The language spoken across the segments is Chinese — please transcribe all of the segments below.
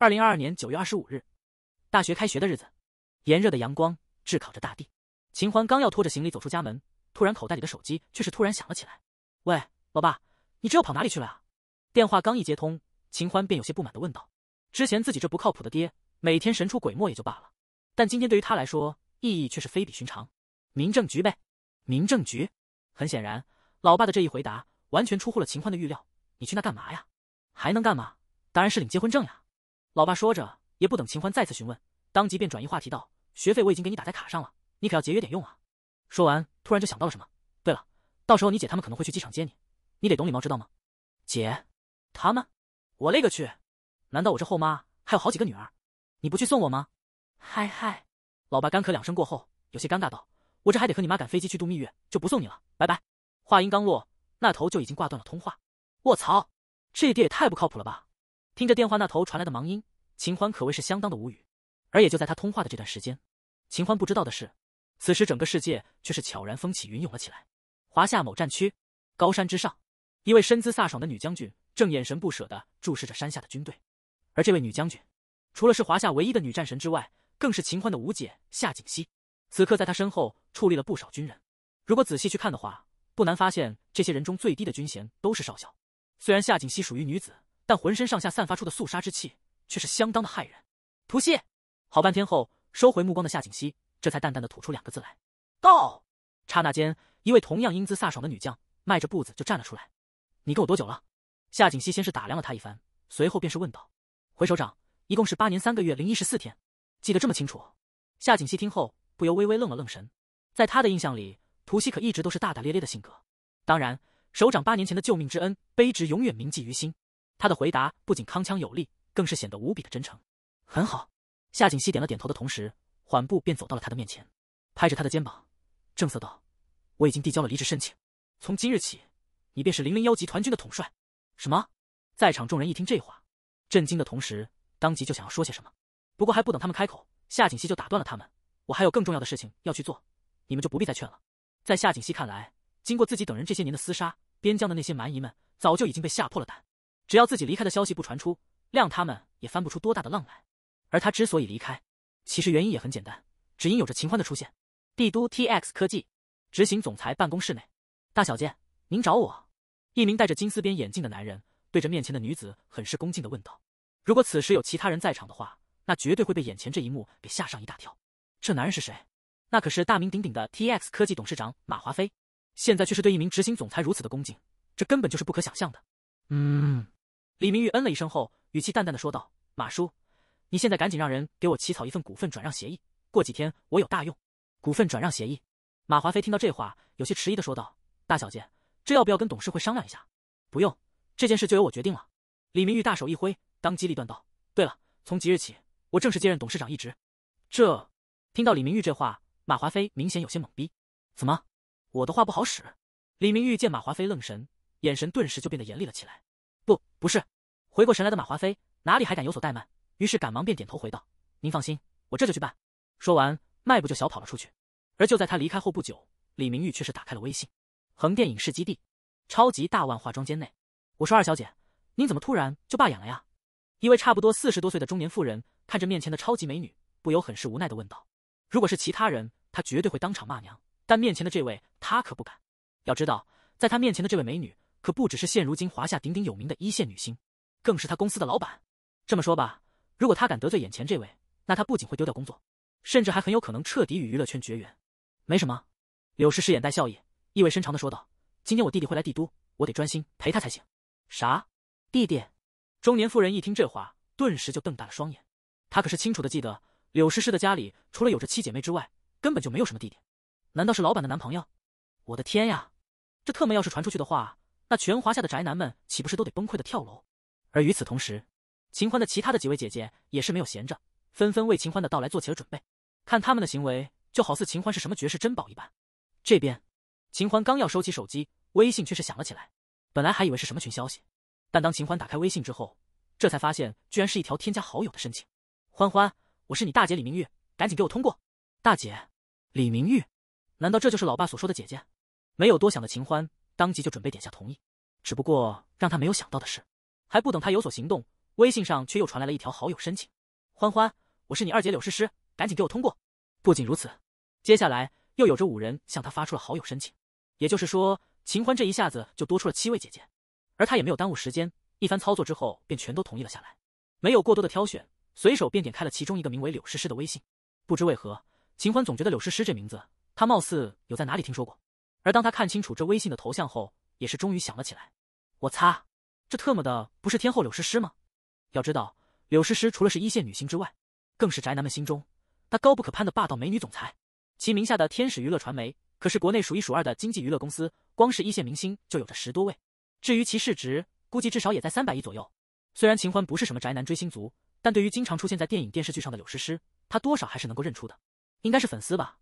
二零二二年九月二十五日，大学开学的日子，炎热的阳光炙烤着大地。秦欢刚要拖着行李走出家门，突然口袋里的手机却是突然响了起来。喂，老爸，你这又跑哪里去了啊？电话刚一接通，秦欢便有些不满的问道：“之前自己这不靠谱的爹，每天神出鬼没也就罢了，但今天对于他来说意义却是非比寻常。”民政局呗，民政局。很显然，老爸的这一回答完全出乎了秦欢的预料。你去那干嘛呀？还能干嘛？当然是领结婚证呀。老爸说着，也不等秦欢再次询问，当即便转移话题道：“学费我已经给你打在卡上了，你可要节约点用啊。”说完，突然就想到了什么，“对了，到时候你姐他们可能会去机场接你，你得懂礼貌，知道吗？”“姐，他们？我勒个去！难道我这后妈还有好几个女儿？你不去送我吗？”“嗨嗨。”老爸干咳两声过后，有些尴尬道：“我这还得和你妈赶飞机去度蜜月，就不送你了，拜拜。”话音刚落，那头就已经挂断了通话。我操，这爹也太不靠谱了吧！听着电话那头传来的忙音，秦欢可谓是相当的无语。而也就在他通话的这段时间，秦欢不知道的是，此时整个世界却是悄然风起云涌了起来。华夏某战区，高山之上，一位身姿飒爽的女将军正眼神不舍地注视着山下的军队。而这位女将军，除了是华夏唯一的女战神之外，更是秦欢的五姐夏锦溪。此刻，在她身后矗立了不少军人。如果仔细去看的话，不难发现，这些人中最低的军衔都是少校。虽然夏锦溪属于女子。但浑身上下散发出的肃杀之气却是相当的骇人。屠息，好半天后收回目光的夏锦溪这才淡淡的吐出两个字来：“到。”刹那间，一位同样英姿飒爽的女将迈着步子就站了出来。“你跟我多久了？”夏锦溪先是打量了他一番，随后便是问道：“回首长，一共是八年三个月零一十四天，记得这么清楚？”夏锦溪听后不由微微愣了愣神，在他的印象里，屠息可一直都是大大咧咧的性格。当然，首长八年前的救命之恩，卑职永远铭记于心。他的回答不仅铿锵有力，更是显得无比的真诚。很好，夏锦熙点了点头的同时，缓步便走到了他的面前，拍着他的肩膀，正色道：“我已经递交了离职申请，从今日起，你便是零零幺集团军的统帅。”什么？在场众人一听这话，震惊的同时，当即就想要说些什么。不过还不等他们开口，夏锦熙就打断了他们：“我还有更重要的事情要去做，你们就不必再劝了。”在夏锦熙看来，经过自己等人这些年的厮杀，边疆的那些蛮夷们早就已经被吓破了胆。只要自己离开的消息不传出，谅他们也翻不出多大的浪来。而他之所以离开，其实原因也很简单，只因有着秦欢的出现。帝都 TX 科技执行总裁办公室内，大小姐，您找我？一名戴着金丝边眼镜的男人对着面前的女子很是恭敬的问道。如果此时有其他人在场的话，那绝对会被眼前这一幕给吓上一大跳。这男人是谁？那可是大名鼎鼎的 TX 科技董事长马华飞，现在却是对一名执行总裁如此的恭敬，这根本就是不可想象的。嗯。李明玉嗯了一声后，语气淡淡的说道：“马叔，你现在赶紧让人给我起草一份股份转让协议，过几天我有大用。”股份转让协议。马华飞听到这话，有些迟疑的说道：“大小姐，这要不要跟董事会商量一下？”“不用，这件事就由我决定了。”李明玉大手一挥，当机立断道：“对了，从即日起，我正式接任董事长一职。”这，听到李明玉这话，马华飞明显有些懵逼：“怎么，我的话不好使？”李明玉见马华飞愣神，眼神顿时就变得严厉了起来。不，不是，回过神来的马华飞哪里还敢有所怠慢，于是赶忙便点头回道：“您放心，我这就去办。”说完，迈步就小跑了出去。而就在他离开后不久，李明玉却是打开了微信。横店影视基地，超级大腕化妆间内，我说二小姐，您怎么突然就罢演了呀？一位差不多四十多岁的中年妇人看着面前的超级美女，不由很是无奈的问道。如果是其他人，她绝对会当场骂娘，但面前的这位她可不敢。要知道，在她面前的这位美女。可不只是现如今华夏鼎鼎有名的一线女星，更是他公司的老板。这么说吧，如果他敢得罪眼前这位，那他不仅会丢掉工作，甚至还很有可能彻底与娱乐圈绝缘。没什么，柳诗诗眼带笑意，意味深长的说道：“今天我弟弟会来帝都，我得专心陪他才行。”啥？弟弟？中年妇人一听这话，顿时就瞪大了双眼。她可是清楚的记得，柳诗诗的家里除了有着七姐妹之外，根本就没有什么弟弟。难道是老板的男朋友？我的天呀，这特么要是传出去的话！那全华夏的宅男们岂不是都得崩溃的跳楼？而与此同时，秦欢的其他的几位姐姐也是没有闲着，纷纷为秦欢的到来做起了准备。看他们的行为，就好似秦欢是什么绝世珍宝一般。这边，秦欢刚要收起手机，微信却是响了起来。本来还以为是什么群消息，但当秦欢打开微信之后，这才发现居然是一条添加好友的申请。欢欢，我是你大姐李明玉，赶紧给我通过。大姐，李明玉，难道这就是老爸所说的姐姐？没有多想的秦欢。当即就准备点下同意，只不过让他没有想到的是，还不等他有所行动，微信上却又传来了一条好友申请。欢欢，我是你二姐柳诗诗，赶紧给我通过。不仅如此，接下来又有着五人向他发出了好友申请，也就是说，秦欢这一下子就多出了七位姐姐。而他也没有耽误时间，一番操作之后便全都同意了下来，没有过多的挑选，随手便点开了其中一个名为柳诗诗的微信。不知为何，秦欢总觉得柳诗诗这名字，他貌似有在哪里听说过。而当他看清楚这微信的头像后，也是终于想了起来。我擦，这特么的不是天后柳诗诗吗？要知道，柳诗诗除了是一线女星之外，更是宅男们心中那高不可攀的霸道美女总裁。其名下的天使娱乐传媒可是国内数一数二的经济娱乐公司，光是一线明星就有着十多位。至于其市值，估计至少也在三百亿左右。虽然秦欢不是什么宅男追星族，但对于经常出现在电影电视剧上的柳诗诗，他多少还是能够认出的。应该是粉丝吧？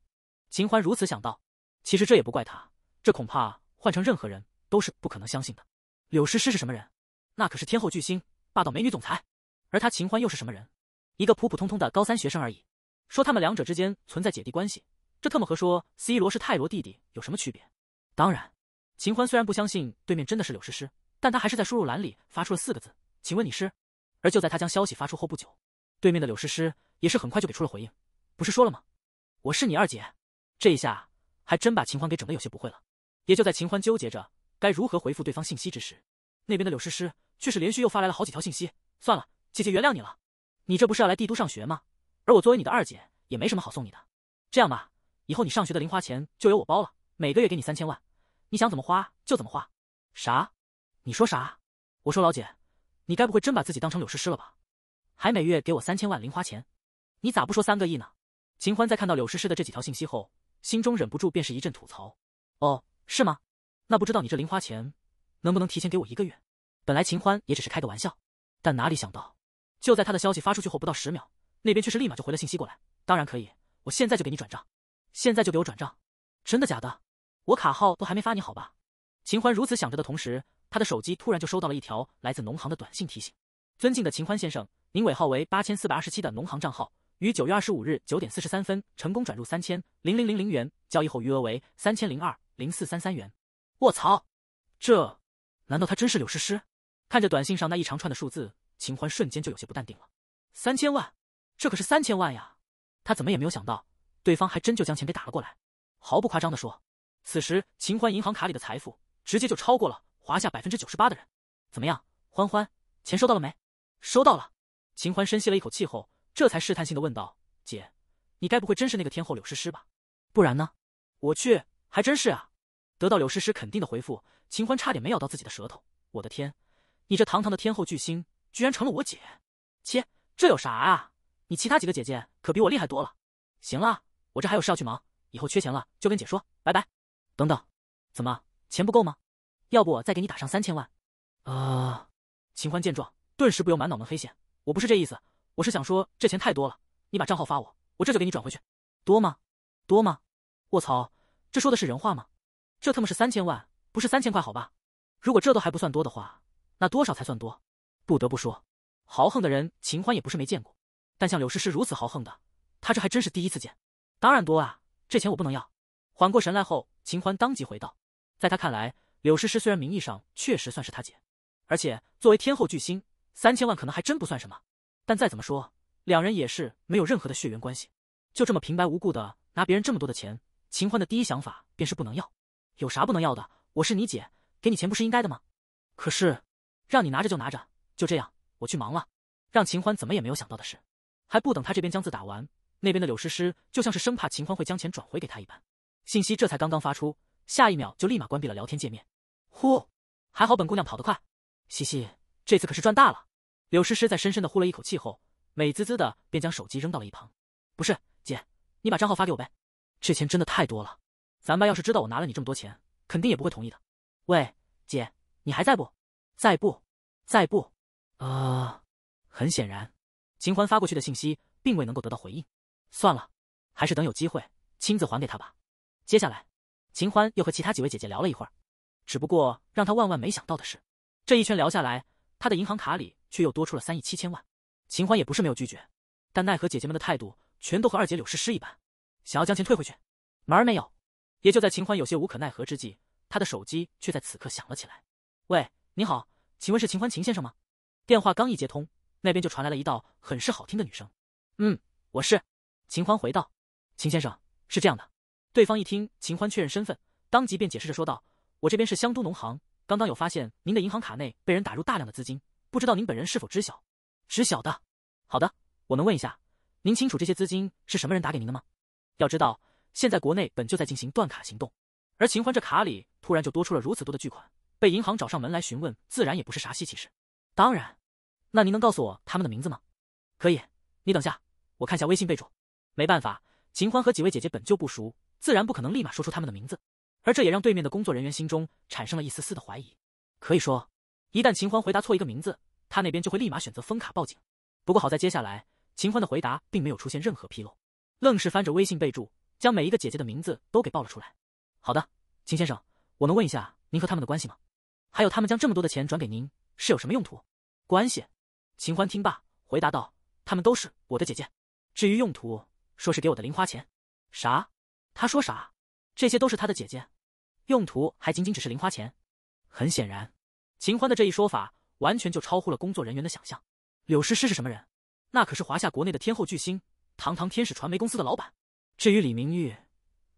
秦欢如此想到。其实这也不怪他，这恐怕换成任何人都是不可能相信的。柳诗诗是什么人？那可是天后巨星、霸道美女总裁。而他秦欢又是什么人？一个普普通通的高三学生而已。说他们两者之间存在姐弟关系，这特么和说 C 罗是泰罗弟弟有什么区别？当然，秦欢虽然不相信对面真的是柳诗诗，但他还是在输入栏里发出了四个字：“请问你是？”而就在他将消息发出后不久，对面的柳诗诗也是很快就给出了回应：“不是说了吗？我是你二姐。”这一下。还真把秦欢给整的有些不会了。也就在秦欢纠结着该如何回复对方信息之时，那边的柳诗诗却是连续又发来了好几条信息。算了，姐姐原谅你了。你这不是要来帝都上学吗？而我作为你的二姐，也没什么好送你的。这样吧，以后你上学的零花钱就由我包了，每个月给你三千万，你想怎么花就怎么花。啥？你说啥？我说老姐，你该不会真把自己当成柳诗诗了吧？还每月给我三千万零花钱？你咋不说三个亿呢？秦欢在看到柳诗诗的这几条信息后。心中忍不住便是一阵吐槽，哦，是吗？那不知道你这零花钱能不能提前给我一个月？本来秦欢也只是开个玩笑，但哪里想到，就在他的消息发出去后不到十秒，那边却是立马就回了信息过来。当然可以，我现在就给你转账，现在就给我转账？真的假的？我卡号都还没发你，好吧？秦欢如此想着的同时，他的手机突然就收到了一条来自农行的短信提醒：尊敬的秦欢先生，您尾号为八千四百二十七的农行账号。于九月二十五日九点四十三分成功转入三千零零零零元，交易后余额为三千零二零四三三元。卧槽，这难道他真是柳诗诗？看着短信上那一长串的数字，秦欢瞬间就有些不淡定了。三千万，这可是三千万呀！他怎么也没有想到，对方还真就将钱给打了过来。毫不夸张的说，此时秦欢银行卡里的财富直接就超过了华夏百分之九十八的人。怎么样，欢欢，钱收到了没？收到了。秦欢深吸了一口气后。这才试探性的问道：“姐，你该不会真是那个天后柳诗诗吧？不然呢？”“我去，还真是啊！”得到柳诗诗肯定的回复，秦欢差点没咬到自己的舌头。我的天，你这堂堂的天后巨星，居然成了我姐？切，这有啥啊？你其他几个姐姐可比我厉害多了。行了，我这还有事要去忙，以后缺钱了就跟姐说。拜拜。等等，怎么钱不够吗？要不我再给你打上三千万？啊！秦欢见状，顿时不由满脑门黑线。我不是这意思。我是想说，这钱太多了，你把账号发我，我这就给你转回去。多吗？多吗？卧槽，这说的是人话吗？这特么是三千万，不是三千块，好吧？如果这都还不算多的话，那多少才算多？不得不说，豪横的人秦欢也不是没见过，但像柳诗诗如此豪横的，他这还真是第一次见。当然多啊，这钱我不能要。缓过神来后，秦欢当即回道，在他看来，柳诗诗虽然名义上确实算是他姐，而且作为天后巨星，三千万可能还真不算什么。但再怎么说，两人也是没有任何的血缘关系，就这么平白无故的拿别人这么多的钱，秦欢的第一想法便是不能要。有啥不能要的？我是你姐，给你钱不是应该的吗？可是，让你拿着就拿着，就这样，我去忙了。让秦欢怎么也没有想到的是，还不等他这边将字打完，那边的柳诗诗就像是生怕秦欢会将钱转回给他一般，信息这才刚刚发出，下一秒就立马关闭了聊天界面。呼，还好本姑娘跑得快，嘻嘻，这次可是赚大了。柳诗诗在深深的呼了一口气后，美滋滋的便将手机扔到了一旁。不是，姐，你把账号发给我呗，这钱真的太多了。咱爸要是知道我拿了你这么多钱，肯定也不会同意的。喂，姐，你还在不在？不在？不？啊！很显然，秦欢发过去的信息并未能够得到回应。算了，还是等有机会亲自还给他吧。接下来，秦欢又和其他几位姐姐聊了一会儿。只不过让他万万没想到的是，这一圈聊下来，他的银行卡里。却又多出了三亿七千万，秦欢也不是没有拒绝，但奈何姐姐们的态度全都和二姐柳诗诗一般，想要将钱退回去，门儿没有。也就在秦欢有些无可奈何之际，他的手机却在此刻响了起来。喂，你好，请问是秦欢秦先生吗？电话刚一接通，那边就传来了一道很是好听的女声。嗯，我是秦欢，回道。秦先生是这样的，对方一听秦欢确认身份，当即便解释着说道：“我这边是香都农行，刚刚有发现您的银行卡内被人打入大量的资金。”不知道您本人是否知晓？知晓的。好的，我能问一下，您清楚这些资金是什么人打给您的吗？要知道，现在国内本就在进行断卡行动，而秦欢这卡里突然就多出了如此多的巨款，被银行找上门来询问，自然也不是啥稀奇事。当然，那您能告诉我他们的名字吗？可以，你等下，我看下微信备注。没办法，秦欢和几位姐姐本就不熟，自然不可能立马说出他们的名字。而这也让对面的工作人员心中产生了一丝丝的怀疑。可以说。一旦秦欢回答错一个名字，他那边就会立马选择封卡报警。不过好在接下来秦欢的回答并没有出现任何纰漏，愣是翻着微信备注，将每一个姐姐的名字都给报了出来。好的，秦先生，我能问一下您和他们的关系吗？还有他们将这么多的钱转给您是有什么用途？关系？秦欢听罢回答道：“他们都是我的姐姐。至于用途，说是给我的零花钱。”啥？他说啥？这些都是他的姐姐？用途还仅仅只是零花钱？很显然。秦欢的这一说法完全就超乎了工作人员的想象。柳诗诗是什么人？那可是华夏国内的天后巨星，堂堂天使传媒公司的老板。至于李明玉，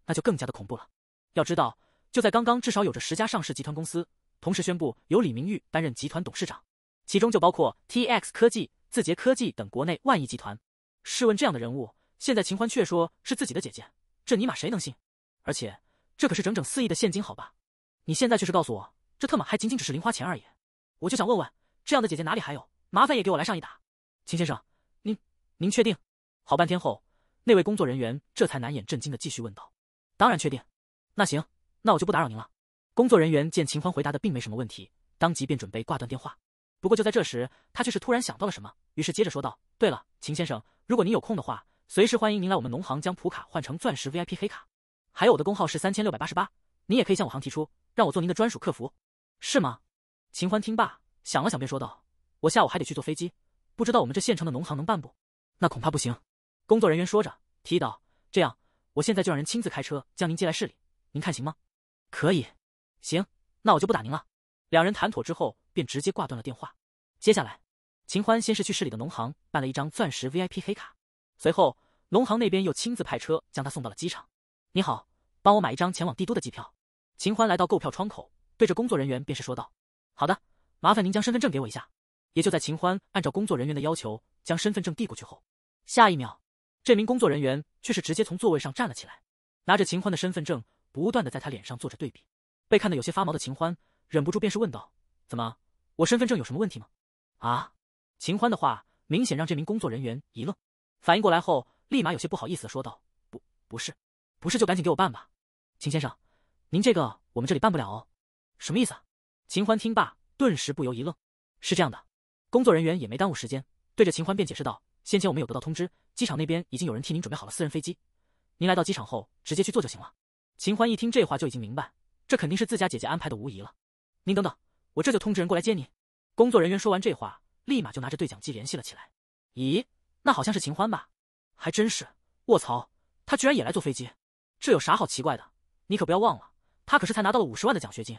那就更加的恐怖了。要知道，就在刚刚，至少有着十家上市集团公司同时宣布由李明玉担任集团董事长，其中就包括 T X 科技、字节科技等国内万亿集团。试问这样的人物，现在秦欢却说是自己的姐姐，这尼玛谁能信？而且这可是整整四亿的现金，好吧？你现在却是告诉我。这特么还仅仅只是零花钱而已，我就想问问，这样的姐姐哪里还有？麻烦也给我来上一打。秦先生，您您确定？好半天后，那位工作人员这才难掩震惊的继续问道：“当然确定。那行，那我就不打扰您了。”工作人员见秦欢回答的并没什么问题，当即便准备挂断电话。不过就在这时，他却是突然想到了什么，于是接着说道：“对了，秦先生，如果您有空的话，随时欢迎您来我们农行将普卡换成钻石 VIP 黑卡。还有我的工号是三千六百八十八，您也可以向我行提出，让我做您的专属客服。”是吗？秦欢听罢，想了想，便说道：“我下午还得去坐飞机，不知道我们这县城的农行能办不？”“那恐怕不行。”工作人员说着，提议道：“这样，我现在就让人亲自开车将您接来市里，您看行吗？”“可以，行，那我就不打您了。”两人谈妥之后，便直接挂断了电话。接下来，秦欢先是去市里的农行办了一张钻石 VIP 黑卡，随后农行那边又亲自派车将他送到了机场。“你好，帮我买一张前往帝都的机票。”秦欢来到购票窗口。对着工作人员便是说道：“好的，麻烦您将身份证给我一下。”也就在秦欢按照工作人员的要求将身份证递过去后，下一秒，这名工作人员却是直接从座位上站了起来，拿着秦欢的身份证不断的在他脸上做着对比。被看得有些发毛的秦欢忍不住便是问道：“怎么？我身份证有什么问题吗？”啊！秦欢的话明显让这名工作人员一愣，反应过来后立马有些不好意思的说道：“不，不是，不是就赶紧给我办吧，秦先生，您这个我们这里办不了哦。”什么意思？秦欢听罢，顿时不由一愣。是这样的，工作人员也没耽误时间，对着秦欢便解释道：“先前我们有得到通知，机场那边已经有人替您准备好了私人飞机，您来到机场后直接去坐就行了。”秦欢一听这话，就已经明白，这肯定是自家姐姐安排的无疑了。您等等，我这就通知人过来接您。工作人员说完这话，立马就拿着对讲机联系了起来。咦，那好像是秦欢吧？还真是，卧槽，他居然也来坐飞机？这有啥好奇怪的？你可不要忘了，他可是才拿到了五十万的奖学金。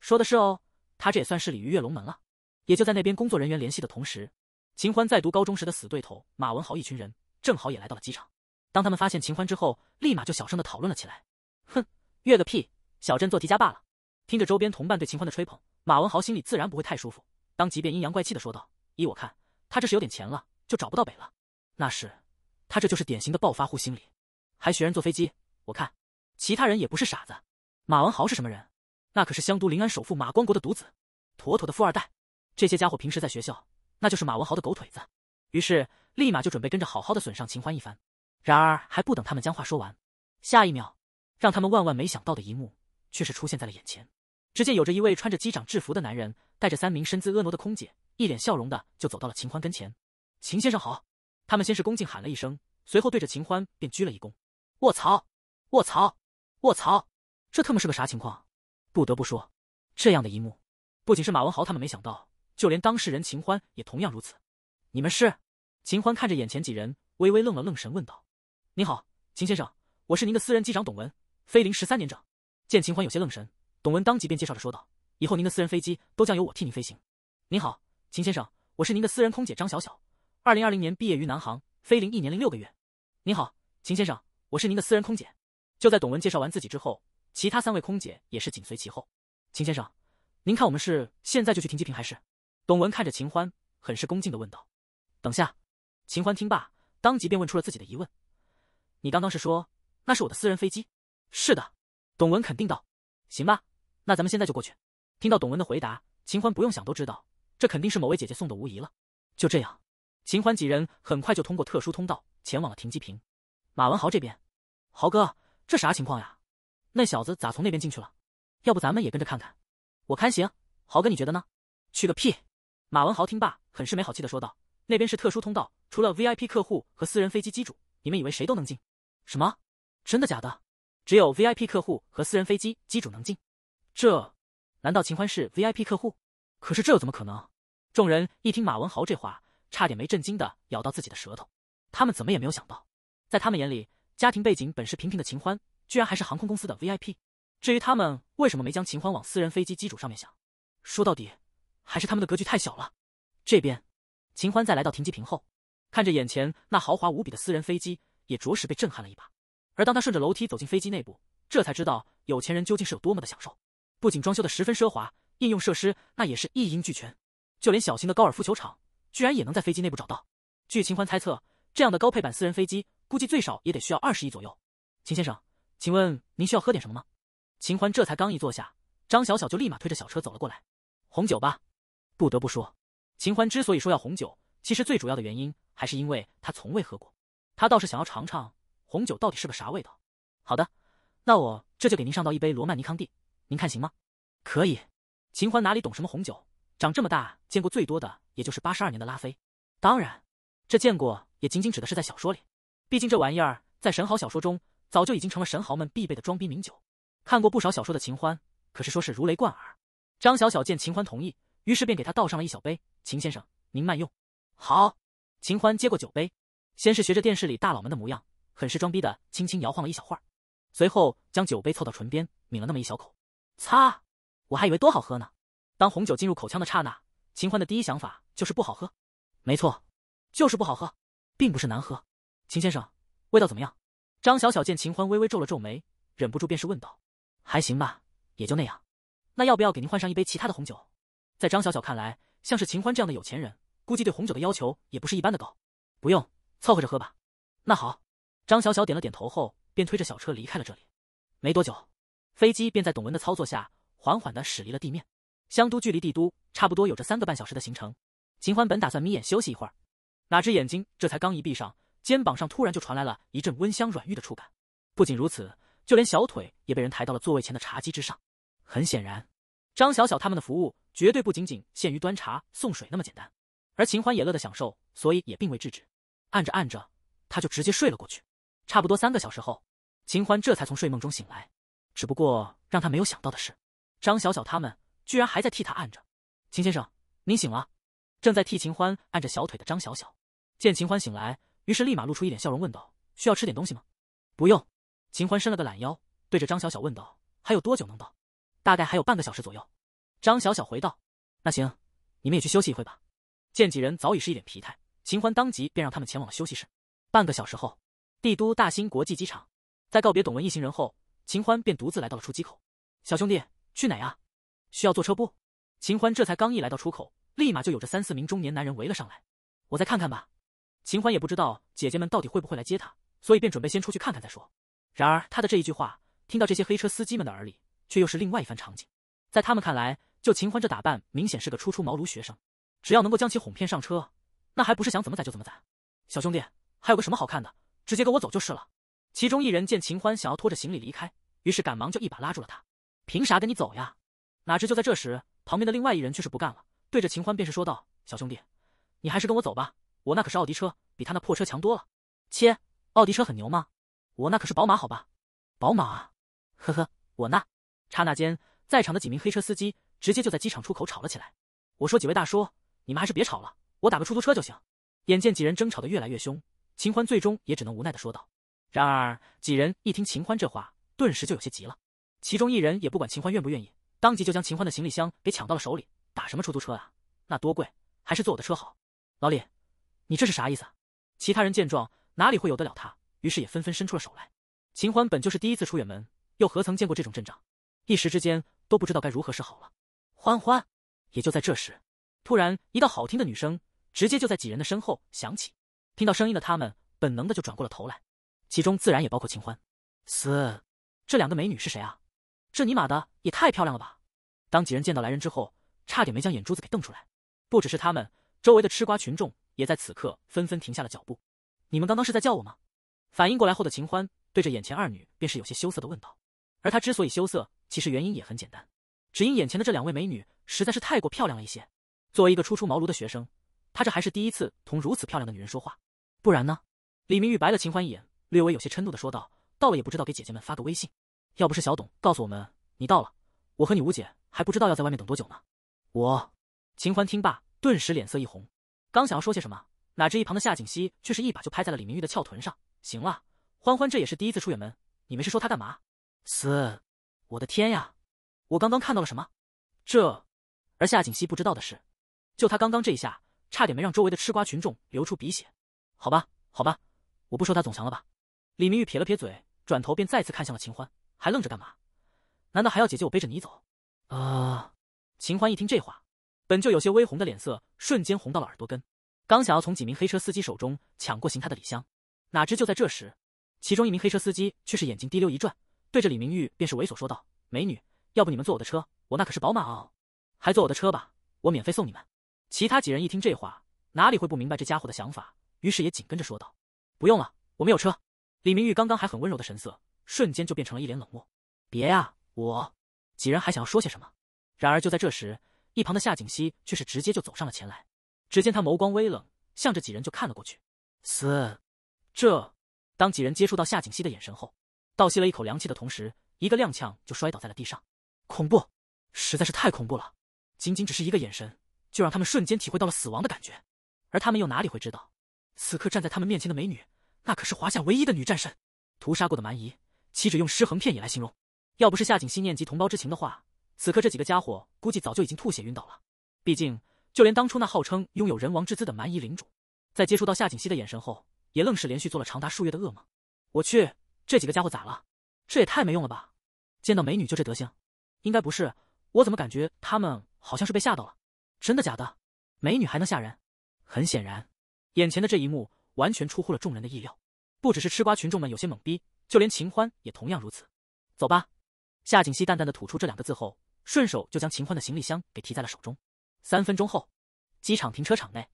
说的是哦，他这也算是鲤鱼跃龙门了。也就在那边工作人员联系的同时，秦欢在读高中时的死对头马文豪一群人正好也来到了机场。当他们发现秦欢之后，立马就小声的讨论了起来。哼，越个屁，小镇做题家罢了。听着周边同伴对秦欢的吹捧，马文豪心里自然不会太舒服。当即便阴阳怪气的说道：“依我看，他这是有点钱了，就找不到北了。那是，他这就是典型的暴发户心理，还学人坐飞机。我看，其他人也不是傻子。马文豪是什么人？”那可是香都临安首富马光国的独子，妥妥的富二代。这些家伙平时在学校，那就是马文豪的狗腿子。于是，立马就准备跟着好好的损上秦欢一番。然而，还不等他们将话说完，下一秒，让他们万万没想到的一幕却是出现在了眼前。只见有着一位穿着机长制服的男人，带着三名身姿婀娜的空姐，一脸笑容的就走到了秦欢跟前。“秦先生好！”他们先是恭敬喊了一声，随后对着秦欢便鞠了一躬。卧槽！卧槽！卧槽！这特么是个啥情况？不得不说，这样的一幕，不仅是马文豪他们没想到，就连当事人秦欢也同样如此。你们是？秦欢看着眼前几人，微微愣了愣神，问道：“您好，秦先生，我是您的私人机长董文，飞零十三年整。”见秦欢有些愣神，董文当即便介绍着说道：“以后您的私人飞机都将由我替您飞行。”“您好，秦先生，我是您的私人空姐张小小，二零二零年毕业于南航，飞零一年零六个月。”“您好，秦先生，我是您的私人空姐。”就在董文介绍完自己之后。其他三位空姐也是紧随其后。秦先生，您看我们是现在就去停机坪还是？董文看着秦欢，很是恭敬地问道。等下。秦欢听罢，当即便问出了自己的疑问：“你刚刚是说那是我的私人飞机？”“是的。”董文肯定道。“行吧，那咱们现在就过去。”听到董文的回答，秦欢不用想都知道，这肯定是某位姐姐送的无疑了。就这样，秦欢几人很快就通过特殊通道前往了停机坪。马文豪这边，豪哥，这啥情况呀？那小子咋从那边进去了？要不咱们也跟着看看？我看行，豪哥你觉得呢？去个屁！马文豪听罢，很是没好气的说道：“那边是特殊通道，除了 VIP 客户和私人飞机机主，你们以为谁都能进？什么？真的假的？只有 VIP 客户和私人飞机机主能进？这……难道秦欢是 VIP 客户？可是这又怎么可能？”众人一听马文豪这话，差点没震惊的咬到自己的舌头。他们怎么也没有想到，在他们眼里，家庭背景本是平平的秦欢。居然还是航空公司的 VIP，至于他们为什么没将秦欢往私人飞机机主上面想，说到底，还是他们的格局太小了。这边，秦欢在来到停机坪后，看着眼前那豪华无比的私人飞机，也着实被震撼了一把。而当他顺着楼梯走进飞机内部，这才知道有钱人究竟是有多么的享受。不仅装修的十分奢华，应用设施那也是一应俱全，就连小型的高尔夫球场，居然也能在飞机内部找到。据秦欢猜测，这样的高配版私人飞机，估计最少也得需要二十亿左右。秦先生。请问您需要喝点什么吗？秦欢这才刚一坐下，张小小就立马推着小车走了过来。红酒吧，不得不说，秦欢之所以说要红酒，其实最主要的原因还是因为他从未喝过，他倒是想要尝尝红酒到底是个啥味道。好的，那我这就给您上到一杯罗曼尼康帝，您看行吗？可以。秦欢哪里懂什么红酒，长这么大见过最多的也就是八十二年的拉菲。当然，这见过也仅仅指的是在小说里，毕竟这玩意儿在神豪小说中。早就已经成了神豪们必备的装逼名酒，看过不少小说的秦欢，可是说是如雷贯耳。张小小见秦欢同意，于是便给他倒上了一小杯。秦先生，您慢用。好，秦欢接过酒杯，先是学着电视里大佬们的模样，很是装逼的轻轻摇晃了一小会儿，随后将酒杯凑到唇边抿了那么一小口。擦，我还以为多好喝呢。当红酒进入口腔的刹那，秦欢的第一想法就是不好喝。没错，就是不好喝，并不是难喝。秦先生，味道怎么样？张小小见秦欢微微皱了皱眉，忍不住便是问道：“还行吧，也就那样。那要不要给您换上一杯其他的红酒？”在张小小看来，像是秦欢这样的有钱人，估计对红酒的要求也不是一般的高。不用，凑合着喝吧。那好，张小小点了点头后，便推着小车离开了这里。没多久，飞机便在董文的操作下缓缓的驶离了地面。香都距离帝都差不多有着三个半小时的行程。秦欢本打算眯眼休息一会儿，哪知眼睛这才刚一闭上。肩膀上突然就传来了一阵温香软玉的触感，不仅如此，就连小腿也被人抬到了座位前的茶几之上。很显然，张小小他们的服务绝对不仅仅限于端茶送水那么简单。而秦欢也乐得享受，所以也并未制止。按着按着，他就直接睡了过去。差不多三个小时后，秦欢这才从睡梦中醒来。只不过让他没有想到的是，张小小他们居然还在替他按着。秦先生，您醒了。正在替秦欢按着小腿的张小小见秦欢醒来。于是立马露出一脸笑容，问道：“需要吃点东西吗？”“不用。”秦欢伸了个懒腰，对着张小小问道：“还有多久能到？”“大概还有半个小时左右。”张小小回道。“那行，你们也去休息一会吧。”见几人早已是一脸疲态，秦欢当即便让他们前往了休息室。半个小时后，帝都大兴国际机场，在告别董文一行人后，秦欢便独自来到了出机口。“小兄弟，去哪呀？需要坐车不？”秦欢这才刚一来到出口，立马就有着三四名中年男人围了上来。“我再看看吧。”秦欢也不知道姐姐们到底会不会来接他，所以便准备先出去看看再说。然而他的这一句话，听到这些黑车司机们的耳里，却又是另外一番场景。在他们看来，就秦欢这打扮，明显是个初出茅庐学生，只要能够将其哄骗上车，那还不是想怎么宰就怎么宰？小兄弟，还有个什么好看的，直接跟我走就是了。其中一人见秦欢想要拖着行李离开，于是赶忙就一把拉住了他。凭啥跟你走呀？哪知就在这时，旁边的另外一人却是不干了，对着秦欢便是说道：“小兄弟，你还是跟我走吧。”我那可是奥迪车，比他那破车强多了。切，奥迪车很牛吗？我那可是宝马，好吧。宝马？呵呵，我那……刹那间，在场的几名黑车司机直接就在机场出口吵了起来。我说几位大叔，你们还是别吵了，我打个出租车就行。眼见几人争吵的越来越凶，秦欢最终也只能无奈的说道。然而几人一听秦欢这话，顿时就有些急了。其中一人也不管秦欢愿不愿意，当即就将秦欢的行李箱给抢到了手里。打什么出租车啊？那多贵，还是坐我的车好。老李。你这是啥意思？其他人见状，哪里会由得了他？于是也纷纷伸出了手来。秦欢本就是第一次出远门，又何曾见过这种阵仗？一时之间都不知道该如何是好了。欢欢，也就在这时，突然一道好听的女声直接就在几人的身后响起。听到声音的他们，本能的就转过了头来，其中自然也包括秦欢。嘶，这两个美女是谁啊？这尼玛的也太漂亮了吧！当几人见到来人之后，差点没将眼珠子给瞪出来。不只是他们，周围的吃瓜群众。也在此刻纷纷停下了脚步。你们刚刚是在叫我吗？反应过来后的秦欢对着眼前二女便是有些羞涩的问道。而他之所以羞涩，其实原因也很简单，只因眼前的这两位美女实在是太过漂亮了一些。作为一个初出茅庐的学生，他这还是第一次同如此漂亮的女人说话。不然呢？李明玉白了秦欢一眼，略微有些嗔怒的说道：“到了也不知道给姐姐们发个微信，要不是小董告诉我们你到了，我和你五姐还不知道要在外面等多久呢。”我……秦欢听罢，顿时脸色一红。刚想要说些什么，哪知一旁的夏锦熙却是一把就拍在了李明玉的翘臀上。行了，欢欢这也是第一次出远门，你没事说他干嘛？死！我的天呀，我刚刚看到了什么？这……而夏锦熙不知道的是，就他刚刚这一下，差点没让周围的吃瓜群众流出鼻血。好吧，好吧，我不说他总行了吧？李明玉撇了撇嘴，转头便再次看向了秦欢，还愣着干嘛？难道还要姐姐我背着你走？啊！秦欢一听这话。本就有些微红的脸色，瞬间红到了耳朵根。刚想要从几名黑车司机手中抢过行他的礼箱，哪知就在这时，其中一名黑车司机却是眼睛滴溜一转，对着李明玉便是猥琐说道：“美女，要不你们坐我的车，我那可是宝马哦，还坐我的车吧，我免费送你们。”其他几人一听这话，哪里会不明白这家伙的想法，于是也紧跟着说道：“不用了，我们有车。”李明玉刚刚还很温柔的神色，瞬间就变成了一脸冷漠：“别呀，我。”几人还想要说些什么，然而就在这时。一旁的夏锦熙却是直接就走上了前来，只见他眸光微冷，向着几人就看了过去。死！这……当几人接触到夏锦熙的眼神后，倒吸了一口凉气的同时，一个踉跄就摔倒在了地上。恐怖，实在是太恐怖了！仅仅只是一个眼神，就让他们瞬间体会到了死亡的感觉。而他们又哪里会知道，此刻站在他们面前的美女，那可是华夏唯一的女战神，屠杀过的蛮夷，岂止用尸横遍野来形容？要不是夏锦熙念及同胞之情的话，此刻这几个家伙估计早就已经吐血晕倒了。毕竟，就连当初那号称拥有人王之姿的蛮夷领主，在接触到夏锦溪的眼神后，也愣是连续做了长达数月的噩梦。我去，这几个家伙咋了？这也太没用了吧！见到美女就这德行？应该不是，我怎么感觉他们好像是被吓到了？真的假的？美女还能吓人？很显然，眼前的这一幕完全出乎了众人的意料。不只是吃瓜群众们有些懵逼，就连秦欢也同样如此。走吧，夏锦溪淡淡的吐出这两个字后。顺手就将秦欢的行李箱给提在了手中。三分钟后，机场停车场内，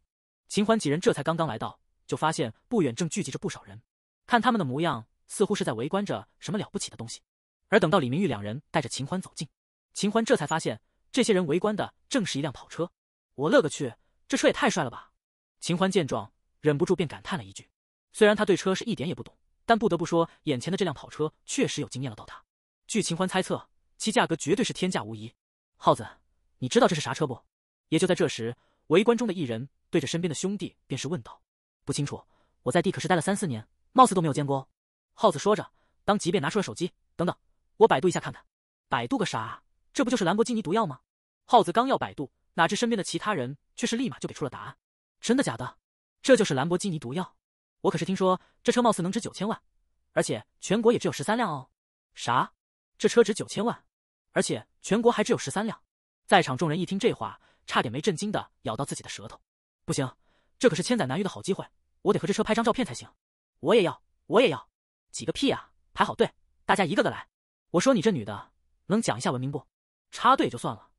秦欢几人这才刚刚来到，就发现不远正聚集着不少人。看他们的模样，似乎是在围观着什么了不起的东西。而等到李明玉两人带着秦欢走近，秦欢这才发现，这些人围观的正是一辆跑车。我勒个去，这车也太帅了吧！秦欢见状，忍不住便感叹了一句。虽然他对车是一点也不懂，但不得不说，眼前的这辆跑车确实有惊艳了到他。据秦欢猜测。其价格绝对是天价无疑。耗子，你知道这是啥车不？也就在这时，围观中的一人对着身边的兄弟便是问道：“不清楚，我在地可是待了三四年，貌似都没有见过。”耗子说着，当即便拿出了手机。等等，我百度一下看看。百度个啥？这不就是兰博基尼毒药吗？耗子刚要百度，哪知身边的其他人却是立马就给出了答案：“真的假的？这就是兰博基尼毒药？我可是听说这车貌似能值九千万，而且全国也只有十三辆哦。”啥？这车值九千万？而且全国还只有十三辆，在场众人一听这话，差点没震惊的咬到自己的舌头。不行，这可是千载难遇的好机会，我得和这车拍张照片才行。我也要，我也要，挤个屁啊！排好队，大家一个个来。我说你这女的，能讲一下文明不？插队也就算了，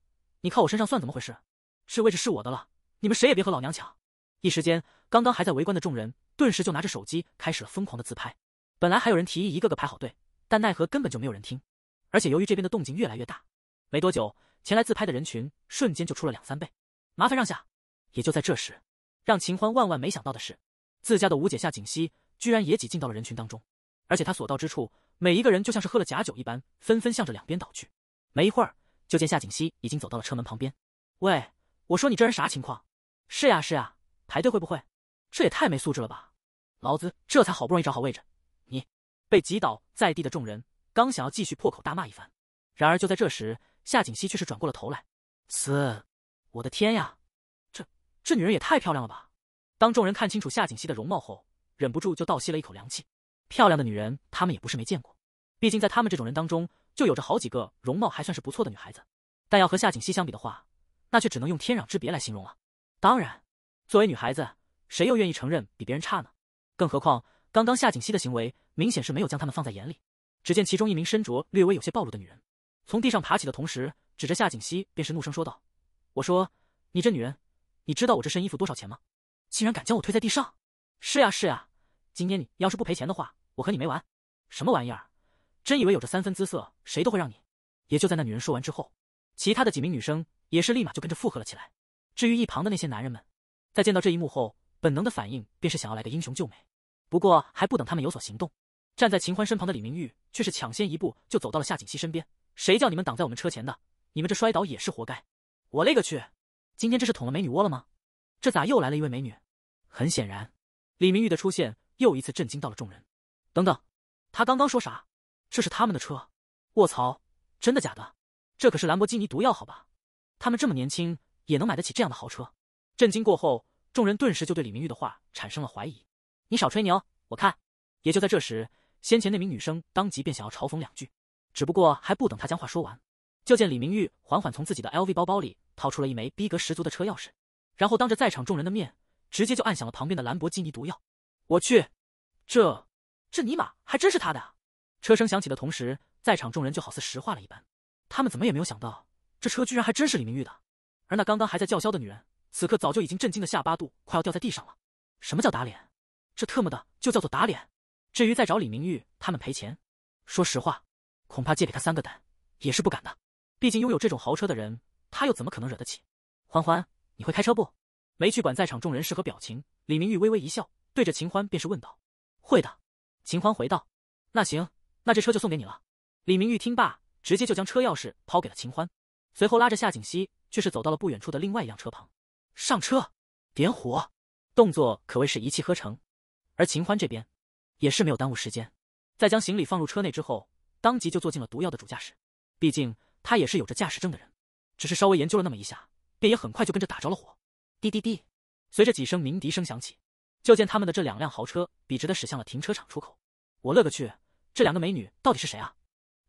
你靠我身上算怎么回事？这位置是我的了，你们谁也别和老娘抢。一时间，刚刚还在围观的众人，顿时就拿着手机开始了疯狂的自拍。本来还有人提议一个个排好队，但奈何根本就没有人听。而且由于这边的动静越来越大，没多久前来自拍的人群瞬间就出了两三倍。麻烦让下。也就在这时，让秦欢万万没想到的是，自家的五姐夏锦溪居然也挤进到了人群当中，而且他所到之处，每一个人就像是喝了假酒一般，纷纷向着两边倒去。没一会儿，就见夏锦溪已经走到了车门旁边。喂，我说你这人啥情况？是呀是呀，排队会不会？这也太没素质了吧！老子这才好不容易找好位置，你被挤倒在地的众人。刚想要继续破口大骂一番，然而就在这时，夏锦熙却是转过了头来。嘶，我的天呀，这这女人也太漂亮了吧！当众人看清楚夏锦熙的容貌后，忍不住就倒吸了一口凉气。漂亮的女人他们也不是没见过，毕竟在他们这种人当中，就有着好几个容貌还算是不错的女孩子。但要和夏锦熙相比的话，那却只能用天壤之别来形容了。当然，作为女孩子，谁又愿意承认比别人差呢？更何况，刚刚夏锦熙的行为明显是没有将他们放在眼里。只见其中一名身着略微有些暴露的女人从地上爬起的同时，指着夏锦溪便是怒声说道：“我说，你这女人，你知道我这身衣服多少钱吗？竟然敢将我推在地上！”“是呀，是呀，今天你要是不赔钱的话，我和你没完！”“什么玩意儿？真以为有这三分姿色，谁都会让你？”也就在那女人说完之后，其他的几名女生也是立马就跟着附和了起来。至于一旁的那些男人们，在见到这一幕后，本能的反应便是想要来个英雄救美。不过还不等他们有所行动。站在秦欢身旁的李明玉却是抢先一步就走到了夏锦溪身边。谁叫你们挡在我们车前的？你们这摔倒也是活该！我勒个去，今天这是捅了美女窝了吗？这咋又来了一位美女？很显然，李明玉的出现又一次震惊到了众人。等等，他刚刚说啥？这是他们的车？卧槽，真的假的？这可是兰博基尼毒药，好吧？他们这么年轻也能买得起这样的豪车？震惊过后，众人顿时就对李明玉的话产生了怀疑。你少吹牛，我看。也就在这时。先前那名女生当即便想要嘲讽两句，只不过还不等她将话说完，就见李明玉缓缓从自己的 L V 包包里掏出了一枚逼格十足的车钥匙，然后当着在场众人的面，直接就按响了旁边的兰博基尼毒药。我去，这这尼玛还真是他的！车声响起的同时，在场众人就好似石化了一般，他们怎么也没有想到，这车居然还真是李明玉的。而那刚刚还在叫嚣的女人，此刻早就已经震惊的下巴度快要掉在地上了。什么叫打脸？这特么的就叫做打脸！至于再找李明玉他们赔钱，说实话，恐怕借给他三个胆也是不敢的。毕竟拥有这种豪车的人，他又怎么可能惹得起？欢欢，你会开车不？没去管在场众人是何表情，李明玉微微一笑，对着秦欢便是问道：“会的。”秦欢回道：“那行，那这车就送给你了。”李明玉听罢，直接就将车钥匙抛给了秦欢，随后拉着夏锦熙，却是走到了不远处的另外一辆车旁，上车，点火，动作可谓是一气呵成。而秦欢这边。也是没有耽误时间，在将行李放入车内之后，当即就坐进了毒药的主驾驶。毕竟他也是有着驾驶证的人，只是稍微研究了那么一下，便也很快就跟着打着了火。滴滴滴，随着几声鸣笛声响起，就见他们的这两辆豪车笔直的驶向了停车场出口。我勒个去，这两个美女到底是谁啊？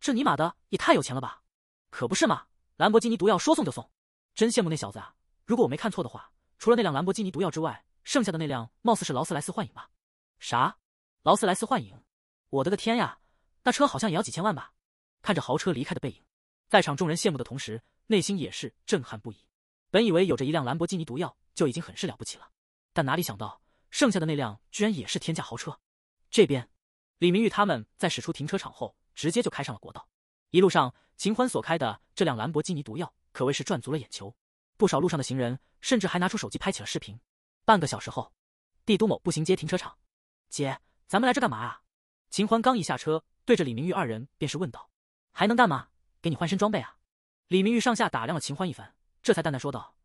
这尼玛的也太有钱了吧！可不是嘛，兰博基尼毒药说送就送，真羡慕那小子啊！如果我没看错的话，除了那辆兰博基尼毒药之外，剩下的那辆貌似是劳斯莱斯幻影吧？啥？劳斯莱斯幻影，我的个天呀！那车好像也要几千万吧？看着豪车离开的背影，在场众人羡慕的同时，内心也是震撼不已。本以为有着一辆兰博基尼毒药就已经很是了不起了，但哪里想到剩下的那辆居然也是天价豪车。这边，李明玉他们在驶出停车场后，直接就开上了国道。一路上，秦欢所开的这辆兰博基尼毒药可谓是赚足了眼球，不少路上的行人甚至还拿出手机拍起了视频。半个小时后，帝都某步行街停车场，姐。咱们来这干嘛啊？秦欢刚一下车，对着李明玉二人便是问道：“还能干嘛？给你换身装备啊？”李明玉上下打量了秦欢一番，这才淡淡说道：“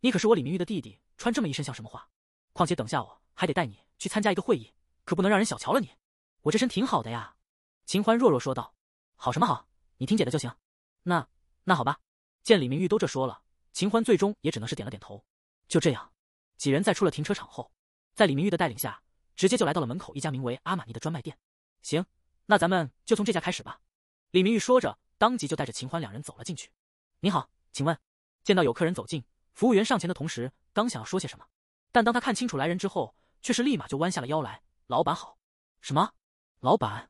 你可是我李明玉的弟弟，穿这么一身像什么话？况且等下我还得带你去参加一个会议，可不能让人小瞧了你。”“我这身挺好的呀。”秦欢弱弱说道。“好什么好？你听姐的就行。”“那那好吧。”见李明玉都这说了，秦欢最终也只能是点了点头。就这样，几人在出了停车场后，在李明玉的带领下。直接就来到了门口一家名为阿玛尼的专卖店。行，那咱们就从这家开始吧。李明玉说着，当即就带着秦欢两人走了进去。你好，请问？见到有客人走近，服务员上前的同时，刚想要说些什么，但当他看清楚来人之后，却是立马就弯下了腰来。老板好！什么？老板？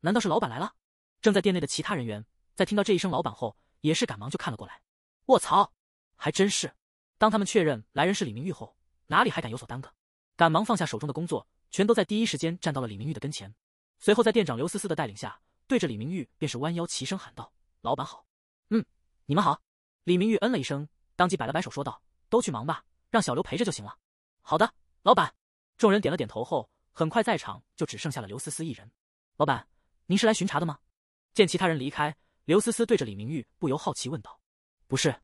难道是老板来了？正在店内的其他人员，在听到这一声“老板”后，也是赶忙就看了过来。我操！还真是！当他们确认来人是李明玉后，哪里还敢有所耽搁，赶忙放下手中的工作。全都在第一时间站到了李明玉的跟前，随后在店长刘思思的带领下，对着李明玉便是弯腰齐声喊道：“老板好，嗯，你们好。”李明玉嗯了一声，当即摆了摆手说道：“都去忙吧，让小刘陪着就行了。”“好的，老板。”众人点了点头后，很快在场就只剩下了刘思思一人。“老板，您是来巡查的吗？”见其他人离开，刘思思对着李明玉不由好奇问道。“不是。”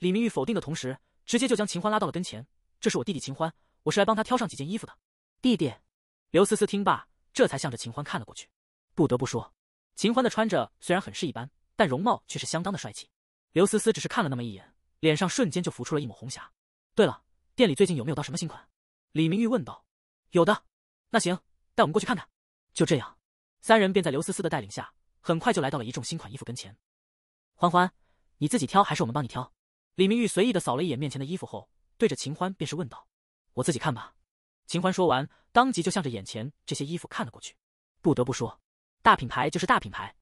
李明玉否定的同时，直接就将秦欢拉到了跟前：“这是我弟弟秦欢，我是来帮他挑上几件衣服的。”“弟弟。”刘思思听罢，这才向着秦欢看了过去。不得不说，秦欢的穿着虽然很是一般，但容貌却是相当的帅气。刘思思只是看了那么一眼，脸上瞬间就浮出了一抹红霞。对了，店里最近有没有到什么新款？李明玉问道。有的。那行，带我们过去看看。就这样，三人便在刘思思的带领下，很快就来到了一众新款衣服跟前。欢欢，你自己挑还是我们帮你挑？李明玉随意的扫了一眼面前的衣服后，对着秦欢便是问道。我自己看吧。秦欢说完。当即就向着眼前这些衣服看了过去，不得不说，大品牌就是大品牌，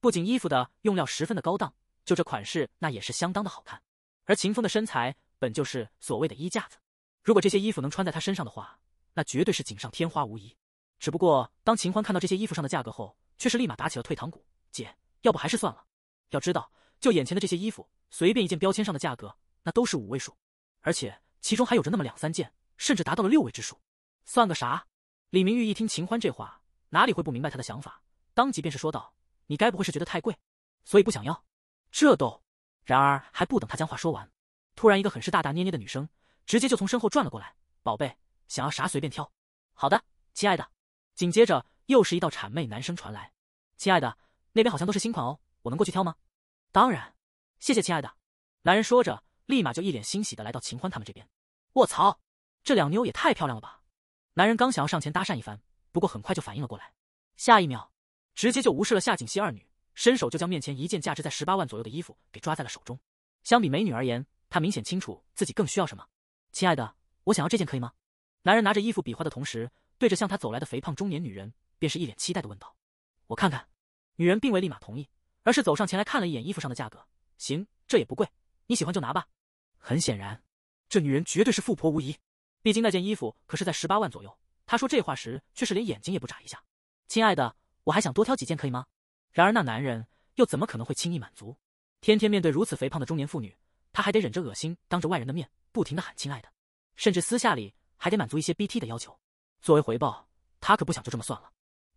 不仅衣服的用料十分的高档，就这款式那也是相当的好看。而秦风的身材本就是所谓的衣架子，如果这些衣服能穿在他身上的话，那绝对是锦上添花无疑。只不过当秦欢看到这些衣服上的价格后，却是立马打起了退堂鼓：“姐，要不还是算了。要知道，就眼前的这些衣服，随便一件标签上的价格，那都是五位数，而且其中还有着那么两三件，甚至达到了六位之数。”算个啥！李明玉一听秦欢这话，哪里会不明白他的想法，当即便是说道：“你该不会是觉得太贵，所以不想要？这都……”然而还不等他将话说完，突然一个很是大大咧咧的女生直接就从身后转了过来：“宝贝，想要啥随便挑。”“好的，亲爱的。”紧接着又是一道谄媚男声传来：“亲爱的，那边好像都是新款哦，我能过去挑吗？”“当然。”“谢谢亲爱的。”男人说着，立马就一脸欣喜的来到秦欢他们这边。我操，这两妞也太漂亮了吧！男人刚想要上前搭讪一番，不过很快就反应了过来，下一秒直接就无视了夏锦熙二女，伸手就将面前一件价值在十八万左右的衣服给抓在了手中。相比美女而言，他明显清楚自己更需要什么。亲爱的，我想要这件可以吗？男人拿着衣服比划的同时，对着向他走来的肥胖中年女人，便是一脸期待的问道：“我看看。”女人并未立马同意，而是走上前来看了一眼衣服上的价格，行，这也不贵，你喜欢就拿吧。很显然，这女人绝对是富婆无疑。毕竟那件衣服可是在十八万左右。他说这话时，却是连眼睛也不眨一下。亲爱的，我还想多挑几件，可以吗？然而那男人又怎么可能会轻易满足？天天面对如此肥胖的中年妇女，他还得忍着恶心，当着外人的面不停的喊亲爱的，甚至私下里还得满足一些 BT 的要求。作为回报，他可不想就这么算了。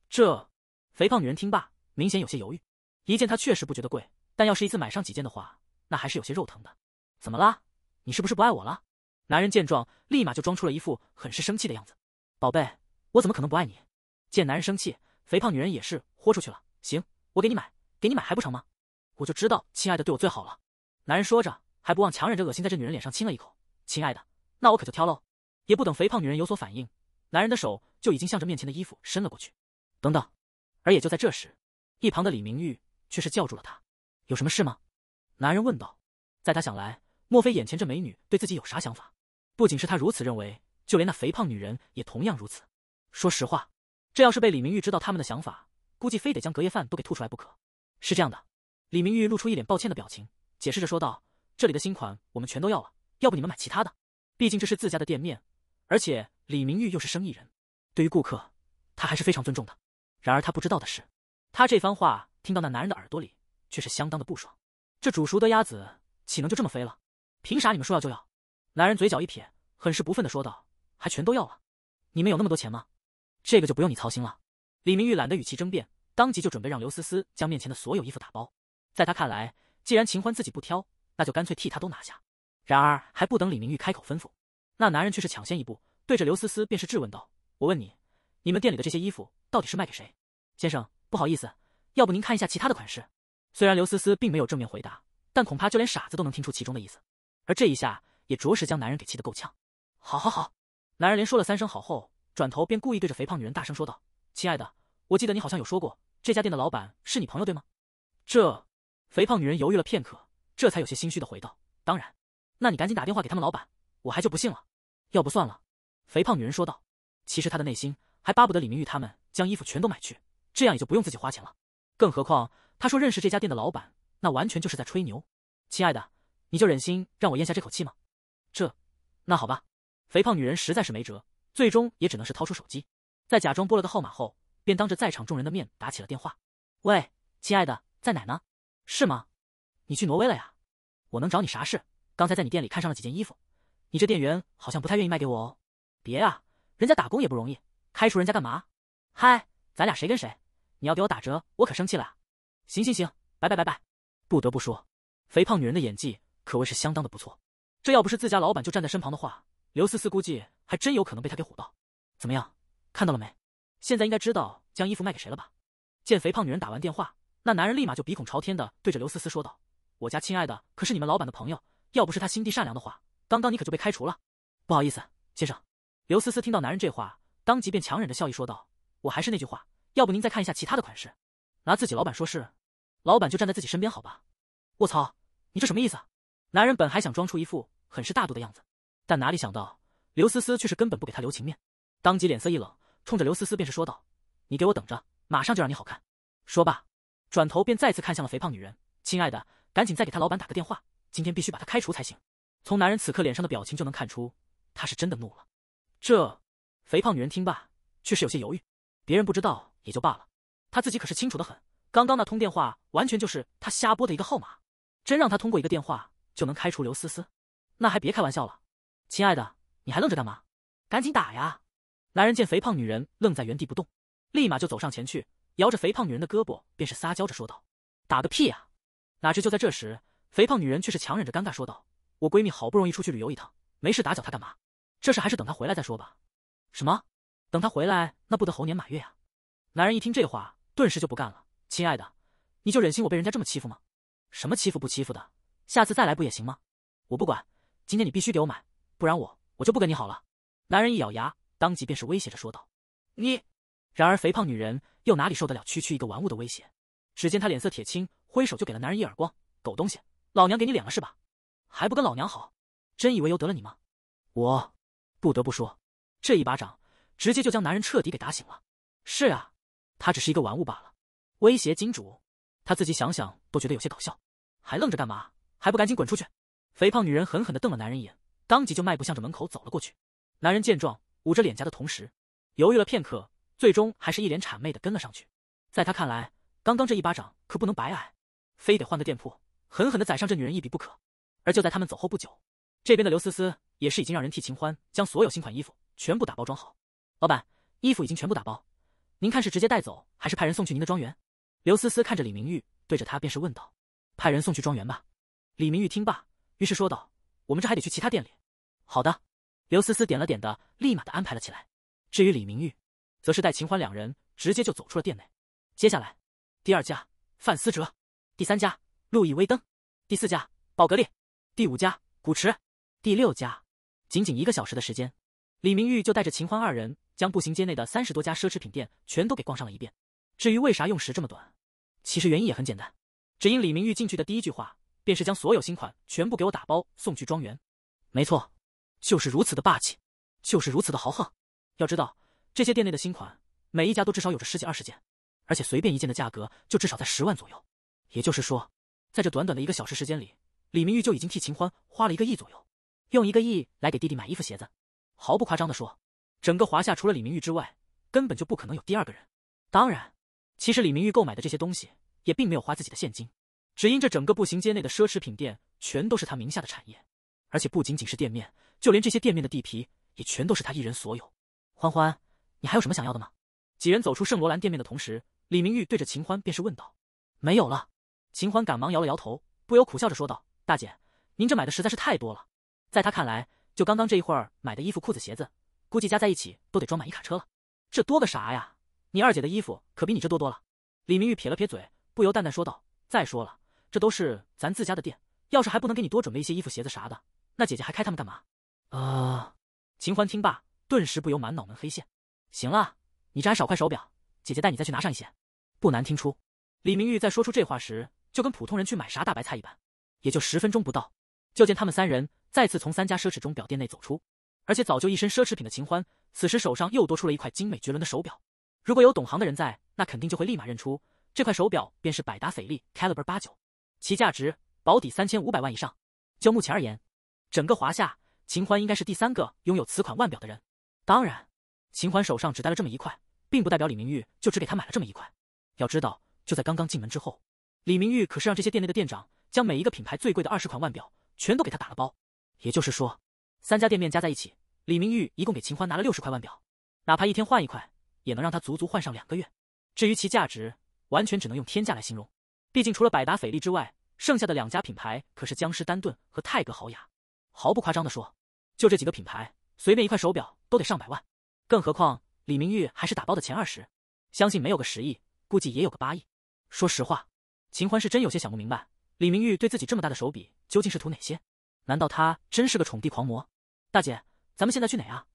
这肥胖女人听罢，明显有些犹豫。一件她确实不觉得贵，但要是一次买上几件的话，那还是有些肉疼的。怎么啦？你是不是不爱我了？男人见状，立马就装出了一副很是生气的样子。宝贝，我怎么可能不爱你？见男人生气，肥胖女人也是豁出去了。行，我给你买，给你买还不成吗？我就知道，亲爱的对我最好了。男人说着，还不忘强忍着恶心，在这女人脸上亲了一口。亲爱的，那我可就挑喽。也不等肥胖女人有所反应，男人的手就已经向着面前的衣服伸了过去。等等！而也就在这时，一旁的李明玉却是叫住了他。有什么事吗？男人问道。在他想来，莫非眼前这美女对自己有啥想法？不仅是他如此认为，就连那肥胖女人也同样如此。说实话，这要是被李明玉知道他们的想法，估计非得将隔夜饭都给吐出来不可。是这样的，李明玉露出一脸抱歉的表情，解释着说道：“这里的新款我们全都要了，要不你们买其他的？毕竟这是自家的店面，而且李明玉又是生意人，对于顾客，他还是非常尊重的。”然而他不知道的是，他这番话听到那男人的耳朵里却是相当的不爽。这煮熟的鸭子岂能就这么飞了？凭啥你们说要就要？男人嘴角一撇，很是不忿的说道：“还全都要了？你们有那么多钱吗？这个就不用你操心了。”李明玉懒得与其争辩，当即就准备让刘思思将面前的所有衣服打包。在他看来，既然秦欢自己不挑，那就干脆替他都拿下。然而还不等李明玉开口吩咐，那男人却是抢先一步，对着刘思思便是质问道：“我问你，你们店里的这些衣服到底是卖给谁？”先生，不好意思，要不您看一下其他的款式？虽然刘思思并没有正面回答，但恐怕就连傻子都能听出其中的意思。而这一下。也着实将男人给气得够呛。好，好，好！男人连说了三声好后，转头便故意对着肥胖女人大声说道：“亲爱的，我记得你好像有说过，这家店的老板是你朋友，对吗？”这肥胖女人犹豫了片刻，这才有些心虚的回道：“当然。”“那你赶紧打电话给他们老板，我还就不信了。”“要不算了。”肥胖女人说道。其实她的内心还巴不得李明玉他们将衣服全都买去，这样也就不用自己花钱了。更何况她说认识这家店的老板，那完全就是在吹牛。亲爱的，你就忍心让我咽下这口气吗？这，那好吧。肥胖女人实在是没辙，最终也只能是掏出手机，在假装拨了个号码后，便当着在场众人的面打起了电话。喂，亲爱的，在哪呢？是吗？你去挪威了呀？我能找你啥事？刚才在你店里看上了几件衣服，你这店员好像不太愿意卖给我哦。别啊，人家打工也不容易，开除人家干嘛？嗨，咱俩谁跟谁？你要给我打折，我可生气了。行行行，拜拜拜拜。不得不说，肥胖女人的演技可谓是相当的不错。这要不是自家老板就站在身旁的话，刘思思估计还真有可能被他给唬到。怎么样，看到了没？现在应该知道将衣服卖给谁了吧？见肥胖女人打完电话，那男人立马就鼻孔朝天的对着刘思思说道：“我家亲爱的，可是你们老板的朋友。要不是他心地善良的话，刚刚你可就被开除了。”不好意思，先生。刘思思听到男人这话，当即便强忍着笑意说道：“我还是那句话，要不您再看一下其他的款式。”拿自己老板说事，老板就站在自己身边，好吧？我操，你这什么意思？男人本还想装出一副。很是大度的样子，但哪里想到刘思思却是根本不给他留情面，当即脸色一冷，冲着刘思思便是说道：“你给我等着，马上就让你好看！”说罢，转头便再次看向了肥胖女人：“亲爱的，赶紧再给他老板打个电话，今天必须把他开除才行。”从男人此刻脸上的表情就能看出，他是真的怒了。这肥胖女人听罢，却是有些犹豫。别人不知道也就罢了，她自己可是清楚的很，刚刚那通电话完全就是她瞎拨的一个号码，真让她通过一个电话就能开除刘思思？那还别开玩笑了，亲爱的，你还愣着干嘛？赶紧打呀！男人见肥胖女人愣在原地不动，立马就走上前去，摇着肥胖女人的胳膊，便是撒娇着说道：“打个屁呀！”哪知就在这时，肥胖女人却是强忍着尴尬说道：“我闺蜜好不容易出去旅游一趟，没事打搅她干嘛？这事还是等她回来再说吧。”什么？等她回来那不得猴年马月啊！男人一听这话，顿时就不干了：“亲爱的，你就忍心我被人家这么欺负吗？什么欺负不欺负的？下次再来不也行吗？我不管！”今天你必须给我买，不然我我就不跟你好了。男人一咬牙，当即便是威胁着说道：“你。”然而肥胖女人又哪里受得了区区一个玩物的威胁？只见她脸色铁青，挥手就给了男人一耳光：“狗东西，老娘给你脸了是吧？还不跟老娘好？真以为由得了你吗？”我不得不说，这一巴掌直接就将男人彻底给打醒了。是啊，他只是一个玩物罢了。威胁金主，他自己想想都觉得有些搞笑。还愣着干嘛？还不赶紧滚出去！肥胖女人狠狠地瞪了男人一眼，当即就迈步向着门口走了过去。男人见状，捂着脸颊的同时，犹豫了片刻，最终还是一脸谄媚的跟了上去。在他看来，刚刚这一巴掌可不能白挨，非得换个店铺，狠狠的宰上这女人一笔不可。而就在他们走后不久，这边的刘思思也是已经让人替秦欢将所有新款衣服全部打包装好。老板，衣服已经全部打包，您看是直接带走，还是派人送去您的庄园？刘思思看着李明玉，对着他便是问道：“派人送去庄园吧。”李明玉听罢。于是说道：“我们这还得去其他店里。”好的，刘思思点了点的，立马的安排了起来。至于李明玉，则是带秦欢两人直接就走出了店内。接下来，第二家范思哲，第三家路易威登，第四家宝格丽，第五家古驰，第六家。仅仅一个小时的时间，李明玉就带着秦欢二人将步行街内的三十多家奢侈品店全都给逛上了一遍。至于为啥用时这么短，其实原因也很简单，只因李明玉进去的第一句话。便是将所有新款全部给我打包送去庄园，没错，就是如此的霸气，就是如此的豪横。要知道，这些店内的新款，每一家都至少有着十几二十件，而且随便一件的价格就至少在十万左右。也就是说，在这短短的一个小时时间里，李明玉就已经替秦欢花了一个亿左右，用一个亿来给弟弟买衣服鞋子。毫不夸张的说，整个华夏除了李明玉之外，根本就不可能有第二个人。当然，其实李明玉购买的这些东西，也并没有花自己的现金。只因这整个步行街内的奢侈品店全都是他名下的产业，而且不仅仅是店面，就连这些店面的地皮也全都是他一人所有。欢欢，你还有什么想要的吗？几人走出圣罗兰店面的同时，李明玉对着秦欢便是问道：“没有了。”秦欢赶忙摇了摇头，不由苦笑着说道：“大姐，您这买的实在是太多了。在他看来，就刚刚这一会儿买的衣服、裤子、鞋子，估计加在一起都得装满一卡车了。这多个啥呀？你二姐的衣服可比你这多多了。”李明玉撇了撇嘴，不由淡淡说道：“再说了。”这都是咱自家的店，要是还不能给你多准备一些衣服、鞋子啥的，那姐姐还开他们干嘛？啊！秦欢听罢，顿时不由满脑门黑线。行了，你这还少块手表，姐姐带你再去拿上一些。不难听出，李明玉在说出这话时，就跟普通人去买啥大白菜一般。也就十分钟不到，就见他们三人再次从三家奢侈钟表店内走出，而且早就一身奢侈品的秦欢，此时手上又多出了一块精美绝伦的手表。如果有懂行的人在，那肯定就会立马认出这块手表便是百达翡丽 Caliber 八九。其价值保底三千五百万以上。就目前而言，整个华夏，秦欢应该是第三个拥有此款腕表的人。当然，秦欢手上只带了这么一块，并不代表李明玉就只给他买了这么一块。要知道，就在刚刚进门之后，李明玉可是让这些店内的店长将每一个品牌最贵的二十款腕表全都给他打了包。也就是说，三家店面加在一起，李明玉一共给秦欢拿了六十块腕表，哪怕一天换一块，也能让他足足换上两个月。至于其价值，完全只能用天价来形容。毕竟除了百达翡丽之外，剩下的两家品牌可是江诗丹顿和泰格豪雅。毫不夸张的说，就这几个品牌，随便一块手表都得上百万，更何况李明玉还是打包的前二十，相信没有个十亿，估计也有个八亿。说实话，秦欢是真有些想不明白，李明玉对自己这么大的手笔究竟是图哪些？难道他真是个宠弟狂魔？大姐，咱们现在去哪啊？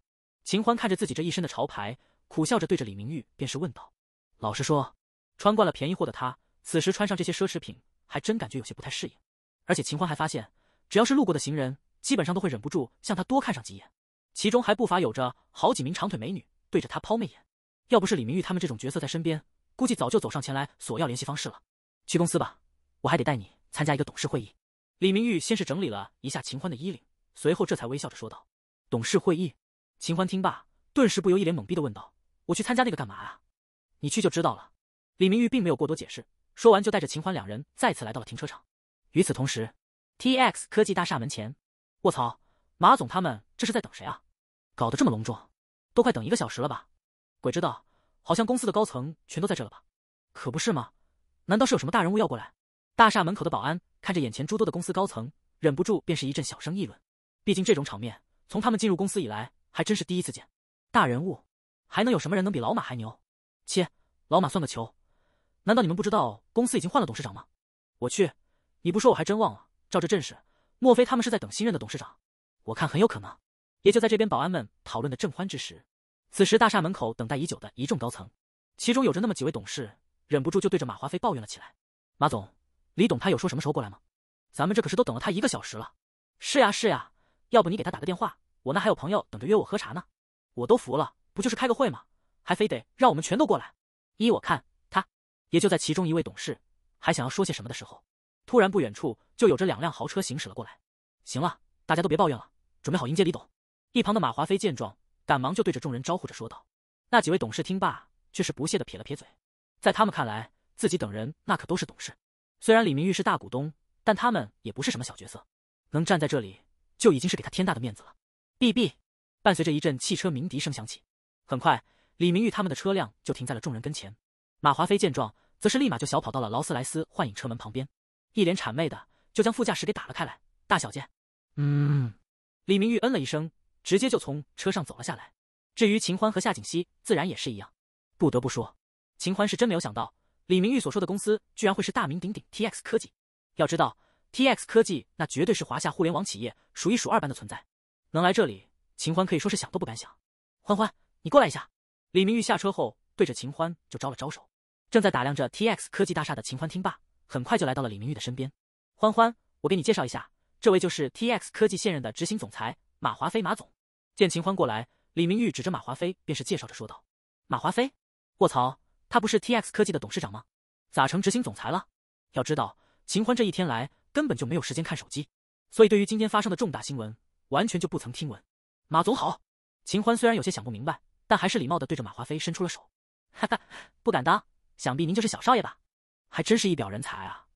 秦欢看着自己这一身的潮牌，苦笑着对着李明玉便是问道：“老实说，穿惯了便宜货的他。”此时穿上这些奢侈品，还真感觉有些不太适应。而且秦欢还发现，只要是路过的行人，基本上都会忍不住向他多看上几眼，其中还不乏有着好几名长腿美女对着他抛媚眼。要不是李明玉他们这种角色在身边，估计早就走上前来索要联系方式了。去公司吧，我还得带你参加一个董事会议。李明玉先是整理了一下秦欢的衣领，随后这才微笑着说道：“董事会议。”秦欢听罢，顿时不由一脸懵逼的问道：“我去参加那个干嘛啊？”“你去就知道了。”李明玉并没有过多解释。说完，就带着秦欢两人再次来到了停车场。与此同时，T X 科技大厦门前，卧槽，马总他们这是在等谁啊？搞得这么隆重，都快等一个小时了吧？鬼知道，好像公司的高层全都在这了吧？可不是吗？难道是有什么大人物要过来？大厦门口的保安看着眼前诸多的公司高层，忍不住便是一阵小声议论。毕竟这种场面，从他们进入公司以来还真是第一次见。大人物，还能有什么人能比老马还牛？切，老马算个球！难道你们不知道公司已经换了董事长吗？我去，你不说我还真忘了。照这阵势，莫非他们是在等新任的董事长？我看很有可能。也就在这边保安们讨论的正欢之时，此时大厦门口等待已久的一众高层，其中有着那么几位董事，忍不住就对着马华飞抱怨了起来：“马总，李董他有说什么时候过来吗？咱们这可是都等了他一个小时了。”“是呀，是呀，要不你给他打个电话？我那还有朋友等着约我喝茶呢。”“我都服了，不就是开个会吗？还非得让我们全都过来。”“依我看。”也就在其中一位董事还想要说些什么的时候，突然不远处就有着两辆豪车行驶了过来。行了，大家都别抱怨了，准备好迎接李董。一旁的马华飞见状，赶忙就对着众人招呼着说道。那几位董事听罢，却是不屑的撇了撇嘴。在他们看来，自己等人那可都是董事，虽然李明玉是大股东，但他们也不是什么小角色，能站在这里就已经是给他天大的面子了。毕毕，伴随着一阵汽车鸣笛声响起，很快李明玉他们的车辆就停在了众人跟前。马华飞见状，则是立马就小跑到了劳斯莱斯幻影车门旁边，一脸谄媚的就将副驾驶给打了开来。大小姐，嗯，李明玉嗯了一声，直接就从车上走了下来。至于秦欢和夏锦溪，自然也是一样。不得不说，秦欢是真没有想到，李明玉所说的公司居然会是大名鼎鼎 TX 科技。要知道，TX 科技那绝对是华夏互联网企业数一数二般的存在。能来这里，秦欢可以说是想都不敢想。欢欢，你过来一下。李明玉下车后，对着秦欢就招了招手。正在打量着 TX 科技大厦的秦欢，听罢很快就来到了李明玉的身边。欢欢，我给你介绍一下，这位就是 TX 科技现任的执行总裁马华飞，马总。见秦欢过来，李明玉指着马华飞便是介绍着说道：“马华飞，卧槽，他不是 TX 科技的董事长吗？咋成执行总裁了？要知道，秦欢这一天来根本就没有时间看手机，所以对于今天发生的重大新闻完全就不曾听闻。”马总好。秦欢虽然有些想不明白，但还是礼貌的对着马华飞伸出了手。哈哈，不敢当。想必您就是小少爷吧，还真是一表人才啊！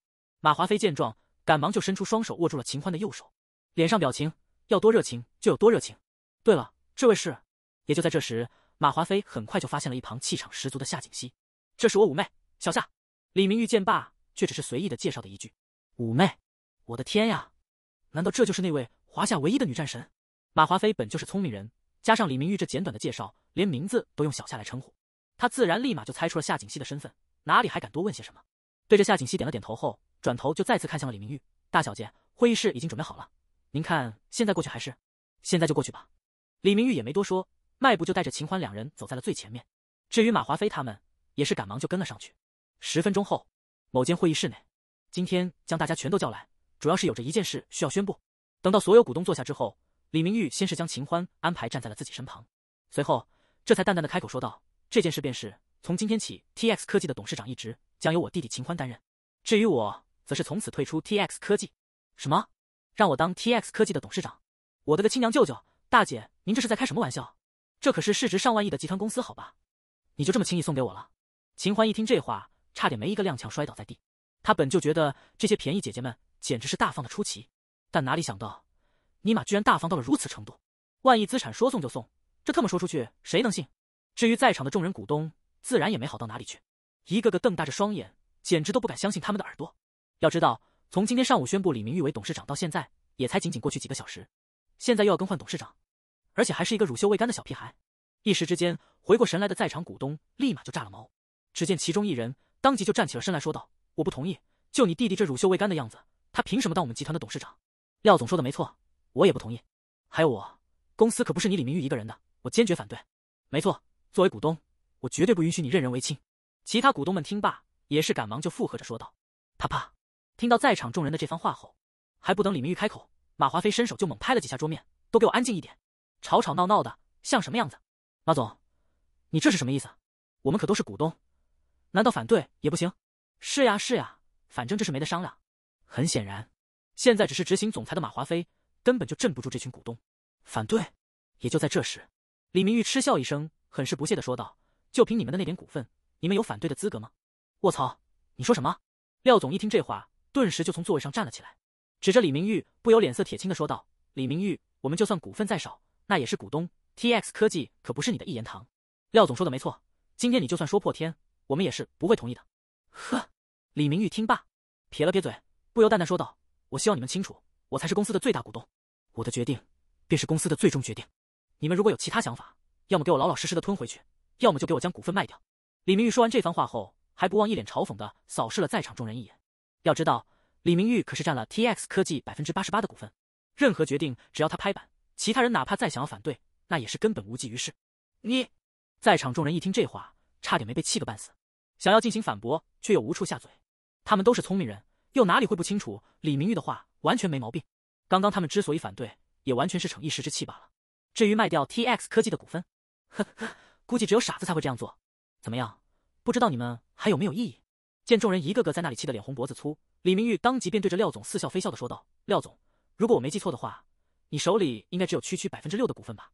马华飞见状，赶忙就伸出双手握住了秦欢的右手，脸上表情要多热情就有多热情。对了，这位是……也就在这时，马华飞很快就发现了一旁气场十足的夏锦溪，这是我五妹，小夏。李明玉见罢，却只是随意的介绍了一句：“五妹，我的天呀，难道这就是那位华夏唯一的女战神？”马华飞本就是聪明人，加上李明玉这简短的介绍，连名字都用小夏来称呼。他自然立马就猜出了夏锦熙的身份，哪里还敢多问些什么？对着夏锦熙点了点头后，转头就再次看向了李明玉大小姐。会议室已经准备好了，您看现在过去还是？现在就过去吧。李明玉也没多说，迈步就带着秦欢两人走在了最前面。至于马华飞他们，也是赶忙就跟了上去。十分钟后，某间会议室内，今天将大家全都叫来，主要是有着一件事需要宣布。等到所有股东坐下之后，李明玉先是将秦欢安排站在了自己身旁，随后这才淡淡的开口说道。这件事便是从今天起，TX 科技的董事长一职将由我弟弟秦欢担任。至于我，则是从此退出 TX 科技。什么？让我当 TX 科技的董事长？我的个亲娘舅舅！大姐，您这是在开什么玩笑？这可是市值上万亿的集团公司，好吧？你就这么轻易送给我了？秦欢一听这话，差点没一个踉跄摔倒在地。他本就觉得这些便宜姐姐们简直是大方的出奇，但哪里想到，尼玛居然大方到了如此程度！万亿资产说送就送，这特么说出去谁能信？至于在场的众人股东，自然也没好到哪里去，一个个瞪大着双眼，简直都不敢相信他们的耳朵。要知道，从今天上午宣布李明玉为董事长到现在，也才仅仅过去几个小时，现在又要更换董事长，而且还是一个乳臭未干的小屁孩。一时之间，回过神来的在场股东立马就炸了毛。只见其中一人当即就站起了身来说道：“我不同意！就你弟弟这乳臭未干的样子，他凭什么当我们集团的董事长？”廖总说的没错，我也不同意。还有我，公司可不是你李明玉一个人的，我坚决反对。没错。作为股东，我绝对不允许你任人唯亲。其他股东们听罢，也是赶忙就附和着说道：“他怕。”听到在场众人的这番话后，还不等李明玉开口，马华飞伸手就猛拍了几下桌面：“都给我安静一点，吵吵闹闹的像什么样子？”马总，你这是什么意思？我们可都是股东，难道反对也不行？是呀是呀，反正这是没得商量。很显然，现在只是执行总裁的马华飞根本就镇不住这群股东。反对。也就在这时，李明玉嗤笑一声。很是不屑的说道：“就凭你们的那点股份，你们有反对的资格吗？”卧槽！你说什么？廖总一听这话，顿时就从座位上站了起来，指着李明玉，不由脸色铁青的说道：“李明玉，我们就算股份再少，那也是股东。T X 科技可不是你的一言堂。”廖总说的没错，今天你就算说破天，我们也是不会同意的。呵！李明玉听罢，撇了撇嘴，不由淡淡说道：“我希望你们清楚，我才是公司的最大股东，我的决定便是公司的最终决定。你们如果有其他想法。”要么给我老老实实的吞回去，要么就给我将股份卖掉。李明玉说完这番话后，还不忘一脸嘲讽的扫视了在场众人一眼。要知道，李明玉可是占了 T X 科技百分之八十八的股份，任何决定只要他拍板，其他人哪怕再想要反对，那也是根本无济于事。你在场众人一听这话，差点没被气个半死，想要进行反驳，却又无处下嘴。他们都是聪明人，又哪里会不清楚李明玉的话完全没毛病？刚刚他们之所以反对，也完全是逞一时之气罢了。至于卖掉 T X 科技的股份，呵呵，估计只有傻子才会这样做。怎么样？不知道你们还有没有异议？见众人一个个在那里气得脸红脖子粗，李明玉当即便对着廖总似笑非笑的说道：“廖总，如果我没记错的话，你手里应该只有区区百分之六的股份吧？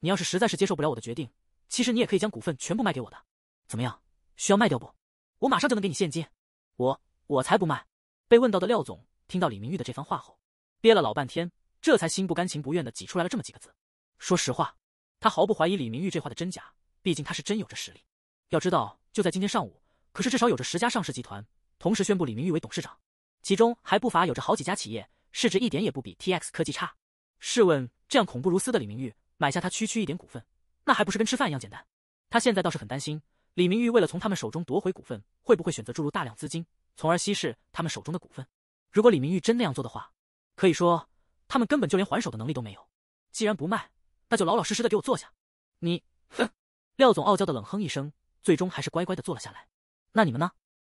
你要是实在是接受不了我的决定，其实你也可以将股份全部卖给我的。怎么样？需要卖掉不？我马上就能给你现金。我我才不卖！”被问到的廖总听到李明玉的这番话后，憋了老半天，这才心不甘情不愿的挤出来了这么几个字：“说实话。”他毫不怀疑李明玉这话的真假，毕竟他是真有着实力。要知道，就在今天上午，可是至少有着十家上市集团同时宣布李明玉为董事长，其中还不乏有着好几家企业市值一点也不比 T X 科技差。试问，这样恐怖如斯的李明玉买下他区区一点股份，那还不是跟吃饭一样简单？他现在倒是很担心，李明玉为了从他们手中夺回股份，会不会选择注入大量资金，从而稀释他们手中的股份？如果李明玉真那样做的话，可以说他们根本就连还手的能力都没有。既然不卖。那就老老实实的给我坐下。你，哼！廖总傲娇的冷哼一声，最终还是乖乖的坐了下来。那你们呢？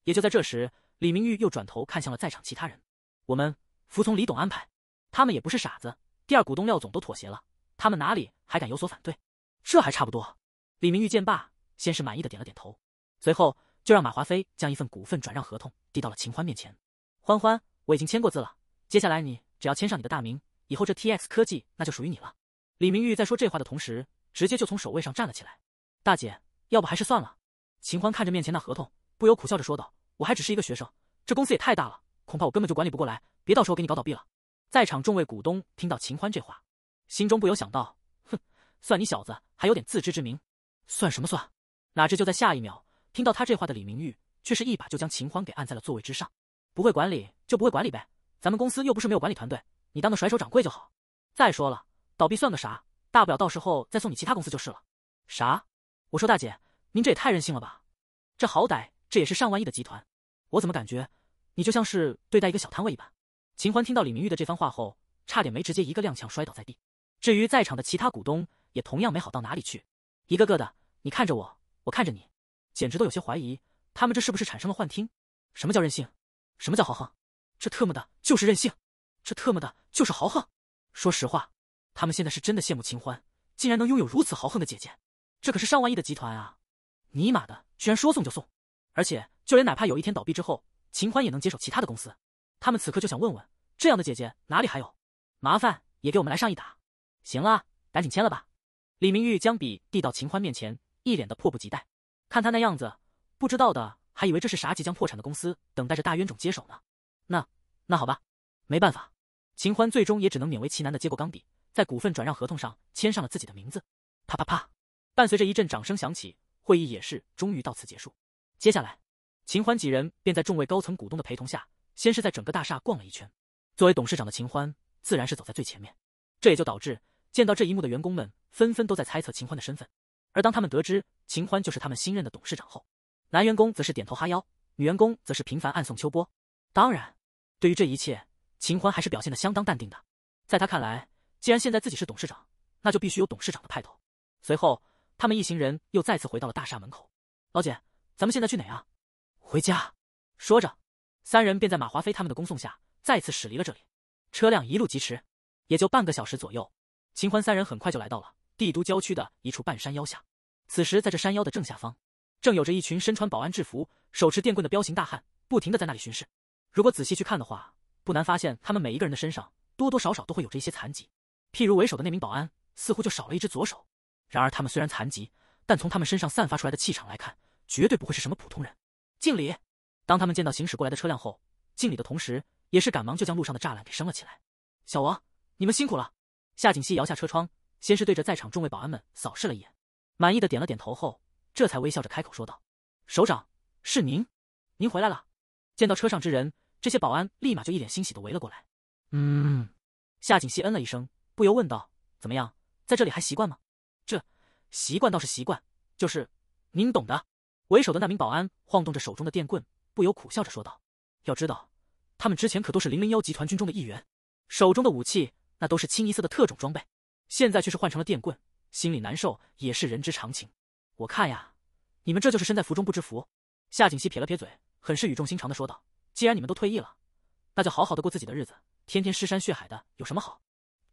也就在这时，李明玉又转头看向了在场其他人。我们服从李董安排。他们也不是傻子，第二股东廖总都妥协了，他们哪里还敢有所反对？这还差不多。李明玉见罢，先是满意的点了点头，随后就让马华飞将一份股份转让合同递到了秦欢面前。欢欢，我已经签过字了，接下来你只要签上你的大名，以后这 T X 科技那就属于你了。李明玉在说这话的同时，直接就从守卫上站了起来。大姐，要不还是算了。秦欢看着面前那合同，不由苦笑着说道：“我还只是一个学生，这公司也太大了，恐怕我根本就管理不过来。别到时候给你搞倒闭了。”在场众位股东听到秦欢这话，心中不由想到：“哼，算你小子还有点自知之明。算什么算？”哪知就在下一秒，听到他这话的李明玉却是一把就将秦欢给按在了座位之上：“不会管理就不会管理呗，咱们公司又不是没有管理团队，你当个甩手掌柜就好。再说了。”倒闭算个啥？大不了到时候再送你其他公司就是了。啥？我说大姐，您这也太任性了吧？这好歹这也是上万亿的集团，我怎么感觉你就像是对待一个小摊位一般？秦欢听到李明玉的这番话后，差点没直接一个踉跄摔倒在地。至于在场的其他股东，也同样没好到哪里去，一个个的你看着我，我看着你，简直都有些怀疑他们这是不是产生了幻听？什么叫任性？什么叫豪横？这特么的就是任性，这特么的就是豪横！说实话。他们现在是真的羡慕秦欢，竟然能拥有如此豪横的姐姐，这可是上万亿的集团啊！尼玛的，居然说送就送，而且就连哪怕有一天倒闭之后，秦欢也能接手其他的公司。他们此刻就想问问，这样的姐姐哪里还有？麻烦也给我们来上一打。行了，赶紧签了吧。李明玉将笔递到秦欢面前，一脸的迫不及待。看他那样子，不知道的还以为这是啥即将破产的公司，等待着大冤种接手呢。那那好吧，没办法，秦欢最终也只能勉为其难的接过钢笔。在股份转让合同上签上了自己的名字，啪啪啪，伴随着一阵掌声响起，会议也是终于到此结束。接下来，秦欢几人便在众位高层股东的陪同下，先是在整个大厦逛了一圈。作为董事长的秦欢自然是走在最前面，这也就导致见到这一幕的员工们纷纷都在猜测秦欢的身份。而当他们得知秦欢就是他们新任的董事长后，男员工则是点头哈腰，女员工则是频繁暗送秋波。当然，对于这一切，秦欢还是表现的相当淡定的。在他看来，既然现在自己是董事长，那就必须有董事长的派头。随后，他们一行人又再次回到了大厦门口。老姐，咱们现在去哪啊？回家。说着，三人便在马华飞他们的恭送下，再次驶离了这里。车辆一路疾驰，也就半个小时左右，秦欢三人很快就来到了帝都郊区的一处半山腰下。此时，在这山腰的正下方，正有着一群身穿保安制服、手持电棍的彪形大汉，不停的在那里巡视。如果仔细去看的话，不难发现他们每一个人的身上多多少少都会有着一些残疾。譬如为首的那名保安，似乎就少了一只左手。然而他们虽然残疾，但从他们身上散发出来的气场来看，绝对不会是什么普通人。敬礼！当他们见到行驶过来的车辆后，敬礼的同时，也是赶忙就将路上的栅栏给升了起来。小王，你们辛苦了。夏锦溪摇下车窗，先是对着在场众位保安们扫视了一眼，满意的点了点头后，这才微笑着开口说道：“首长，是您，您回来了。”见到车上之人，这些保安立马就一脸欣喜的围了过来。嗯，夏锦溪嗯了一声。不由问道：“怎么样，在这里还习惯吗？”这习惯倒是习惯，就是您懂的。为首的那名保安晃动着手中的电棍，不由苦笑着说道：“要知道，他们之前可都是零零幺集团军中的一员，手中的武器那都是清一色的特种装备，现在却是换成了电棍，心里难受也是人之常情。我看呀，你们这就是身在福中不知福。”夏景熙撇了撇嘴，很是语重心长的说道：“既然你们都退役了，那就好好的过自己的日子，天天尸山血海的有什么好？”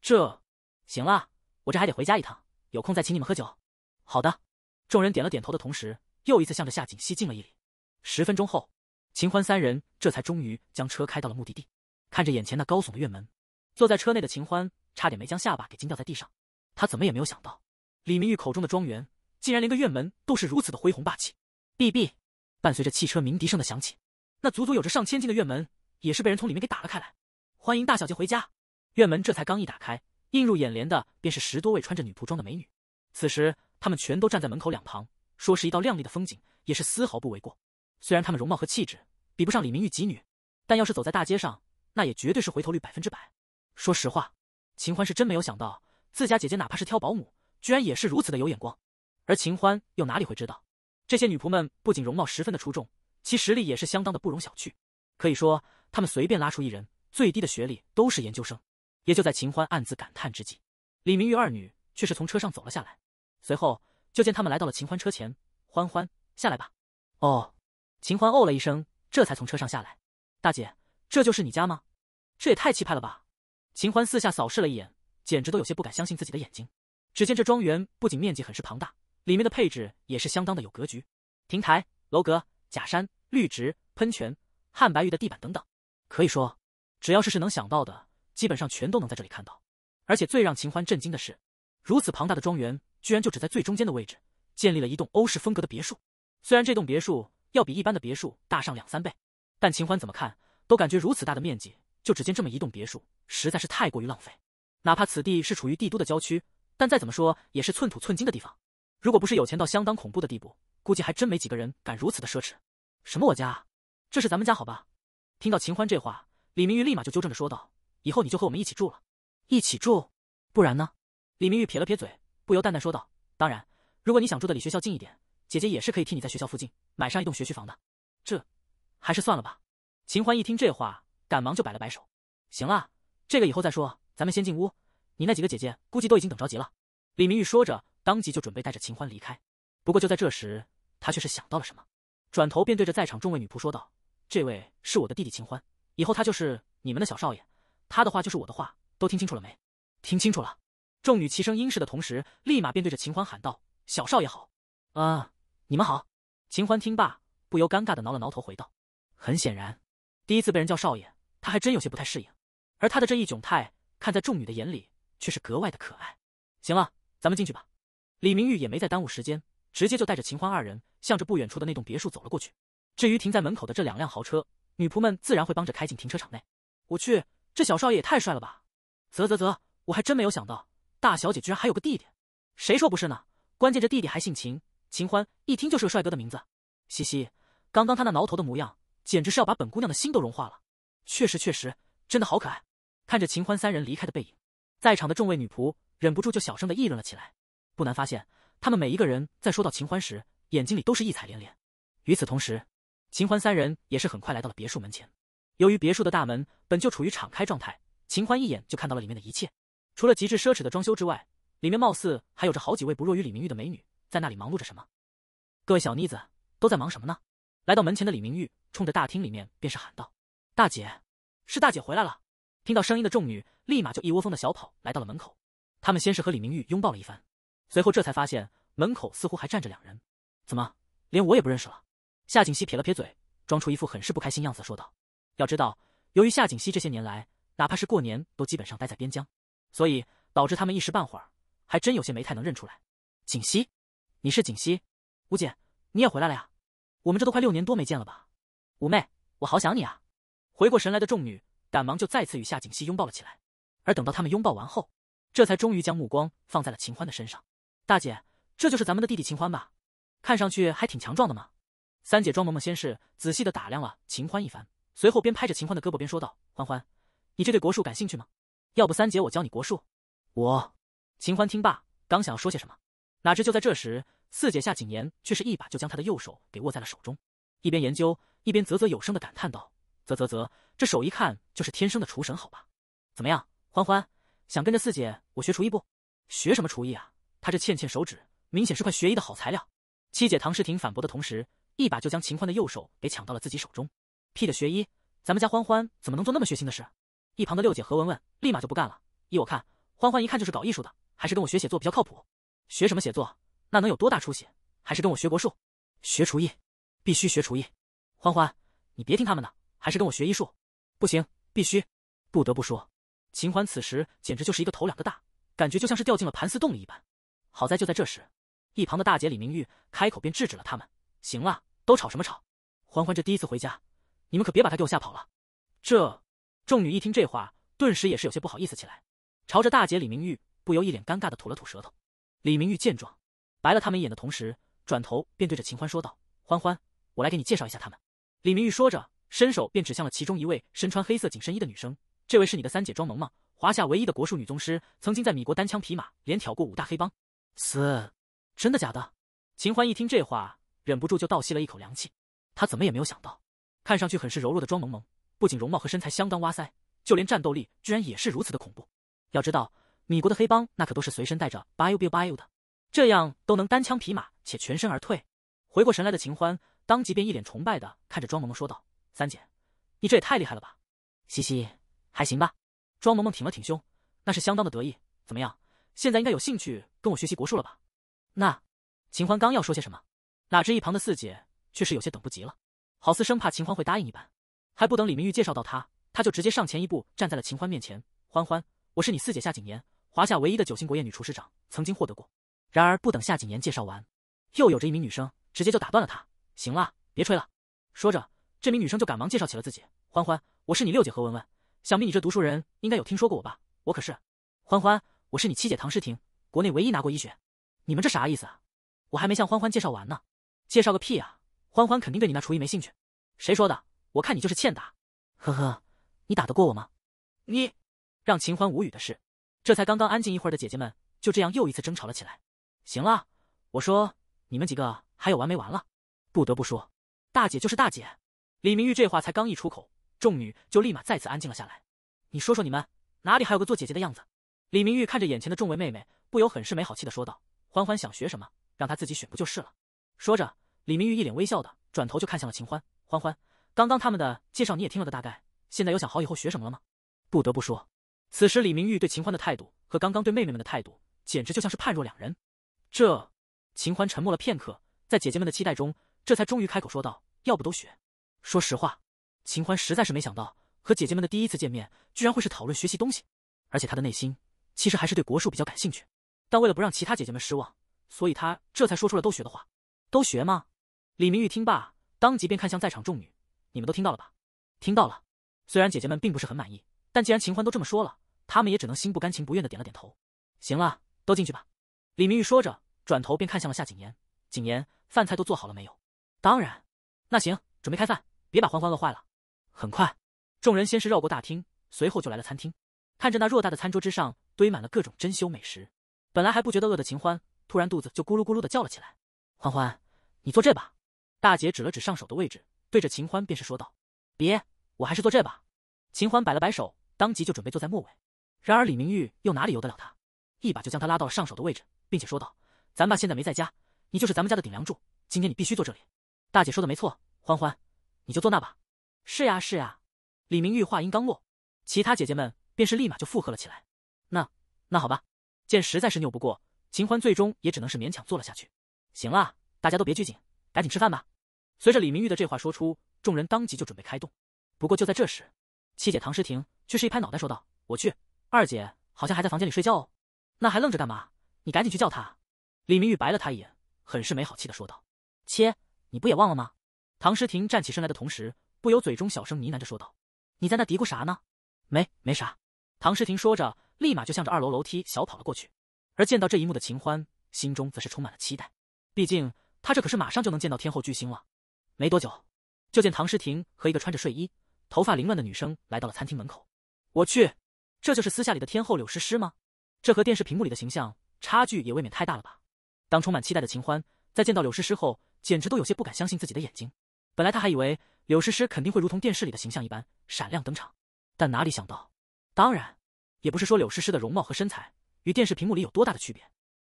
这，行了，我这还得回家一趟，有空再请你们喝酒。好的。众人点了点头的同时，又一次向着夏锦熙敬了一礼。十分钟后，秦欢三人这才终于将车开到了目的地。看着眼前那高耸的院门，坐在车内的秦欢差点没将下巴给惊掉在地上。他怎么也没有想到，李明玉口中的庄园，竟然连个院门都是如此的恢宏霸气。哔哔，伴随着汽车鸣笛声的响起，那足足有着上千斤的院门，也是被人从里面给打了开来。欢迎大小姐回家。院门这才刚一打开，映入眼帘的便是十多位穿着女仆装的美女。此时，她们全都站在门口两旁，说是一道亮丽的风景，也是丝毫不为过。虽然她们容貌和气质比不上李明玉几女，但要是走在大街上，那也绝对是回头率百分之百。说实话，秦欢是真没有想到，自家姐姐哪怕是挑保姆，居然也是如此的有眼光。而秦欢又哪里会知道，这些女仆们不仅容貌十分的出众，其实力也是相当的不容小觑。可以说，她们随便拉出一人，最低的学历都是研究生。也就在秦欢暗自感叹之际，李明玉二女却是从车上走了下来，随后就见他们来到了秦欢车前。欢欢，下来吧。哦，秦欢哦了一声，这才从车上下来。大姐，这就是你家吗？这也太气派了吧！秦欢四下扫视了一眼，简直都有些不敢相信自己的眼睛。只见这庄园不仅面积很是庞大，里面的配置也是相当的有格局。亭台、楼阁、假山、绿植、喷泉、汉白玉的地板等等，可以说，只要是是能想到的。基本上全都能在这里看到，而且最让秦欢震惊的是，如此庞大的庄园居然就只在最中间的位置建立了一栋欧式风格的别墅。虽然这栋别墅要比一般的别墅大上两三倍，但秦欢怎么看都感觉如此大的面积就只建这么一栋别墅实在是太过于浪费。哪怕此地是处于帝都的郊区，但再怎么说也是寸土寸金的地方。如果不是有钱到相当恐怖的地步，估计还真没几个人敢如此的奢侈。什么我家？这是咱们家好吧？听到秦欢这话，李明玉立马就纠正着说道。以后你就和我们一起住了，一起住，不然呢？李明玉撇了撇嘴，不由淡淡说道：“当然，如果你想住的离学校近一点，姐姐也是可以替你在学校附近买上一栋学区房的。”这，还是算了吧。秦欢一听这话，赶忙就摆了摆手：“行了，这个以后再说，咱们先进屋。你那几个姐姐估计都已经等着急了。”李明玉说着，当即就准备带着秦欢离开。不过就在这时，他却是想到了什么，转头便对着在场众位女仆说道：“这位是我的弟弟秦欢，以后他就是你们的小少爷。”他的话就是我的话，都听清楚了没？听清楚了。众女齐声应是的同时，立马便对着秦欢喊道：“小少爷好，啊，你们好。”秦欢听罢，不由尴尬的挠了挠头，回道：“很显然，第一次被人叫少爷，他还真有些不太适应。”而他的这一窘态，看在众女的眼里，却是格外的可爱。行了，咱们进去吧。李明玉也没再耽误时间，直接就带着秦欢二人，向着不远处的那栋别墅走了过去。至于停在门口的这两辆豪车，女仆们自然会帮着开进停车场内。我去。这小少爷也太帅了吧！啧啧啧，我还真没有想到大小姐居然还有个弟弟，谁说不是呢？关键这弟弟还姓秦，秦欢一听就是个帅哥的名字，嘻嘻，刚刚他那挠头的模样，简直是要把本姑娘的心都融化了。确实确实，真的好可爱。看着秦欢三人离开的背影，在场的众位女仆忍不住就小声的议论了起来。不难发现，他们每一个人在说到秦欢时，眼睛里都是异彩连连。与此同时，秦欢三人也是很快来到了别墅门前。由于别墅的大门本就处于敞开状态，秦欢一眼就看到了里面的一切。除了极致奢侈的装修之外，里面貌似还有着好几位不弱于李明玉的美女，在那里忙碌着什么。各位小妮子都在忙什么呢？来到门前的李明玉冲着大厅里面便是喊道：“大姐，是大姐回来了！”听到声音的众女立马就一窝蜂的小跑来到了门口。她们先是和李明玉拥抱了一番，随后这才发现门口似乎还站着两人。怎么，连我也不认识了？夏锦熙撇了撇嘴，装出一副很是不开心样子说道。要知道，由于夏锦熙这些年来，哪怕是过年都基本上待在边疆，所以导致他们一时半会儿还真有些没太能认出来。锦熙，你是锦熙？五姐你也回来了呀？我们这都快六年多没见了吧？五妹，我好想你啊！回过神来的众女，赶忙就再次与夏锦熙拥抱了起来。而等到他们拥抱完后，这才终于将目光放在了秦欢的身上。大姐，这就是咱们的弟弟秦欢吧？看上去还挺强壮的嘛。三姐庄萌萌先是仔细的打量了秦欢一番。随后边拍着秦欢的胳膊边说道：“欢欢，你这对国术感兴趣吗？要不三姐我教你国术。”我秦欢听罢，刚想要说些什么，哪知就在这时，四姐夏景言却是一把就将他的右手给握在了手中，一边研究一边啧啧有声的感叹道：“啧啧啧，这手一看就是天生的厨神，好吧？怎么样，欢欢，想跟着四姐我学厨艺不？学什么厨艺啊？他这欠欠手指明显是块学医的好材料。”七姐唐诗婷反驳的同时，一把就将秦欢的右手给抢到了自己手中。屁的学医！咱们家欢欢怎么能做那么血腥的事？一旁的六姐何雯雯立马就不干了。依我看，欢欢一看就是搞艺术的，还是跟我学写作比较靠谱。学什么写作？那能有多大出息？还是跟我学国术，学厨艺，必须学厨艺。欢欢，你别听他们的，还是跟我学医术。不行，必须。不得不说，秦欢此时简直就是一个头两个大，感觉就像是掉进了盘丝洞里一般。好在就在这时，一旁的大姐李明玉开口便制止了他们：“行了，都吵什么吵？欢欢这第一次回家。”你们可别把她给我吓跑了！这众女一听这话，顿时也是有些不好意思起来，朝着大姐李明玉不由一脸尴尬的吐了吐舌头。李明玉见状，白了他们一眼的同时，转头便对着秦欢说道：“欢欢，我来给你介绍一下他们。”李明玉说着，伸手便指向了其中一位身穿黑色紧身衣的女生：“这位是你的三姐庄萌萌，华夏唯一的国术女宗师，曾经在米国单枪匹马连挑过五大黑帮。”嘶，真的假的？秦欢一听这话，忍不住就倒吸了一口凉气，他怎么也没有想到。看上去很是柔弱的庄萌萌，不仅容貌和身材相当哇塞，就连战斗力居然也是如此的恐怖。要知道，米国的黑帮那可都是随身带着 biu biu biu 的，这样都能单枪匹马且全身而退。回过神来的秦欢当即便一脸崇拜的看着庄萌萌说道：“三姐，你这也太厉害了吧！”“嘻嘻，还行吧。”庄萌萌挺了挺胸，那是相当的得意。“怎么样，现在应该有兴趣跟我学习国术了吧？”那，秦欢刚要说些什么，哪知一旁的四姐却是有些等不及了。好似生怕秦欢会答应一般，还不等李明玉介绍到他，他就直接上前一步，站在了秦欢面前。欢欢，我是你四姐夏景言，华夏唯一的九星国宴女厨师长，曾经获得过。然而不等夏景言介绍完，又有着一名女生直接就打断了他：“行了，别吹了。”说着，这名女生就赶忙介绍起了自己：“欢欢，我是你六姐何文文，想必你这读书人应该有听说过我吧？我可是欢欢，我是你七姐唐诗婷，国内唯一拿过一学。你们这啥意思啊？我还没向欢欢介绍完呢，介绍个屁啊！”欢欢肯定对你那厨艺没兴趣，谁说的？我看你就是欠打。呵呵，你打得过我吗？你让秦欢无语的是，这才刚刚安静一会儿的姐姐们，就这样又一次争吵了起来。行了，我说你们几个还有完没完了？不得不说，大姐就是大姐。李明玉这话才刚一出口，众女就立马再次安静了下来。你说说你们哪里还有个做姐姐的样子？李明玉看着眼前的众位妹妹，不由很是没好气的说道：“欢欢想学什么，让她自己选不就是了。”说着。李明玉一脸微笑的转头就看向了秦欢，欢欢，刚刚他们的介绍你也听了个大概，现在有想好以后学什么了吗？不得不说，此时李明玉对秦欢的态度和刚刚对妹妹们的态度简直就像是判若两人。这，秦欢沉默了片刻，在姐姐们的期待中，这才终于开口说道：“要不都学？”说实话，秦欢实在是没想到和姐姐们的第一次见面居然会是讨论学习东西，而且她的内心其实还是对国术比较感兴趣，但为了不让其他姐姐们失望，所以他这才说出了都学的话。都学吗？李明玉听罢，当即便看向在场众女：“你们都听到了吧？”“听到了。”虽然姐姐们并不是很满意，但既然秦欢都这么说了，她们也只能心不甘情不愿的点了点头。“行了，都进去吧。”李明玉说着，转头便看向了夏景言：“景言，饭菜都做好了没有？”“当然。”“那行，准备开饭，别把欢欢饿坏了。”很快，众人先是绕过大厅，随后就来了餐厅。看着那偌大的餐桌之上堆满了各种珍馐美食，本来还不觉得饿的秦欢，突然肚子就咕噜咕噜的叫了起来。“欢欢，你坐这吧。”大姐指了指上手的位置，对着秦欢便是说道：“别，我还是坐这吧。”秦欢摆了摆手，当即就准备坐在末尾。然而李明玉又哪里由得了他，一把就将他拉到了上手的位置，并且说道：“咱爸现在没在家，你就是咱们家的顶梁柱，今天你必须坐这里。”大姐说的没错，欢欢，你就坐那吧。是呀，是呀。李明玉话音刚落，其他姐姐们便是立马就附和了起来。那、那好吧。见实在是拗不过，秦欢最终也只能是勉强坐了下去。行了，大家都别拘谨，赶紧吃饭吧。随着李明玉的这话说出，众人当即就准备开动。不过就在这时，七姐唐诗婷却是一拍脑袋说道：“我去，二姐好像还在房间里睡觉，哦，那还愣着干嘛？你赶紧去叫她！”李明玉白了她一眼，很是没好气的说道：“切，你不也忘了吗？”唐诗婷站起身来的同时，不由嘴中小声呢喃着说道：“你在那嘀咕啥呢？没没啥。”唐诗婷说着，立马就向着二楼楼梯小跑了过去。而见到这一幕的秦欢，心中则是充满了期待，毕竟他这可是马上就能见到天后巨星了。没多久，就见唐诗婷和一个穿着睡衣、头发凌乱的女生来到了餐厅门口。我去，这就是私下里的天后柳诗诗吗？这和电视屏幕里的形象差距也未免太大了吧？当充满期待的秦欢在见到柳诗诗后，简直都有些不敢相信自己的眼睛。本来他还以为柳诗诗肯定会如同电视里的形象一般闪亮登场，但哪里想到……当然，也不是说柳诗诗的容貌和身材与电视屏幕里有多大的区别，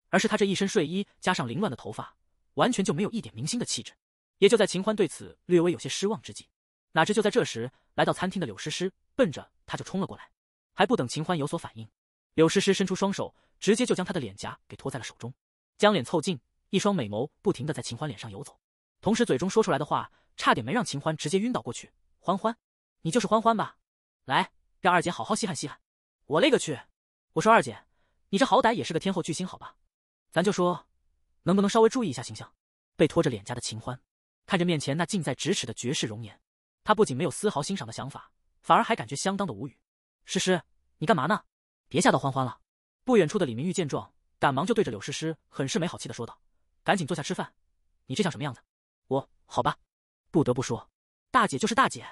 而是她这一身睡衣加上凌乱的头发，完全就没有一点明星的气质。也就在秦欢对此略微有些失望之际，哪知就在这时，来到餐厅的柳诗诗奔着他就冲了过来，还不等秦欢有所反应，柳诗诗伸出双手，直接就将他的脸颊给托在了手中，将脸凑近，一双美眸不停的在秦欢脸上游走，同时嘴中说出来的话差点没让秦欢直接晕倒过去。欢欢，你就是欢欢吧？来，让二姐好好稀罕稀罕。我勒个去！我说二姐，你这好歹也是个天后巨星好吧？咱就说，能不能稍微注意一下形象？被托着脸颊的秦欢。看着面前那近在咫尺的绝世容颜，他不仅没有丝毫欣赏的想法，反而还感觉相当的无语。诗诗，你干嘛呢？别吓到欢欢了。不远处的李明玉见状，赶忙就对着柳诗诗很是没好气的说道：“赶紧坐下吃饭，你这像什么样子？”我好吧。不得不说，大姐就是大姐。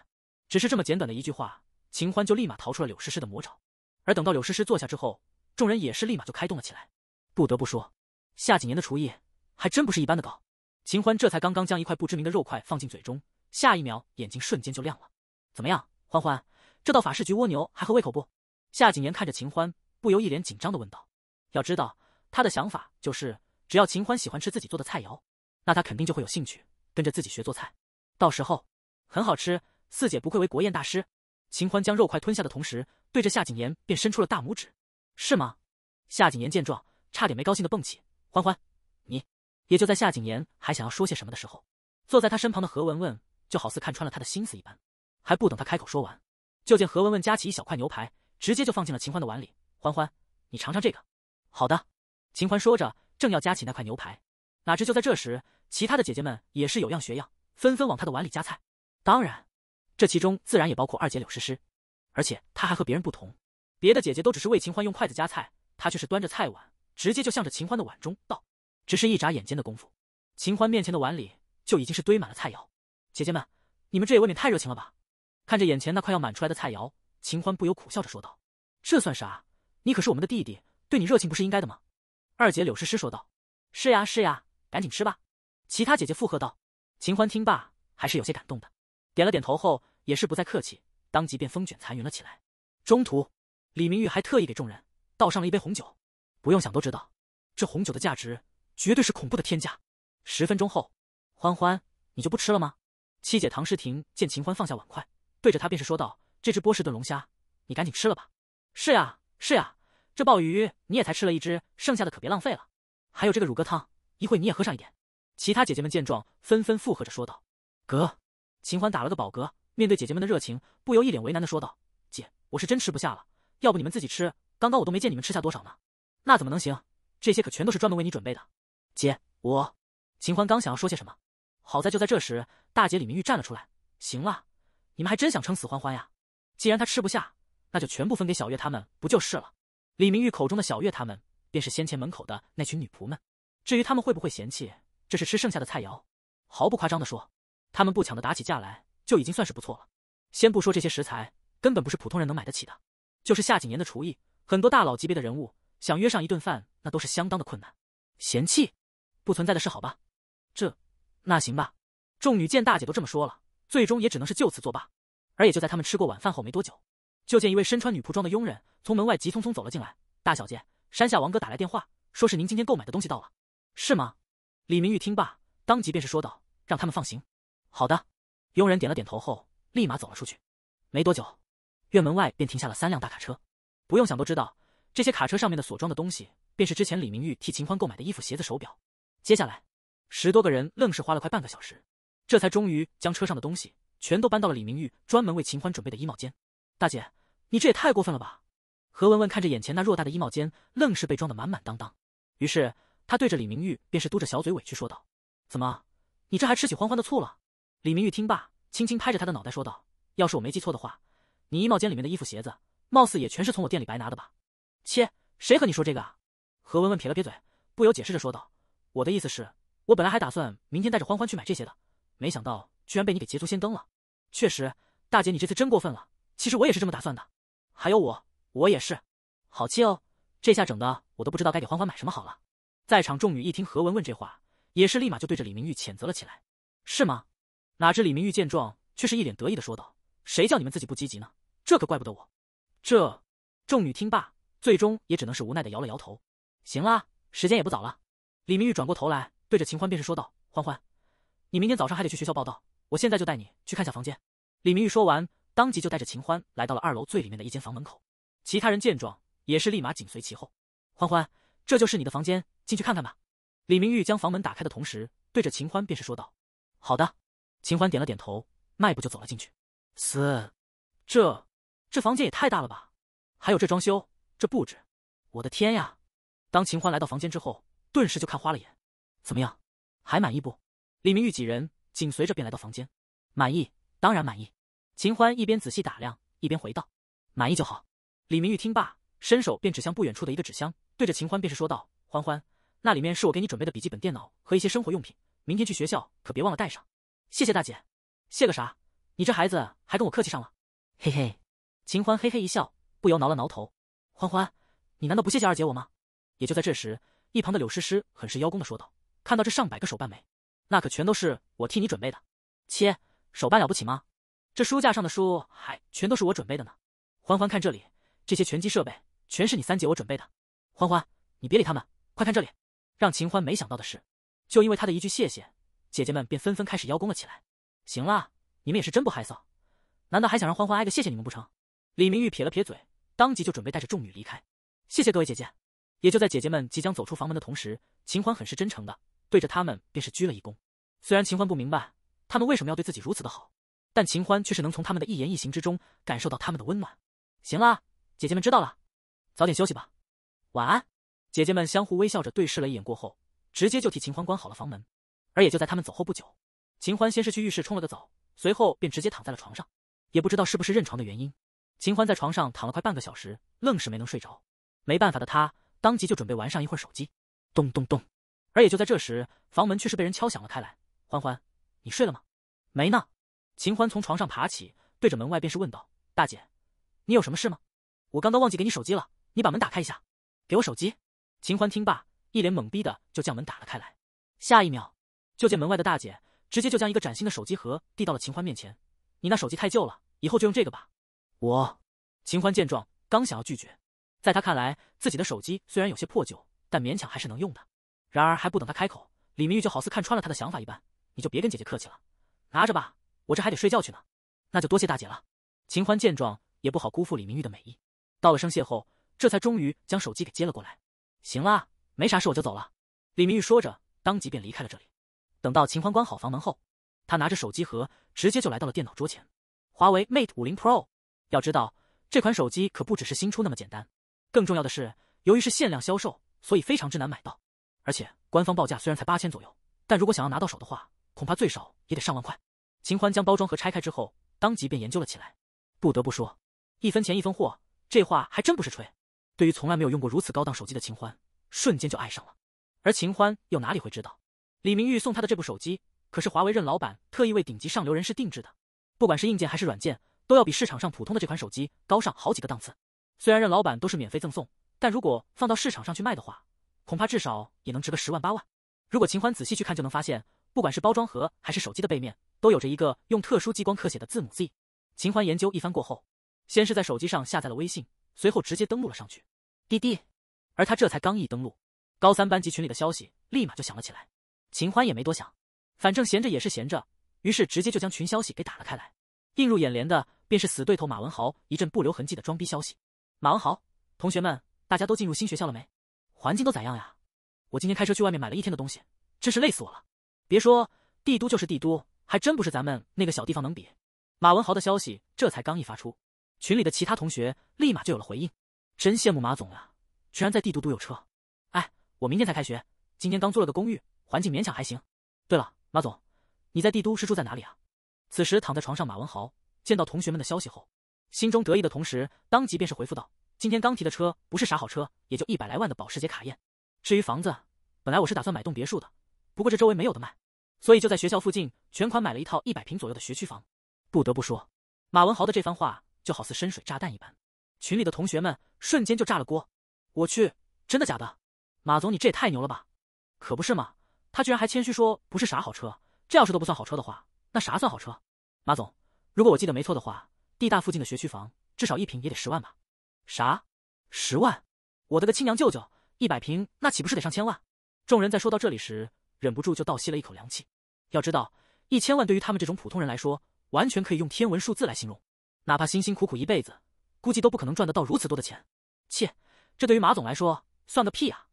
只是这么简短的一句话，秦欢就立马逃出了柳诗诗的魔爪。而等到柳诗诗坐下之后，众人也是立马就开动了起来。不得不说，夏几年的厨艺还真不是一般的高。秦欢这才刚刚将一块不知名的肉块放进嘴中，下一秒眼睛瞬间就亮了。怎么样，欢欢，这道法式焗蜗牛还合胃口不？夏景言看着秦欢，不由一脸紧张的问道。要知道，他的想法就是，只要秦欢喜欢吃自己做的菜肴，那他肯定就会有兴趣跟着自己学做菜。到时候很好吃，四姐不愧为国宴大师。秦欢将肉块吞下的同时，对着夏景言便伸出了大拇指。是吗？夏景言见状，差点没高兴的蹦起。欢欢，你。也就在夏景言还想要说些什么的时候，坐在他身旁的何文文就好似看穿了他的心思一般，还不等他开口说完，就见何文文夹起一小块牛排，直接就放进了秦欢的碗里。欢欢，你尝尝这个。好的，秦欢说着，正要夹起那块牛排，哪知就在这时，其他的姐姐们也是有样学样，纷纷往他的碗里夹菜。当然，这其中自然也包括二姐柳诗诗，而且她还和别人不同，别的姐姐都只是为秦欢用筷子夹菜，她却是端着菜碗，直接就向着秦欢的碗中道。只是一眨眼间的功夫，秦欢面前的碗里就已经是堆满了菜肴。姐姐们，你们这也未免太热情了吧？看着眼前那快要满出来的菜肴，秦欢不由苦笑着说道：“这算啥？你可是我们的弟弟，对你热情不是应该的吗？”二姐柳诗诗说道：“是呀，是呀，赶紧吃吧。”其他姐姐附和道。秦欢听罢，还是有些感动的，点了点头后，也是不再客气，当即便风卷残云了起来。中途，李明玉还特意给众人倒上了一杯红酒。不用想都知道，这红酒的价值。绝对是恐怖的天价。十分钟后，欢欢，你就不吃了吗？七姐唐诗婷见秦欢放下碗筷，对着他便是说道：“这只波士顿龙虾，你赶紧吃了吧。”“是呀，是呀，这鲍鱼你也才吃了一只，剩下的可别浪费了。还有这个乳鸽汤，一会你也喝上一点。”其他姐姐们见状，纷纷附和着说道：“哥。”秦欢打了个饱嗝，面对姐姐们的热情，不由一脸为难的说道：“姐，我是真吃不下了，要不你们自己吃？刚刚我都没见你们吃下多少呢。”“那怎么能行？这些可全都是专门为你准备的。”姐，我秦欢刚想要说些什么，好在就在这时，大姐李明玉站了出来。行了，你们还真想撑死欢欢呀？既然他吃不下，那就全部分给小月他们不就是了？李明玉口中的小月他们，便是先前门口的那群女仆们。至于他们会不会嫌弃这是吃剩下的菜肴，毫不夸张的说，他们不抢的打起架来就已经算是不错了。先不说这些食材根本不是普通人能买得起的，就是夏景年的厨艺，很多大佬级别的人物想约上一顿饭，那都是相当的困难。嫌弃？不存在的事，好吧，这那行吧。众女见大姐都这么说了，最终也只能是就此作罢。而也就在他们吃过晚饭后没多久，就见一位身穿女仆装的佣人从门外急匆匆走了进来。大小姐，山下王哥打来电话，说是您今天购买的东西到了，是吗？李明玉听罢，当即便是说道：“让他们放行。”好的。佣人点了点头后，立马走了出去。没多久，院门外便停下了三辆大卡车。不用想都知道，这些卡车上面的所装的东西，便是之前李明玉替秦欢购买的衣服、鞋子、手表。接下来，十多个人愣是花了快半个小时，这才终于将车上的东西全都搬到了李明玉专门为秦欢准备的衣帽间。大姐，你这也太过分了吧？何文文看着眼前那偌大的衣帽间，愣是被装得满满当当。于是他对着李明玉便是嘟着小嘴委屈说道：“怎么，你这还吃起欢欢的醋了？”李明玉听罢，轻轻拍着他的脑袋说道：“要是我没记错的话，你衣帽间里面的衣服鞋子，貌似也全是从我店里白拿的吧？”切，谁和你说这个啊？何文文撇了撇嘴，不由解释着说道。我的意思是，我本来还打算明天带着欢欢去买这些的，没想到居然被你给捷足先登了。确实，大姐你这次真过分了。其实我也是这么打算的，还有我，我也是。好气哦，这下整的我都不知道该给欢欢买什么好了。在场众女一听何雯雯这话，也是立马就对着李明玉谴责了起来。是吗？哪知李明玉见状，却是一脸得意的说道：“谁叫你们自己不积极呢？这可怪不得我。”这众女听罢，最终也只能是无奈的摇了摇头。行啦，时间也不早了。李明玉转过头来，对着秦欢便是说道：“欢欢，你明天早上还得去学校报道，我现在就带你去看下房间。”李明玉说完，当即就带着秦欢来到了二楼最里面的一间房门口。其他人见状，也是立马紧随其后。欢欢，这就是你的房间，进去看看吧。李明玉将房门打开的同时，对着秦欢便是说道：“好的。”秦欢点了点头，迈步就走了进去。嘶，这这房间也太大了吧？还有这装修，这布置，我的天呀！当秦欢来到房间之后，顿时就看花了眼，怎么样，还满意不？李明玉几人紧随着便来到房间，满意，当然满意。秦欢一边仔细打量，一边回道：“满意就好。”李明玉听罢，伸手便指向不远处的一个纸箱，对着秦欢便是说道：“欢欢，那里面是我给你准备的笔记本电脑和一些生活用品，明天去学校可别忘了带上。”“谢谢大姐，谢个啥？你这孩子还跟我客气上了？”“嘿嘿。”秦欢嘿嘿一笑，不由挠了挠头：“欢欢，你难道不谢谢二姐我吗？”也就在这时。一旁的柳诗诗很是邀功的说道：“看到这上百个手办没？那可全都是我替你准备的。”“切，手办了不起吗？这书架上的书还全都是我准备的呢。”“欢欢，看这里，这些拳击设备全是你三姐我准备的。”“欢欢，你别理他们，快看这里。”让秦欢没想到的是，就因为他的一句谢谢，姐姐们便纷纷开始邀功了起来。行啦，你们也是真不害臊，难道还想让欢欢挨个谢谢你们不成？李明玉撇了撇嘴，当即就准备带着众女离开。“谢谢各位姐姐。”也就在姐姐们即将走出房门的同时，秦欢很是真诚的对着他们便是鞠了一躬。虽然秦欢不明白他们为什么要对自己如此的好，但秦欢却是能从他们的一言一行之中感受到他们的温暖。行啦，姐姐们知道了，早点休息吧，晚安。姐姐们相互微笑着对视了一眼过后，直接就替秦欢关好了房门。而也就在他们走后不久，秦欢先是去浴室冲了个澡，随后便直接躺在了床上。也不知道是不是认床的原因，秦欢在床上躺了快半个小时，愣是没能睡着。没办法的他。当即就准备玩上一会儿手机，咚咚咚，而也就在这时，房门却是被人敲响了开来。欢欢，你睡了吗？没呢。秦欢从床上爬起，对着门外便是问道：“大姐，你有什么事吗？我刚刚忘记给你手机了，你把门打开一下，给我手机。”秦欢听罢，一脸懵逼的就将门打了开来。下一秒，就见门外的大姐直接就将一个崭新的手机盒递到了秦欢面前：“你那手机太旧了，以后就用这个吧。”我，秦欢见状，刚想要拒绝。在他看来，自己的手机虽然有些破旧，但勉强还是能用的。然而还不等他开口，李明玉就好似看穿了他的想法一般：“你就别跟姐姐客气了，拿着吧，我这还得睡觉去呢。”“那就多谢大姐了。”秦欢见状，也不好辜负李明玉的美意，道了声谢后，这才终于将手机给接了过来。“行啦，没啥事我就走了。”李明玉说着，当即便离开了这里。等到秦欢关好房门后，他拿着手机盒，直接就来到了电脑桌前。华为 Mate 五零 Pro，要知道这款手机可不只是新出那么简单。更重要的是，由于是限量销售，所以非常之难买到。而且官方报价虽然才八千左右，但如果想要拿到手的话，恐怕最少也得上万块。秦欢将包装盒拆开之后，当即便研究了起来。不得不说，一分钱一分货，这话还真不是吹。对于从来没有用过如此高档手机的秦欢，瞬间就爱上了。而秦欢又哪里会知道，李明玉送他的这部手机，可是华为任老板特意为顶级上流人士定制的，不管是硬件还是软件，都要比市场上普通的这款手机高上好几个档次。虽然任老板都是免费赠送，但如果放到市场上去卖的话，恐怕至少也能值个十万八万。如果秦欢仔细去看，就能发现，不管是包装盒还是手机的背面，都有着一个用特殊激光刻写的字母 Z。秦欢研究一番过后，先是在手机上下载了微信，随后直接登录了上去。滴滴，而他这才刚一登录，高三班级群里的消息立马就响了起来。秦欢也没多想，反正闲着也是闲着，于是直接就将群消息给打了开来。映入眼帘的，便是死对头马文豪一阵不留痕迹的装逼消息。马文豪，同学们，大家都进入新学校了没？环境都咋样呀？我今天开车去外面买了一天的东西，真是累死我了。别说帝都就是帝都，还真不是咱们那个小地方能比。马文豪的消息这才刚一发出，群里的其他同学立马就有了回应，真羡慕马总呀，居然在帝都都有车。哎，我明天才开学，今天刚租了个公寓，环境勉强还行。对了，马总，你在帝都是住在哪里啊？此时躺在床上，马文豪见到同学们的消息后。心中得意的同时，当即便是回复道：“今天刚提的车不是啥好车，也就一百来万的保时捷卡宴。至于房子，本来我是打算买栋别墅的，不过这周围没有的卖，所以就在学校附近全款买了一套一百平左右的学区房。”不得不说，马文豪的这番话就好似深水炸弹一般，群里的同学们瞬间就炸了锅。“我去，真的假的？马总你这也太牛了吧！”可不是嘛，他居然还谦虚说不是啥好车，这要是都不算好车的话，那啥算好车？马总，如果我记得没错的话。地大附近的学区房，至少一平也得十万吧？啥？十万？我的个亲娘舅舅！一百平，那岂不是得上千万？众人在说到这里时，忍不住就倒吸了一口凉气。要知道，一千万对于他们这种普通人来说，完全可以用天文数字来形容。哪怕辛辛苦苦一辈子，估计都不可能赚得到如此多的钱。切，这对于马总来说，算个屁啊！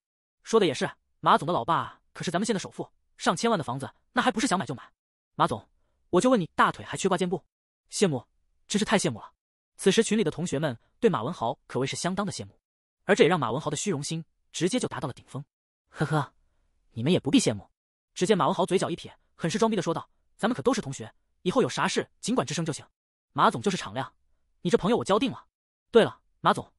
说的也是，马总的老爸可是咱们县的首富，上千万的房子，那还不是想买就买？马总，我就问你，大腿还缺挂件不？羡慕？真是太羡慕了！此时群里的同学们对马文豪可谓是相当的羡慕，而这也让马文豪的虚荣心直接就达到了顶峰。呵呵，你们也不必羡慕。只见马文豪嘴角一撇，很是装逼的说道：“咱们可都是同学，以后有啥事尽管吱声就行。马总就是敞亮，你这朋友我交定了。对了，马总，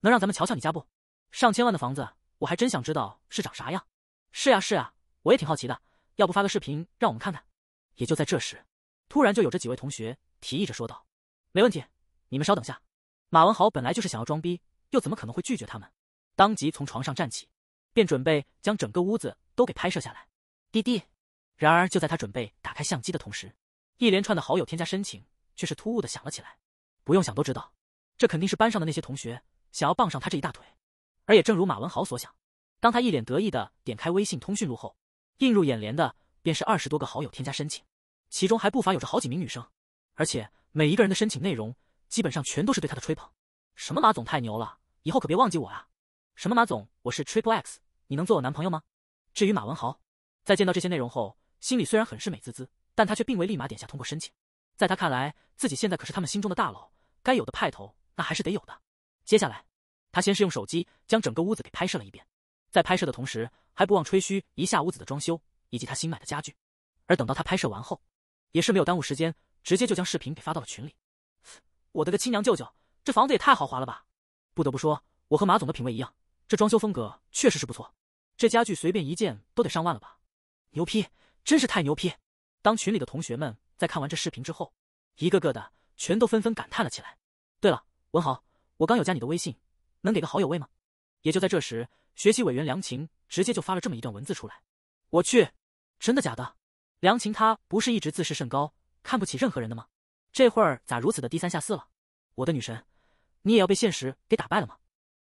能让咱们瞧瞧你家不？上千万的房子，我还真想知道是长啥样。是呀是呀，我也挺好奇的，要不发个视频让我们看看？”也就在这时，突然就有这几位同学提议着说道。没问题，你们稍等下。马文豪本来就是想要装逼，又怎么可能会拒绝他们？当即从床上站起，便准备将整个屋子都给拍摄下来。滴滴！然而就在他准备打开相机的同时，一连串的好友添加申请却是突兀的响了起来。不用想都知道，这肯定是班上的那些同学想要傍上他这一大腿。而也正如马文豪所想，当他一脸得意的点开微信通讯录后，映入眼帘的便是二十多个好友添加申请，其中还不乏有着好几名女生，而且。每一个人的申请内容基本上全都是对他的吹捧，什么马总太牛了，以后可别忘记我啊！什么马总，我是 Triple X，你能做我男朋友吗？至于马文豪，在见到这些内容后，心里虽然很是美滋滋，但他却并未立马点下通过申请。在他看来，自己现在可是他们心中的大佬，该有的派头那还是得有的。接下来，他先是用手机将整个屋子给拍摄了一遍，在拍摄的同时还不忘吹嘘一下屋子的装修以及他新买的家具。而等到他拍摄完后，也是没有耽误时间。直接就将视频给发到了群里。我的个亲娘舅舅，这房子也太豪华了吧！不得不说，我和马总的品味一样，这装修风格确实是不错。这家具随便一件都得上万了吧？牛批，真是太牛批！当群里的同学们在看完这视频之后，一个个的全都纷纷感叹了起来。对了，文豪，我刚有加你的微信，能给个好友位吗？也就在这时，学习委员梁琴直接就发了这么一段文字出来。我去，真的假的？梁琴她不是一直自视甚高？看不起任何人的吗？这会儿咋如此的低三下四了？我的女神，你也要被现实给打败了吗？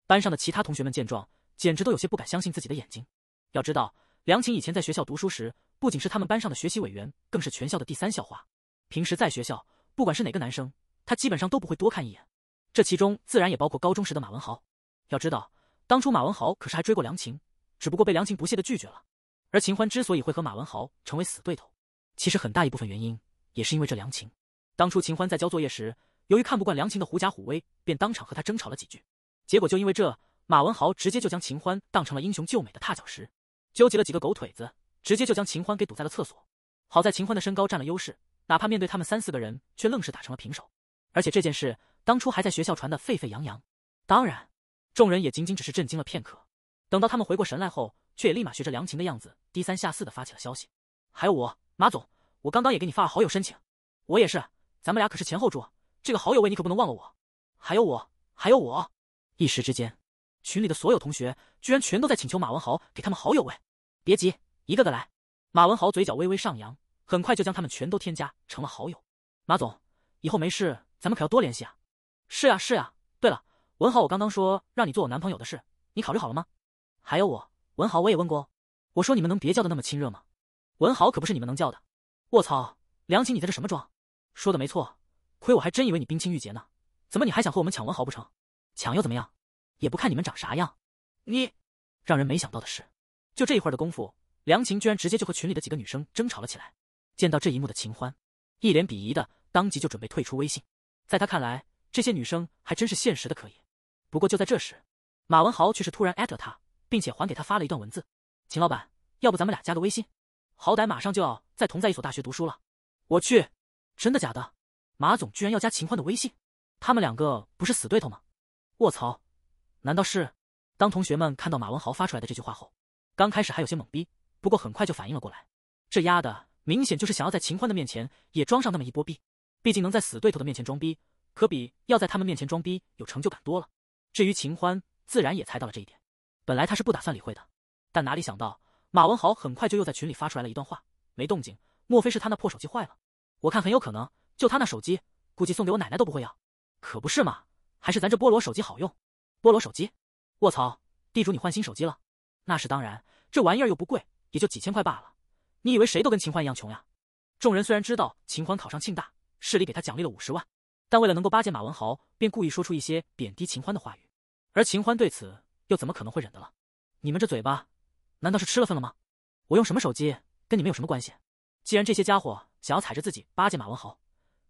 班上的其他同学们见状，简直都有些不敢相信自己的眼睛。要知道，梁晴以前在学校读书时，不仅是他们班上的学习委员，更是全校的第三校花。平时在学校，不管是哪个男生，他基本上都不会多看一眼。这其中自然也包括高中时的马文豪。要知道，当初马文豪可是还追过梁晴，只不过被梁晴不屑的拒绝了。而秦欢之所以会和马文豪成为死对头，其实很大一部分原因。也是因为这梁晴，当初秦欢在交作业时，由于看不惯梁晴的狐假虎威，便当场和他争吵了几句。结果就因为这，马文豪直接就将秦欢当成了英雄救美的踏脚石，纠集了几个狗腿子，直接就将秦欢给堵在了厕所。好在秦欢的身高占了优势，哪怕面对他们三四个人，却愣是打成了平手。而且这件事当初还在学校传的沸沸扬扬。当然，众人也仅仅只是震惊了片刻，等到他们回过神来后，却也立马学着梁晴的样子低三下四的发起了消息。还有我马总。我刚刚也给你发了好友申请，我也是，咱们俩可是前后桌，这个好友位你可不能忘了我。还有我，还有我。一时之间，群里的所有同学居然全都在请求马文豪给他们好友位。别急，一个个来。马文豪嘴角微微上扬，很快就将他们全都添加成了好友。马总，以后没事咱们可要多联系啊。是呀，是呀。对了，文豪，我刚刚说让你做我男朋友的事，你考虑好了吗？还有我，文豪，我也问过，我说你们能别叫的那么亲热吗？文豪可不是你们能叫的。我操，梁晴，你在这什么装？说的没错，亏我还真以为你冰清玉洁呢。怎么你还想和我们抢文豪不成？抢又怎么样？也不看你们长啥样。你，让人没想到的是，就这一会儿的功夫，梁晴居然直接就和群里的几个女生争吵了起来。见到这一幕的秦欢，一脸鄙夷的当即就准备退出微信。在他看来，这些女生还真是现实的可以。不过就在这时，马文豪却是突然艾特他，并且还给他发了一段文字：“秦老板，要不咱们俩加个微信？”好歹马上就要再同在一所大学读书了，我去，真的假的？马总居然要加秦欢的微信？他们两个不是死对头吗？卧槽，难道是？当同学们看到马文豪发出来的这句话后，刚开始还有些懵逼，不过很快就反应了过来。这丫的明显就是想要在秦欢的面前也装上那么一波逼，毕竟能在死对头的面前装逼，可比要在他们面前装逼有成就感多了。至于秦欢，自然也猜到了这一点。本来他是不打算理会的，但哪里想到。马文豪很快就又在群里发出来了一段话，没动静，莫非是他那破手机坏了？我看很有可能，就他那手机，估计送给我奶奶都不会要。可不是嘛，还是咱这菠萝手机好用。菠萝手机，卧槽，地主你换新手机了？那是当然，这玩意儿又不贵，也就几千块罢了。你以为谁都跟秦欢一样穷呀？众人虽然知道秦欢考上庆大，市里给他奖励了五十万，但为了能够巴结马文豪，便故意说出一些贬低秦欢的话语。而秦欢对此又怎么可能会忍得了？你们这嘴巴！难道是吃了分了吗？我用什么手机，跟你们有什么关系？既然这些家伙想要踩着自己巴结马文豪，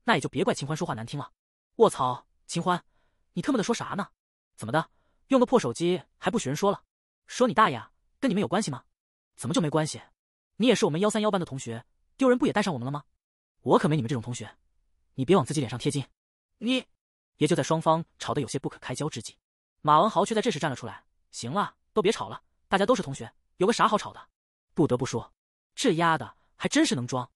那也就别怪秦欢说话难听了。卧槽，秦欢，你特么的说啥呢？怎么的，用个破手机还不许人说了？说你大爷跟你们有关系吗？怎么就没关系？你也是我们幺三幺班的同学，丢人不也带上我们了吗？我可没你们这种同学，你别往自己脸上贴金。你也就在双方吵得有些不可开交之际，马文豪却在这时站了出来。行了，都别吵了，大家都是同学。有个啥好吵的？不得不说，这丫的还真是能装。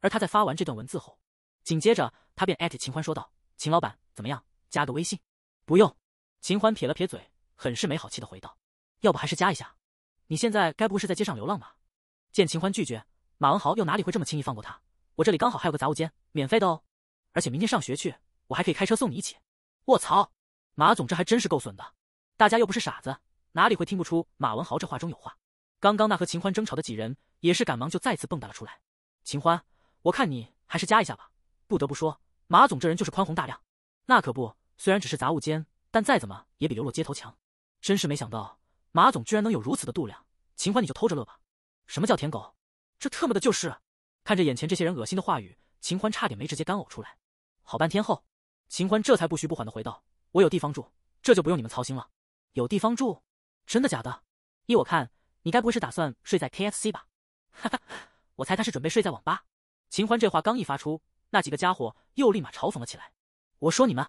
而他在发完这段文字后，紧接着他便艾特秦欢说道：“秦老板，怎么样？加个微信？”“不用。”秦欢撇了撇嘴，很是没好气的回道：“要不还是加一下？你现在该不会是在街上流浪吧？”见秦欢拒绝，马文豪又哪里会这么轻易放过他？我这里刚好还有个杂物间，免费的哦。而且明天上学去，我还可以开车送你一起。我操！马总这还真是够损的。大家又不是傻子，哪里会听不出马文豪这话中有话？刚刚那和秦欢争吵的几人，也是赶忙就再次蹦跶了出来。秦欢，我看你还是加一下吧。不得不说，马总这人就是宽宏大量。那可不，虽然只是杂物间，但再怎么也比流落街头强。真是没想到，马总居然能有如此的度量。秦欢，你就偷着乐吧。什么叫舔狗？这特么的就是！看着眼前这些人恶心的话语，秦欢差点没直接干呕出来。好半天后，秦欢这才不徐不缓的回道：“我有地方住，这就不用你们操心了。有地方住？真的假的？依我看。”你该不会是打算睡在 KFC 吧？哈哈，我猜他是准备睡在网吧。秦欢这话刚一发出，那几个家伙又立马嘲讽了起来。我说你们，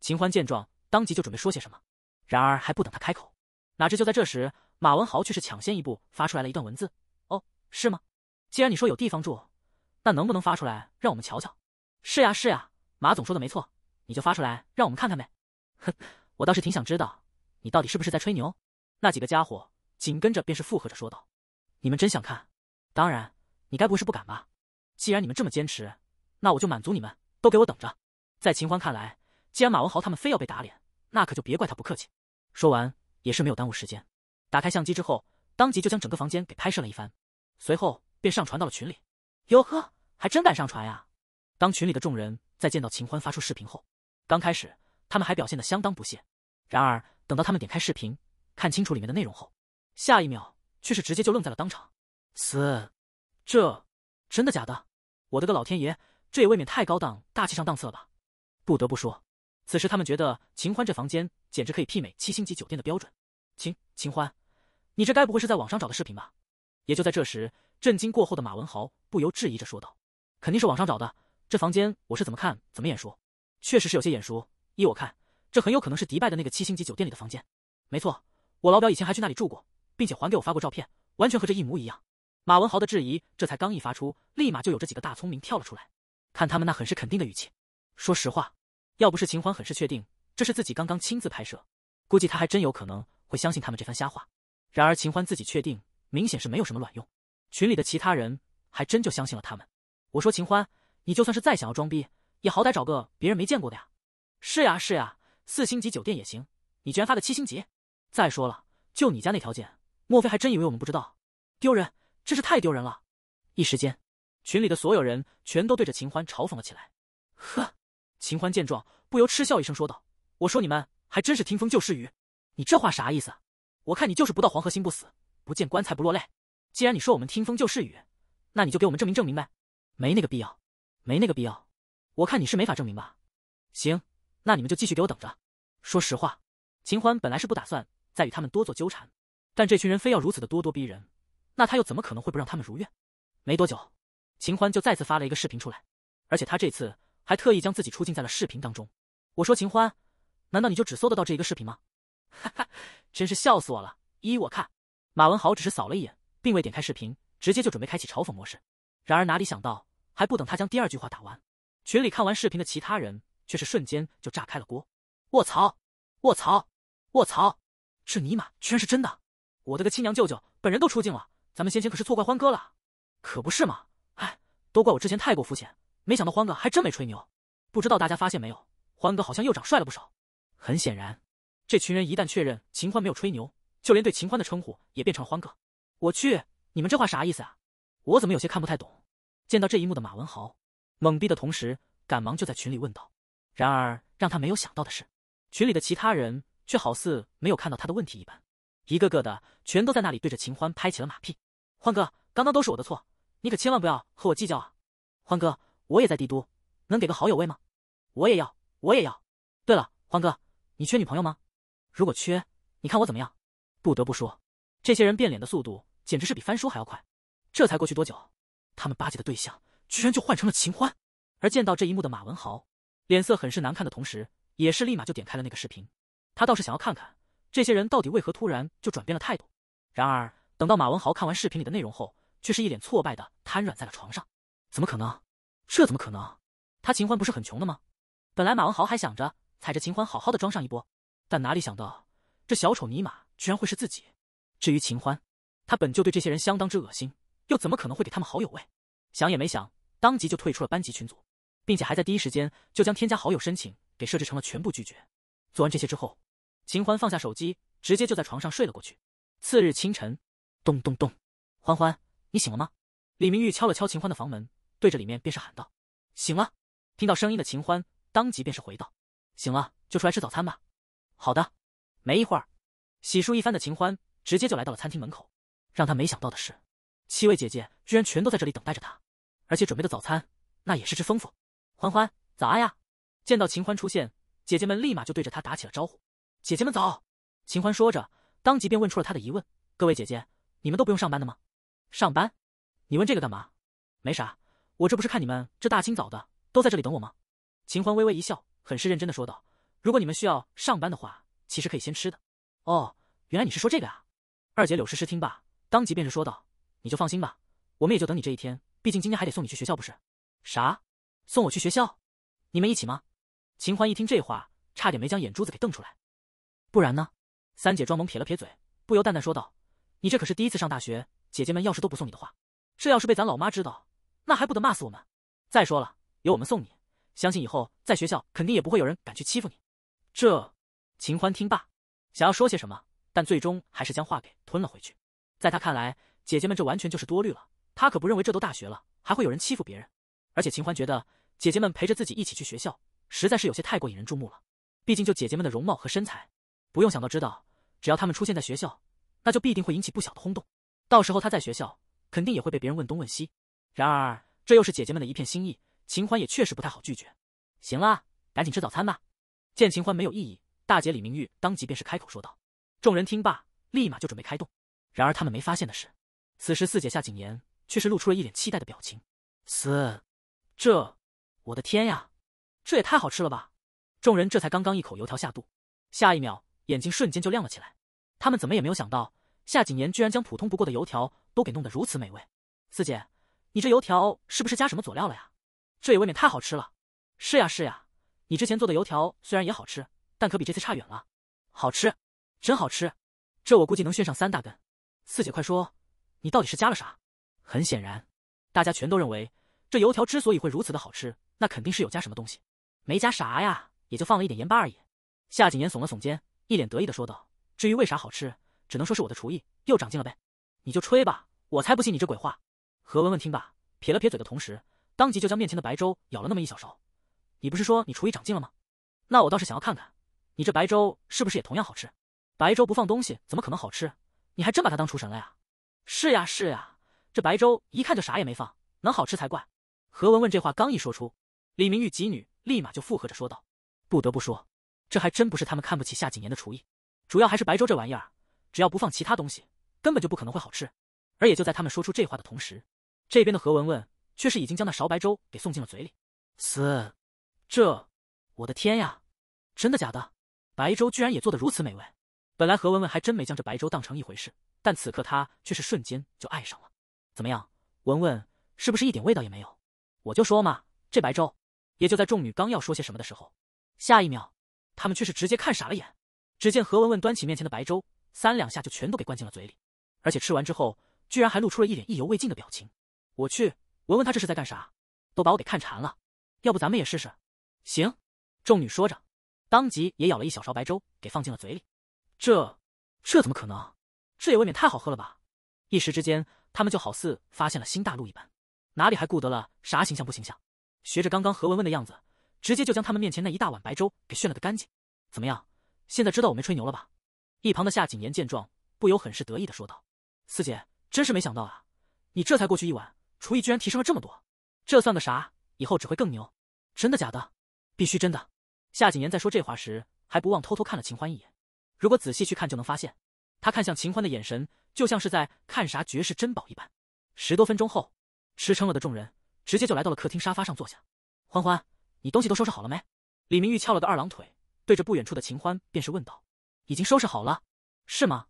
秦欢见状，当即就准备说些什么，然而还不等他开口，哪知就在这时，马文豪却是抢先一步发出来了一段文字。哦，是吗？既然你说有地方住，那能不能发出来让我们瞧瞧？是呀是呀，马总说的没错，你就发出来让我们看看呗。哼，我倒是挺想知道，你到底是不是在吹牛？那几个家伙。紧跟着便是附和着说道：“你们真想看？当然，你该不是不敢吧？既然你们这么坚持，那我就满足你们，都给我等着！”在秦欢看来，既然马文豪他们非要被打脸，那可就别怪他不客气。说完，也是没有耽误时间，打开相机之后，当即就将整个房间给拍摄了一番，随后便上传到了群里。“哟呵，还真敢上传呀！”当群里的众人在见到秦欢发出视频后，刚开始他们还表现的相当不屑，然而等到他们点开视频，看清楚里面的内容后，下一秒却是直接就愣在了当场。此，这真的假的？我的个老天爷，这也未免太高档、大气上档次了吧？不得不说，此时他们觉得秦欢这房间简直可以媲美七星级酒店的标准。秦秦欢，你这该不会是在网上找的视频吧？也就在这时，震惊过后的马文豪不由质疑着说道：“肯定是网上找的，这房间我是怎么看怎么眼熟，确实是有些眼熟。依我看，这很有可能是迪拜的那个七星级酒店里的房间。没错，我老表以前还去那里住过。”并且还给我发过照片，完全和这一模一样。马文豪的质疑这才刚一发出，立马就有这几个大聪明跳了出来。看他们那很是肯定的语气，说实话，要不是秦欢很是确定这是自己刚刚亲自拍摄，估计他还真有可能会相信他们这番瞎话。然而秦欢自己确定，明显是没有什么卵用。群里的其他人还真就相信了他们。我说秦欢，你就算是再想要装逼，也好歹找个别人没见过的呀！是呀是呀，四星级酒店也行，你居然发的七星级！再说了，就你家那条件。莫非还真以为我们不知道？丢人，真是太丢人了！一时间，群里的所有人全都对着秦欢嘲讽了起来。呵，秦欢见状，不由嗤笑一声，说道：“我说你们还真是听风就是雨，你这话啥意思？我看你就是不到黄河心不死，不见棺材不落泪。既然你说我们听风就是雨，那你就给我们证明证明呗。没那个必要，没那个必要。我看你是没法证明吧？行，那你们就继续给我等着。说实话，秦欢本来是不打算再与他们多做纠缠。”但这群人非要如此的咄咄逼人，那他又怎么可能会不让他们如愿？没多久，秦欢就再次发了一个视频出来，而且他这次还特意将自己出镜在了视频当中。我说秦欢，难道你就只搜得到这一个视频吗？哈哈，真是笑死我了！依我看，马文豪只是扫了一眼，并未点开视频，直接就准备开启嘲讽模式。然而哪里想到，还不等他将第二句话打完，群里看完视频的其他人却是瞬间就炸开了锅。卧槽！卧槽！卧槽！这尼玛居然是真的！我的个亲娘舅舅，本人都出镜了，咱们先前可是错怪欢哥了，可不是吗？哎，都怪我之前太过肤浅，没想到欢哥还真没吹牛。不知道大家发现没有，欢哥好像又长帅了不少。很显然，这群人一旦确认秦欢没有吹牛，就连对秦欢的称呼也变成了欢哥。我去，你们这话啥意思啊？我怎么有些看不太懂？见到这一幕的马文豪，懵逼的同时，赶忙就在群里问道。然而让他没有想到的是，群里的其他人却好似没有看到他的问题一般。一个个的全都在那里对着秦欢拍起了马屁，欢哥，刚刚都是我的错，你可千万不要和我计较啊！欢哥，我也在帝都，能给个好友位吗？我也要，我也要。对了，欢哥，你缺女朋友吗？如果缺，你看我怎么样？不得不说，这些人变脸的速度简直是比翻书还要快。这才过去多久，他们巴结的对象居然就换成了秦欢。而见到这一幕的马文豪，脸色很是难看的同时，也是立马就点开了那个视频，他倒是想要看看。这些人到底为何突然就转变了态度？然而，等到马文豪看完视频里的内容后，却是一脸挫败的瘫软在了床上。怎么可能？这怎么可能？他秦欢不是很穷的吗？本来马文豪还想着踩着秦欢好好的装上一波，但哪里想到这小丑尼玛居然会是自己。至于秦欢，他本就对这些人相当之恶心，又怎么可能会给他们好友位？想也没想，当即就退出了班级群组，并且还在第一时间就将添加好友申请给设置成了全部拒绝。做完这些之后。秦欢放下手机，直接就在床上睡了过去。次日清晨，咚咚咚，欢欢，你醒了吗？李明玉敲了敲秦欢的房门，对着里面便是喊道：“醒了。”听到声音的秦欢当即便是回道：“醒了，就出来吃早餐吧。”“好的。”没一会儿，洗漱一番的秦欢直接就来到了餐厅门口。让他没想到的是，七位姐姐居然全都在这里等待着他，而且准备的早餐那也是之丰富。欢欢，早安呀！见到秦欢出现，姐姐们立马就对着他打起了招呼。姐姐们早，秦欢说着，当即便问出了他的疑问：“各位姐姐，你们都不用上班的吗？上班？你问这个干嘛？没啥，我这不是看你们这大清早的都在这里等我吗？”秦欢微微一笑，很是认真的说道：“如果你们需要上班的话，其实可以先吃的。”哦，原来你是说这个啊！二姐柳诗诗听罢，当即便是说道：“你就放心吧，我们也就等你这一天，毕竟今天还得送你去学校不是？”啥？送我去学校？你们一起吗？秦欢一听这话，差点没将眼珠子给瞪出来。不然呢？三姐装萌撇了撇嘴，不由淡淡说道：“你这可是第一次上大学，姐姐们要是都不送你的话，这要是被咱老妈知道，那还不得骂死我们？再说了，有我们送你，相信以后在学校肯定也不会有人敢去欺负你。”这秦欢听罢，想要说些什么，但最终还是将话给吞了回去。在他看来，姐姐们这完全就是多虑了。他可不认为这都大学了，还会有人欺负别人。而且秦欢觉得，姐姐们陪着自己一起去学校，实在是有些太过引人注目了。毕竟就姐姐们的容貌和身材。不用想到知道，只要他们出现在学校，那就必定会引起不小的轰动。到时候他在学校肯定也会被别人问东问西。然而这又是姐姐们的一片心意，秦欢也确实不太好拒绝。行啦，赶紧吃早餐吧。见秦欢没有异议，大姐李明玉当即便是开口说道。众人听罢，立马就准备开动。然而他们没发现的是，此时四姐夏景言却是露出了一脸期待的表情。四，这，我的天呀，这也太好吃了吧！众人这才刚刚一口油条下肚，下一秒。眼睛瞬间就亮了起来，他们怎么也没有想到夏景言居然将普通不过的油条都给弄得如此美味。四姐，你这油条是不是加什么佐料了呀？这也未免太好吃了。是呀是呀，你之前做的油条虽然也好吃，但可比这次差远了。好吃，真好吃，这我估计能炫上三大根。四姐快说，你到底是加了啥？很显然，大家全都认为这油条之所以会如此的好吃，那肯定是有加什么东西。没加啥呀，也就放了一点盐巴而已。夏景言耸了耸肩。一脸得意的说道：“至于为啥好吃，只能说是我的厨艺又长进了呗。”“你就吹吧，我才不信你这鬼话。”何雯雯听罢，撇了撇嘴的同时，当即就将面前的白粥舀了那么一小勺。“你不是说你厨艺长进了吗？那我倒是想要看看，你这白粥是不是也同样好吃？白粥不放东西，怎么可能好吃？你还真把它当厨神了呀？”“是呀，是呀，这白粥一看就啥也没放，能好吃才怪。”何雯雯这话刚一说出，李明玉几女立马就附和着说道：“不得不说。”这还真不是他们看不起夏景年的厨艺，主要还是白粥这玩意儿，只要不放其他东西，根本就不可能会好吃。而也就在他们说出这话的同时，这边的何文文却是已经将那勺白粥给送进了嘴里。嘶，这，我的天呀，真的假的？白粥居然也做的如此美味！本来何文文还真没将这白粥当成一回事，但此刻她却是瞬间就爱上了。怎么样，文文是不是一点味道也没有？我就说嘛，这白粥。也就在众女刚要说些什么的时候，下一秒。他们却是直接看傻了眼，只见何文文端起面前的白粥，三两下就全都给灌进了嘴里，而且吃完之后，居然还露出了一脸意犹未尽的表情。我去，文文她这是在干啥？都把我给看馋了。要不咱们也试试？行。众女说着，当即也舀了一小勺白粥给放进了嘴里。这，这怎么可能？这也未免太好喝了吧！一时之间，他们就好似发现了新大陆一般，哪里还顾得了啥形象不形象，学着刚刚何文文的样子。直接就将他们面前那一大碗白粥给炫了个干净。怎么样，现在知道我没吹牛了吧？一旁的夏景言见状，不由很是得意的说道：“四姐，真是没想到啊，你这才过去一晚，厨艺居然提升了这么多，这算个啥？以后只会更牛！”真的假的？必须真的！夏景言在说这话时，还不忘偷偷看了秦欢一眼。如果仔细去看，就能发现他看向秦欢的眼神，就像是在看啥绝世珍宝一般。十多分钟后，吃撑了的众人直接就来到了客厅沙发上坐下。欢欢。你东西都收拾好了没？李明玉翘了个二郎腿，对着不远处的秦欢便是问道：“已经收拾好了，是吗？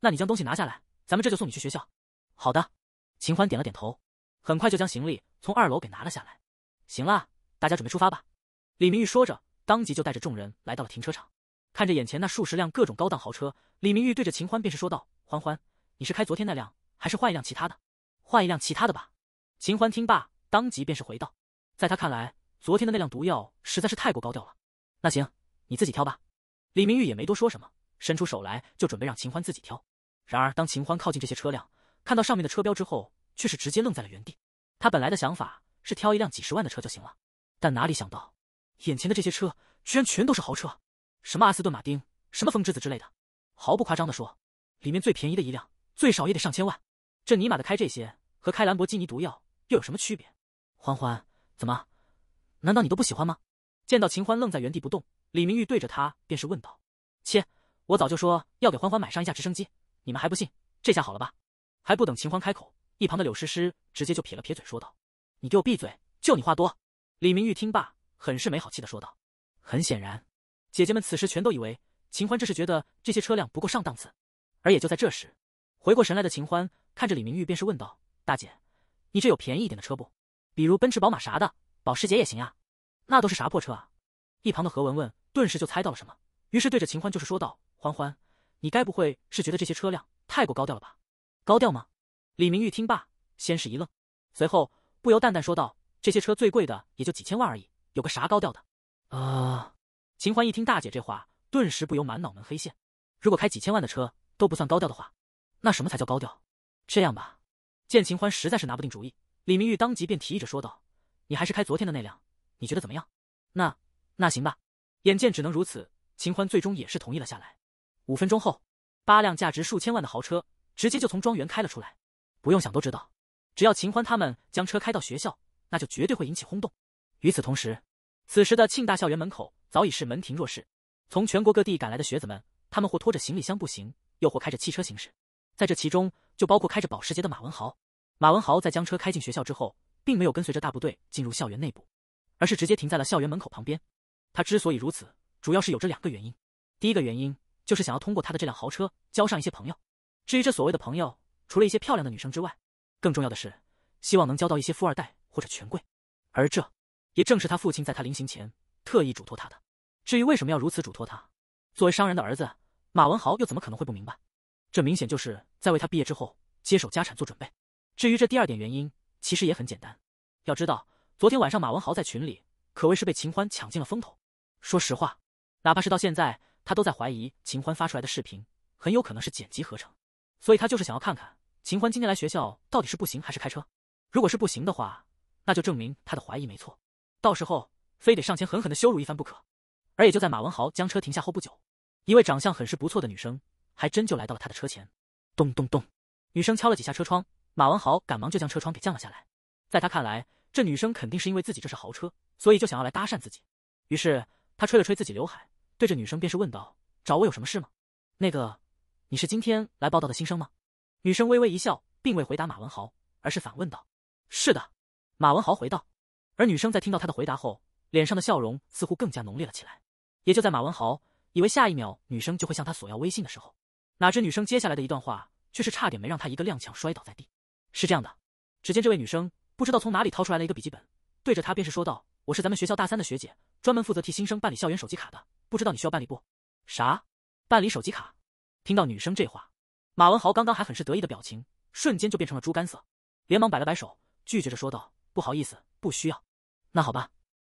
那你将东西拿下来，咱们这就送你去学校。”“好的。”秦欢点了点头，很快就将行李从二楼给拿了下来。“行了，大家准备出发吧。”李明玉说着，当即就带着众人来到了停车场。看着眼前那数十辆各种高档豪车，李明玉对着秦欢便是说道：“欢欢，你是开昨天那辆，还是换一辆其他的？换一辆其他的吧。”秦欢听罢，当即便是回道：“在他看来。”昨天的那辆毒药实在是太过高调了。那行，你自己挑吧。李明玉也没多说什么，伸出手来就准备让秦欢自己挑。然而，当秦欢靠近这些车辆，看到上面的车标之后，却是直接愣在了原地。他本来的想法是挑一辆几十万的车就行了，但哪里想到，眼前的这些车居然全都是豪车，什么阿斯顿马丁、什么风之子之类的。毫不夸张的说，里面最便宜的一辆最少也得上千万。这尼玛的，开这些和开兰博基尼毒药又有什么区别？欢欢，怎么？难道你都不喜欢吗？见到秦欢愣在原地不动，李明玉对着他便是问道：“切，我早就说要给欢欢买上一架直升机，你们还不信？这下好了吧？”还不等秦欢开口，一旁的柳诗诗直接就撇了撇嘴说道：“你给我闭嘴，就你话多！”李明玉听罢，很是没好气的说道：“很显然，姐姐们此时全都以为秦欢这是觉得这些车辆不够上档次。”而也就在这时，回过神来的秦欢看着李明玉便是问道：“大姐，你这有便宜一点的车不？比如奔驰、宝马啥的？”保时捷也行啊，那都是啥破车啊！一旁的何雯雯顿时就猜到了什么，于是对着秦欢就是说道：“欢欢，你该不会是觉得这些车辆太过高调了吧？高调吗？”李明玉听罢，先是一愣，随后不由淡淡说道：“这些车最贵的也就几千万而已，有个啥高调的？”啊！秦欢一听大姐这话，顿时不由满脑门黑线。如果开几千万的车都不算高调的话，那什么才叫高调？这样吧，见秦欢实在是拿不定主意，李明玉当即便提议着说道。你还是开昨天的那辆，你觉得怎么样？那那行吧。眼见只能如此，秦欢最终也是同意了下来。五分钟后，八辆价值数千万的豪车直接就从庄园开了出来。不用想都知道，只要秦欢他们将车开到学校，那就绝对会引起轰动。与此同时，此时的庆大校园门口早已是门庭若市。从全国各地赶来的学子们，他们或拖着行李箱步行，又或开着汽车行驶。在这其中，就包括开着保时捷的马文豪。马文豪在将车开进学校之后。并没有跟随着大部队进入校园内部，而是直接停在了校园门口旁边。他之所以如此，主要是有着两个原因。第一个原因就是想要通过他的这辆豪车交上一些朋友。至于这所谓的朋友，除了一些漂亮的女生之外，更重要的是希望能交到一些富二代或者权贵。而这，也正是他父亲在他临行前特意嘱托他的。至于为什么要如此嘱托他，作为商人的儿子马文豪又怎么可能会不明白？这明显就是在为他毕业之后接手家产做准备。至于这第二点原因。其实也很简单，要知道昨天晚上马文豪在群里可谓是被秦欢抢尽了风头。说实话，哪怕是到现在，他都在怀疑秦欢发出来的视频很有可能是剪辑合成，所以他就是想要看看秦欢今天来学校到底是步行还是开车。如果是步行的话，那就证明他的怀疑没错，到时候非得上前狠狠的羞辱一番不可。而也就在马文豪将车停下后不久，一位长相很是不错的女生还真就来到了他的车前，咚咚咚，女生敲了几下车窗。马文豪赶忙就将车窗给降了下来，在他看来，这女生肯定是因为自己这是豪车，所以就想要来搭讪自己。于是他吹了吹自己刘海，对着女生便是问道：“找我有什么事吗？”“那个，你是今天来报道的新生吗？”女生微微一笑，并未回答马文豪，而是反问道：“是的。”马文豪回道。而女生在听到他的回答后，脸上的笑容似乎更加浓烈了起来。也就在马文豪以为下一秒女生就会向他索要微信的时候，哪知女生接下来的一段话却是差点没让他一个踉跄摔倒在地。是这样的，只见这位女生不知道从哪里掏出来了一个笔记本，对着他便是说道：“我是咱们学校大三的学姐，专门负责替新生办理校园手机卡的，不知道你需要办理不？”“啥？办理手机卡？”听到女生这话，马文豪刚刚还很是得意的表情，瞬间就变成了猪肝色，连忙摆了摆手，拒绝着说道：“不好意思，不需要。”“那好吧。”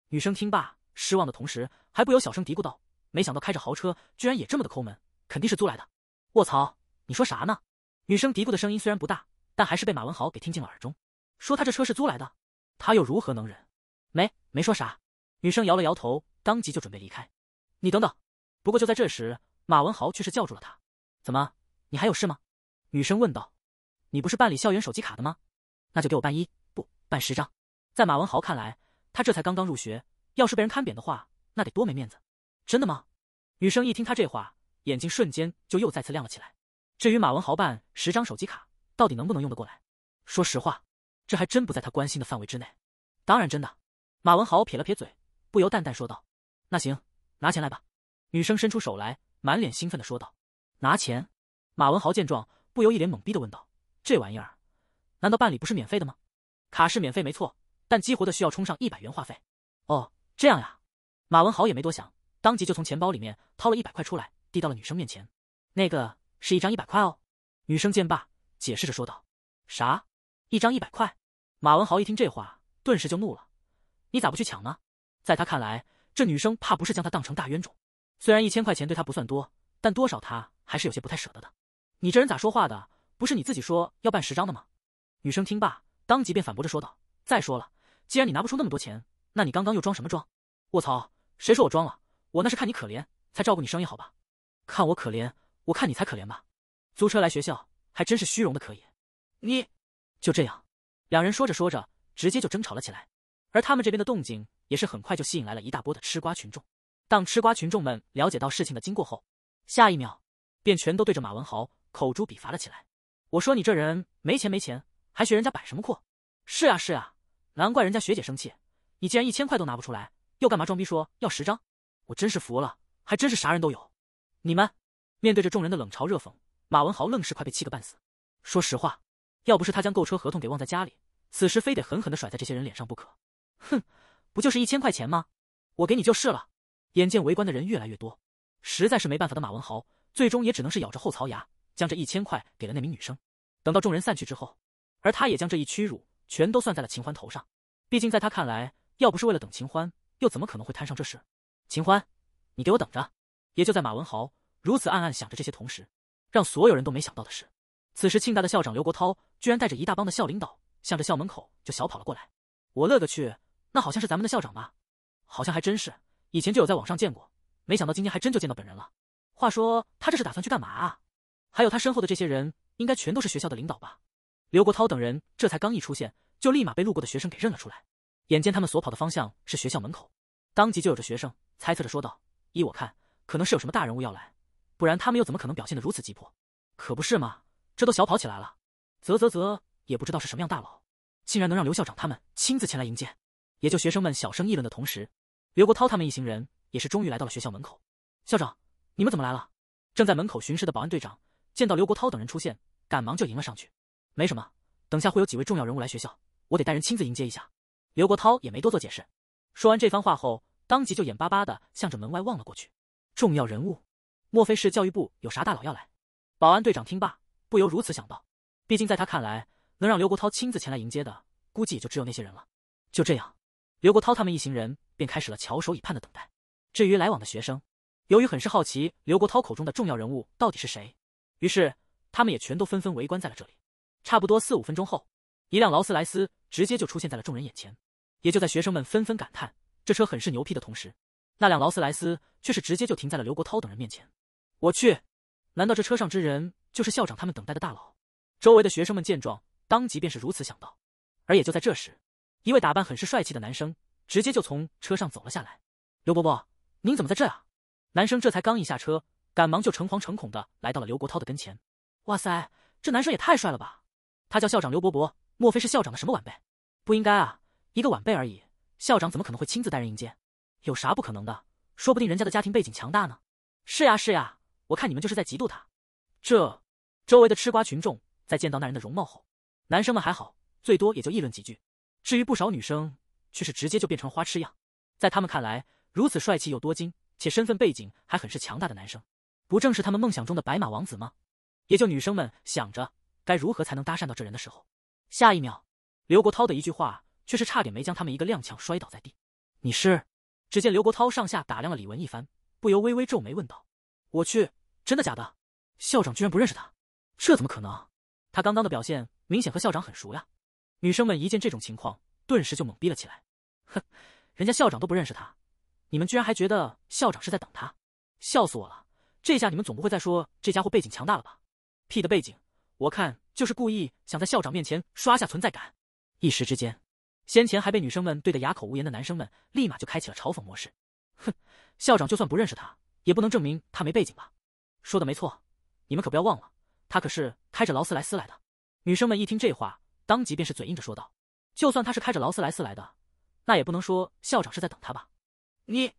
女生听罢，失望的同时还不由小声嘀咕道：“没想到开着豪车，居然也这么的抠门，肯定是租来的。”“卧槽，你说啥呢？”女生嘀咕的声音虽然不大。但还是被马文豪给听进了耳中，说他这车是租来的，他又如何能忍？没没说啥。女生摇了摇头，当即就准备离开。你等等！不过就在这时，马文豪却是叫住了他。怎么？你还有事吗？女生问道。你不是办理校园手机卡的吗？那就给我办一不办十张。在马文豪看来，他这才刚刚入学，要是被人看扁的话，那得多没面子。真的吗？女生一听他这话，眼睛瞬间就又再次亮了起来。至于马文豪办十张手机卡。到底能不能用得过来？说实话，这还真不在他关心的范围之内。当然真的。马文豪撇了撇嘴，不由淡淡说道：“那行，拿钱来吧。”女生伸出手来，满脸兴奋的说道：“拿钱？”马文豪见状，不由一脸懵逼的问道：“这玩意儿，难道办理不是免费的吗？”“卡是免费没错，但激活的需要充上一百元话费。”“哦，这样呀。”马文豪也没多想，当即就从钱包里面掏了一百块出来，递到了女生面前。“那个是一张一百块哦。”女生见罢。解释着说道：“啥？一张一百块？”马文豪一听这话，顿时就怒了：“你咋不去抢呢？”在他看来，这女生怕不是将他当成大冤种。虽然一千块钱对他不算多，但多少他还是有些不太舍得的。你这人咋说话的？不是你自己说要办十张的吗？”女生听罢，当即便反驳着说道：“再说了，既然你拿不出那么多钱，那你刚刚又装什么装？”“卧槽，谁说我装了？我那是看你可怜才照顾你生意，好吧？看我可怜，我看你才可怜吧。”租车来学校。还真是虚荣的可以，你就这样，两人说着说着，直接就争吵了起来。而他们这边的动静也是很快就吸引来了一大波的吃瓜群众。当吃瓜群众们了解到事情的经过后，下一秒便全都对着马文豪口诛笔伐了起来。我说你这人没钱没钱，还学人家摆什么阔？是啊是啊，难怪人家学姐生气。你既然一千块都拿不出来，又干嘛装逼说要十张？我真是服了，还真是啥人都有。你们面对着众人的冷嘲热讽。马文豪愣是快被气个半死。说实话，要不是他将购车合同给忘在家里，此时非得狠狠的甩在这些人脸上不可。哼，不就是一千块钱吗？我给你就是了。眼见围观的人越来越多，实在是没办法的马文豪，最终也只能是咬着后槽牙，将这一千块给了那名女生。等到众人散去之后，而他也将这一屈辱全都算在了秦欢头上。毕竟在他看来，要不是为了等秦欢，又怎么可能会摊上这事？秦欢，你给我等着！也就在马文豪如此暗暗想着这些同时。让所有人都没想到的是，此时庆大的校长刘国涛居然带着一大帮的校领导，向着校门口就小跑了过来。我勒个去，那好像是咱们的校长吧？好像还真是，以前就有在网上见过，没想到今天还真就见到本人了。话说他这是打算去干嘛啊？还有他身后的这些人，应该全都是学校的领导吧？刘国涛等人这才刚一出现，就立马被路过的学生给认了出来。眼见他们所跑的方向是学校门口，当即就有着学生猜测着说道：“依我看，可能是有什么大人物要来。”不然他们又怎么可能表现的如此急迫？可不是嘛，这都小跑起来了。啧啧啧，也不知道是什么样大佬，竟然能让刘校长他们亲自前来迎接。也就学生们小声议论的同时，刘国涛他们一行人也是终于来到了学校门口。校长，你们怎么来了？正在门口巡视的保安队长见到刘国涛等人出现，赶忙就迎了上去。没什么，等下会有几位重要人物来学校，我得带人亲自迎接一下。刘国涛也没多做解释，说完这番话后，当即就眼巴巴的向着门外望了过去。重要人物。莫非是教育部有啥大佬要来？保安队长听罢，不由如此想到。毕竟在他看来，能让刘国涛亲自前来迎接的，估计也就只有那些人了。就这样，刘国涛他们一行人便开始了翘首以盼的等待。至于来往的学生，由于很是好奇刘国涛口中的重要人物到底是谁，于是他们也全都纷纷围观在了这里。差不多四五分钟后，一辆劳斯莱斯直接就出现在了众人眼前。也就在学生们纷纷感叹这车很是牛批的同时。那辆劳斯莱斯却是直接就停在了刘国涛等人面前。我去，难道这车上之人就是校长他们等待的大佬？周围的学生们见状，当即便是如此想到。而也就在这时，一位打扮很是帅气的男生直接就从车上走了下来。刘伯伯，您怎么在这啊？男生这才刚一下车，赶忙就诚惶诚恐的来到了刘国涛的跟前。哇塞，这男生也太帅了吧！他叫校长刘伯伯，莫非是校长的什么晚辈？不应该啊，一个晚辈而已，校长怎么可能会亲自带人迎接？有啥不可能的？说不定人家的家庭背景强大呢。是呀，是呀，我看你们就是在嫉妒他。这周围的吃瓜群众在见到那人的容貌后，男生们还好，最多也就议论几句。至于不少女生，却是直接就变成了花痴样。在他们看来，如此帅气又多金，且身份背景还很是强大的男生，不正是他们梦想中的白马王子吗？也就女生们想着该如何才能搭讪到这人的时候，下一秒，刘国涛的一句话却是差点没将他们一个踉跄摔倒在地。你是？只见刘国涛上下打量了李文一番，不由微微皱眉问道：“我去，真的假的？校长居然不认识他，这怎么可能？他刚刚的表现明显和校长很熟呀！”女生们一见这种情况，顿时就懵逼了起来。哼，人家校长都不认识他，你们居然还觉得校长是在等他？笑死我了！这下你们总不会再说这家伙背景强大了吧？屁的背景！我看就是故意想在校长面前刷下存在感。一时之间。先前还被女生们怼得哑口无言的男生们，立马就开启了嘲讽模式。哼，校长就算不认识他，也不能证明他没背景吧？说的没错，你们可不要忘了，他可是开着劳斯莱斯来的。女生们一听这话，当即便是嘴硬着说道：“就算他是开着劳斯莱斯来的，那也不能说校长是在等他吧？”你，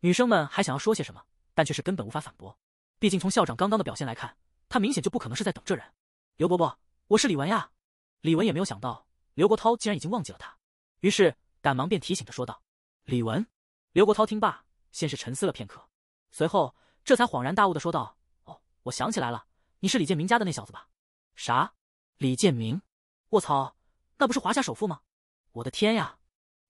女生们还想要说些什么，但却是根本无法反驳。毕竟从校长刚刚的表现来看，他明显就不可能是在等这人。刘伯伯，我是李文呀。李文也没有想到，刘国涛竟然已经忘记了他。于是赶忙便提醒着说道：“李文，刘国涛。”听罢，先是沉思了片刻，随后这才恍然大悟的说道：“哦，我想起来了，你是李建明家的那小子吧？啥？李建明？卧槽，那不是华夏首富吗？我的天呀，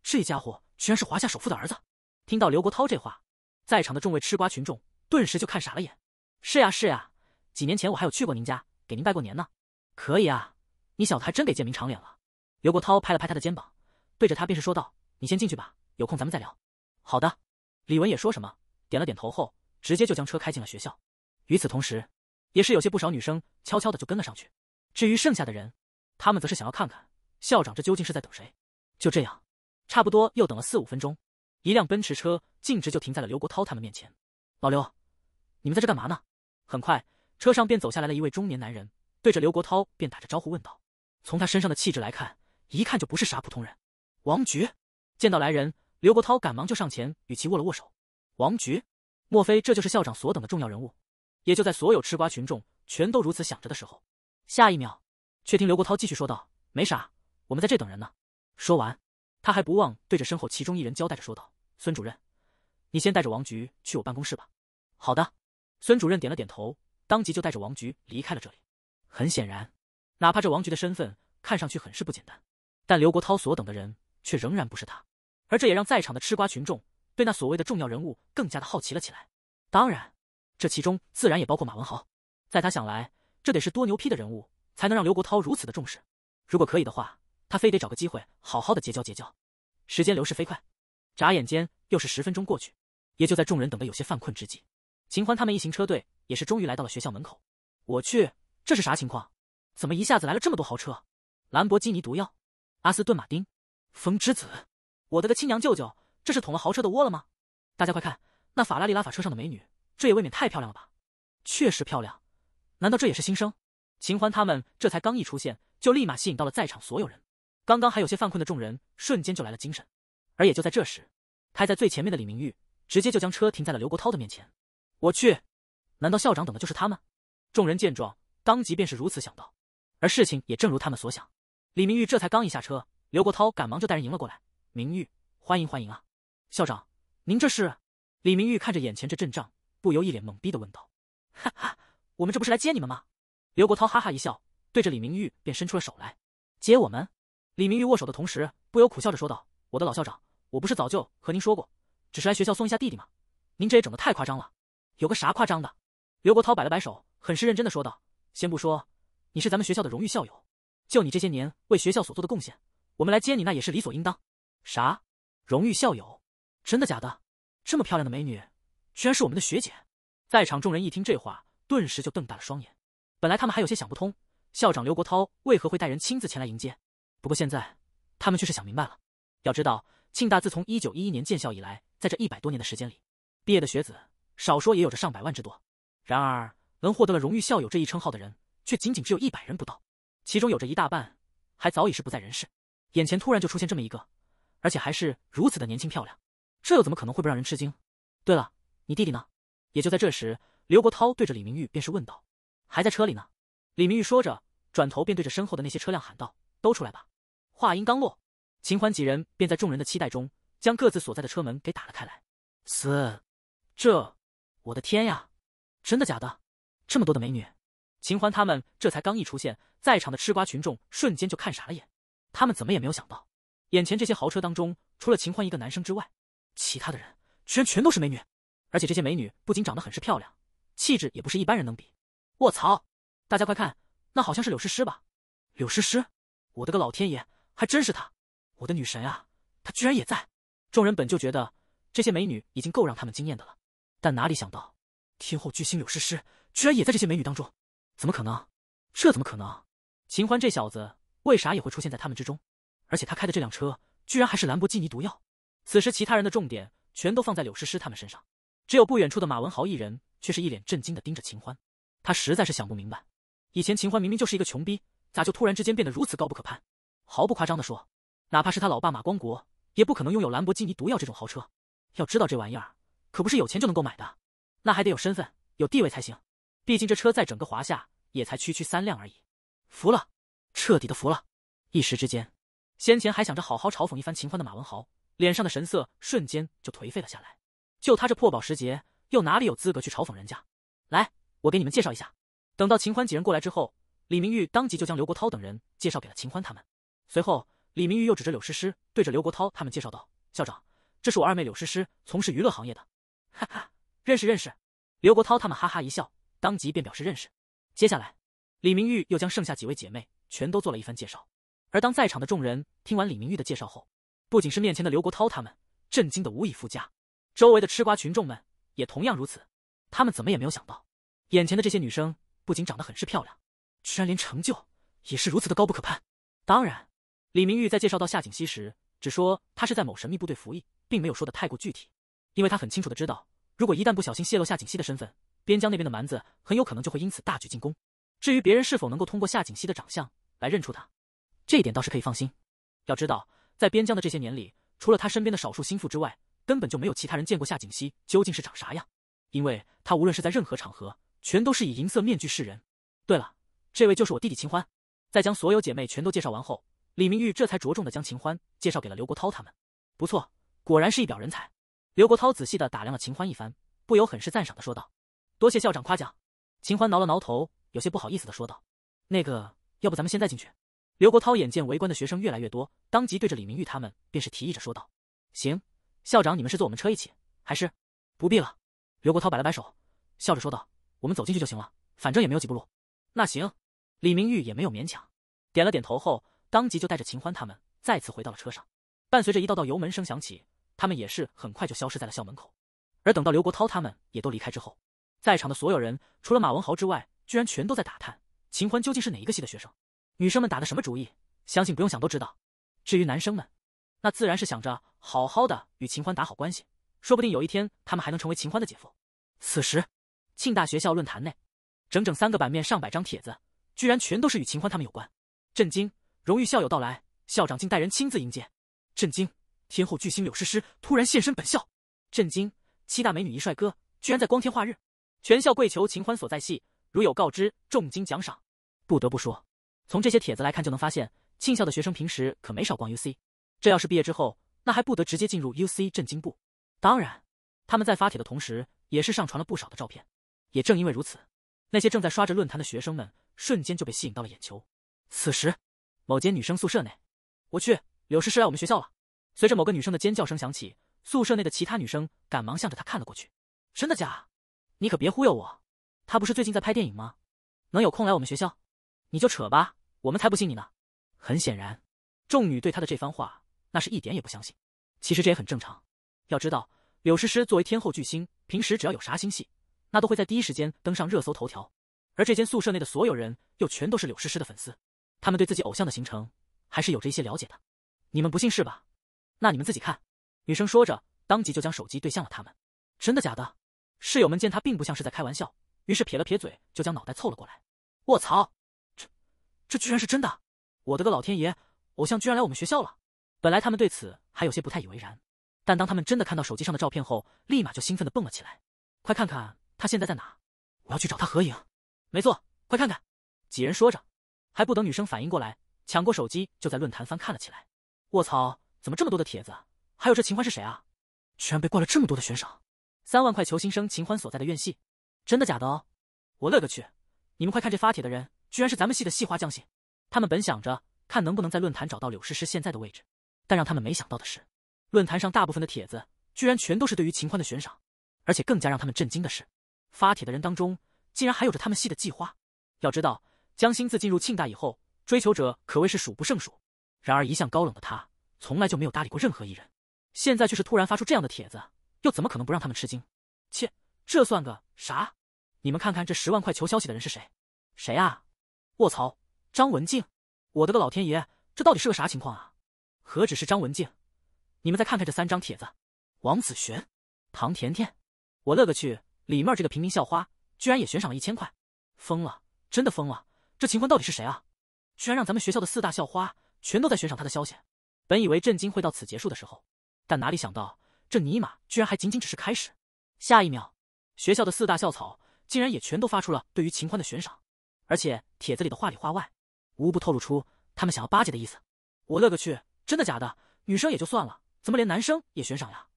这这家伙居然是华夏首富的儿子！”听到刘国涛这话，在场的众位吃瓜群众顿时就看傻了眼。是呀是呀，几年前我还有去过您家给您拜过年呢。可以啊，你小子还真给建明长脸了。刘国涛拍了拍他的肩膀。对着他便是说道：“你先进去吧，有空咱们再聊。”好的，李文也说什么，点了点头后，直接就将车开进了学校。与此同时，也是有些不少女生悄悄的就跟了上去。至于剩下的人，他们则是想要看看校长这究竟是在等谁。就这样，差不多又等了四五分钟，一辆奔驰车径直就停在了刘国涛他们面前。“老刘，你们在这干嘛呢？”很快，车上便走下来了一位中年男人，对着刘国涛便打着招呼问道。从他身上的气质来看，一看就不是啥普通人。王局见到来人，刘国涛赶忙就上前与其握了握手。王局，莫非这就是校长所等的重要人物？也就在所有吃瓜群众全都如此想着的时候，下一秒却听刘国涛继续说道：“没啥，我们在这等人呢。”说完，他还不忘对着身后其中一人交代着说道：“孙主任，你先带着王局去我办公室吧。”“好的。”孙主任点了点头，当即就带着王局离开了这里。很显然，哪怕这王局的身份看上去很是不简单，但刘国涛所等的人。却仍然不是他，而这也让在场的吃瓜群众对那所谓的重要人物更加的好奇了起来。当然，这其中自然也包括马文豪。在他想来，这得是多牛批的人物才能让刘国涛如此的重视。如果可以的话，他非得找个机会好好的结交结交。时间流逝飞快，眨眼间又是十分钟过去。也就在众人等得有些犯困之际，秦欢他们一行车队也是终于来到了学校门口。我去，这是啥情况？怎么一下子来了这么多豪车？兰博基尼、毒药、阿斯顿马丁。风之子，我的个亲娘舅舅！这是捅了豪车的窝了吗？大家快看，那法拉利拉法车上的美女，这也未免太漂亮了吧？确实漂亮，难道这也是新生？秦欢他们这才刚一出现，就立马吸引到了在场所有人。刚刚还有些犯困的众人，瞬间就来了精神。而也就在这时，开在最前面的李明玉直接就将车停在了刘国涛的面前。我去，难道校长等的就是他们？众人见状，当即便是如此想到。而事情也正如他们所想，李明玉这才刚一下车。刘国涛赶忙就带人迎了过来，明玉，欢迎欢迎啊！校长，您这是？李明玉看着眼前这阵仗，不由一脸懵逼的问道：“哈哈，我们这不是来接你们吗？”刘国涛哈哈一笑，对着李明玉便伸出了手来。接我们？李明玉握手的同时，不由苦笑着说道：“我的老校长，我不是早就和您说过，只是来学校送一下弟弟吗？您这也整得太夸张了，有个啥夸张的？”刘国涛摆了摆手，很是认真的说道：“先不说，你是咱们学校的荣誉校友，就你这些年为学校所做的贡献。”我们来接你，那也是理所应当。啥？荣誉校友？真的假的？这么漂亮的美女，居然是我们的学姐！在场众人一听这话，顿时就瞪大了双眼。本来他们还有些想不通，校长刘国涛为何会带人亲自前来迎接。不过现在，他们却是想明白了。要知道，庆大自从一九一一年建校以来，在这一百多年的时间里，毕业的学子少说也有着上百万之多。然而，能获得了荣誉校友这一称号的人，却仅仅只有一百人不到。其中有着一大半，还早已是不在人世。眼前突然就出现这么一个，而且还是如此的年轻漂亮，这又怎么可能会不让人吃惊？对了，你弟弟呢？也就在这时，刘国涛对着李明玉便是问道：“还在车里呢？”李明玉说着，转头便对着身后的那些车辆喊道：“都出来吧！”话音刚落，秦欢几人便在众人的期待中，将各自所在的车门给打了开来。嘶，这，我的天呀！真的假的？这么多的美女，秦欢他们这才刚一出现，在场的吃瓜群众瞬间就看傻了眼。他们怎么也没有想到，眼前这些豪车当中，除了秦欢一个男生之外，其他的人居然全都是美女。而且这些美女不仅长得很是漂亮，气质也不是一般人能比。卧槽！大家快看，那好像是柳诗诗吧？柳诗诗！我的个老天爷，还真是她！我的女神啊！她居然也在！众人本就觉得这些美女已经够让他们惊艳的了，但哪里想到，天后巨星柳诗诗居然也在这些美女当中？怎么可能？这怎么可能？秦欢这小子！为啥也会出现在他们之中？而且他开的这辆车居然还是兰博基尼毒药。此时，其他人的重点全都放在柳诗诗他们身上，只有不远处的马文豪一人却是一脸震惊的盯着秦欢。他实在是想不明白，以前秦欢明明就是一个穷逼，咋就突然之间变得如此高不可攀？毫不夸张的说，哪怕是他老爸马光国也不可能拥有兰博基尼毒药这种豪车。要知道这玩意儿可不是有钱就能够买的，那还得有身份、有地位才行。毕竟这车在整个华夏也才区区三辆而已。服了。彻底的服了，一时之间，先前还想着好好嘲讽一番秦欢的马文豪脸上的神色瞬间就颓废了下来。就他这破保时节，又哪里有资格去嘲讽人家？来，我给你们介绍一下。等到秦欢几人过来之后，李明玉当即就将刘国涛等人介绍给了秦欢他们。随后，李明玉又指着柳诗诗，对着刘国涛他们介绍道：“校长，这是我二妹柳诗诗，从事娱乐行业的。”哈哈，认识认识。刘国涛他们哈哈一笑，当即便表示认识。接下来，李明玉又将剩下几位姐妹。全都做了一番介绍，而当在场的众人听完李明玉的介绍后，不仅是面前的刘国涛他们震惊的无以复加，周围的吃瓜群众们也同样如此。他们怎么也没有想到，眼前的这些女生不仅长得很是漂亮，居然连成就也是如此的高不可攀。当然，李明玉在介绍到夏锦熙时，只说她是在某神秘部队服役，并没有说的太过具体，因为他很清楚的知道，如果一旦不小心泄露夏锦熙的身份，边疆那边的蛮子很有可能就会因此大举进攻。至于别人是否能够通过夏锦熙的长相，来认出他，这一点倒是可以放心。要知道，在边疆的这些年里，除了他身边的少数心腹之外，根本就没有其他人见过夏锦溪究竟是长啥样。因为他无论是在任何场合，全都是以银色面具示人。对了，这位就是我弟弟秦欢。在将所有姐妹全都介绍完后，李明玉这才着重的将秦欢介绍给了刘国涛他们。不错，果然是一表人才。刘国涛仔细的打量了秦欢一番，不由很是赞赏的说道：“多谢校长夸奖。”秦欢挠了挠头，有些不好意思的说道：“那个。”要不咱们现在进去？刘国涛眼见围观的学生越来越多，当即对着李明玉他们便是提议着说道：“行，校长，你们是坐我们车一起，还是？”“不必了。”刘国涛摆了摆手，笑着说道：“我们走进去就行了，反正也没有几步路。”“那行。”李明玉也没有勉强，点了点头后，当即就带着秦欢他们再次回到了车上。伴随着一道道油门声响起，他们也是很快就消失在了校门口。而等到刘国涛他们也都离开之后，在场的所有人除了马文豪之外，居然全都在打探。秦欢究竟是哪一个系的学生？女生们打的什么主意？相信不用想都知道。至于男生们，那自然是想着好好的与秦欢打好关系，说不定有一天他们还能成为秦欢的姐夫。此时，庆大学校论坛内，整整三个版面上百张帖子，居然全都是与秦欢他们有关。震惊！荣誉校友到来，校长竟带人亲自迎接。震惊！天后巨星柳诗诗突然现身本校。震惊！七大美女一帅哥居然在光天化日，全校跪求秦欢所在系。如有告知，重金奖赏。不得不说，从这些帖子来看，就能发现庆校的学生平时可没少逛 UC。这要是毕业之后，那还不得直接进入 UC 震惊部？当然，他们在发帖的同时，也是上传了不少的照片。也正因为如此，那些正在刷着论坛的学生们，瞬间就被吸引到了眼球。此时，某间女生宿舍内，我去，柳诗诗来我们学校了！随着某个女生的尖叫声响起，宿舍内的其他女生赶忙向着她看了过去。真的假？你可别忽悠我！他不是最近在拍电影吗？能有空来我们学校？你就扯吧，我们才不信你呢！很显然，众女对他的这番话那是一点也不相信。其实这也很正常，要知道柳诗诗作为天后巨星，平时只要有啥新戏，那都会在第一时间登上热搜头条。而这间宿舍内的所有人又全都是柳诗诗的粉丝，他们对自己偶像的行程还是有着一些了解的。你们不信是吧？那你们自己看。女生说着，当即就将手机对向了他们。真的假的？室友们见他并不像是在开玩笑。于是撇了撇嘴，就将脑袋凑了过来。卧槽，这这居然是真的！我的个老天爷，偶像居然来我们学校了！本来他们对此还有些不太以为然，但当他们真的看到手机上的照片后，立马就兴奋的蹦了起来。快看看他现在在哪，我要去找他合影。没错，快看看！几人说着，还不等女生反应过来，抢过手机就在论坛翻看了起来。卧槽，怎么这么多的帖子？还有这秦欢是谁啊？居然被挂了这么多的悬赏，三万块求新生秦欢所在的院系。真的假的哦！我勒个去！你们快看，这发帖的人居然是咱们系的系花江心。他们本想着看能不能在论坛找到柳诗诗现在的位置，但让他们没想到的是，论坛上大部分的帖子居然全都是对于秦欢的悬赏。而且更加让他们震惊的是，发帖的人当中竟然还有着他们系的计花。要知道，江心自进入庆大以后，追求者可谓是数不胜数。然而一向高冷的他，从来就没有搭理过任何一人。现在却是突然发出这样的帖子，又怎么可能不让他们吃惊？切！这算个啥？你们看看这十万块求消息的人是谁？谁啊？卧槽！张文静！我的个老天爷，这到底是个啥情况啊？何止是张文静？你们再看看这三张帖子：王子璇、唐甜甜，我勒个去！李妹儿这个平民校花，居然也悬赏了一千块！疯了，真的疯了！这秦坤到底是谁啊？居然让咱们学校的四大校花全都在悬赏他的消息！本以为震惊会到此结束的时候，但哪里想到，这尼玛居然还仅仅只是开始！下一秒。学校的四大校草竟然也全都发出了对于秦欢的悬赏，而且帖子里的话里话外，无不透露出他们想要巴结的意思。我勒个去，真的假的？女生也就算了，怎么连男生也悬赏呀？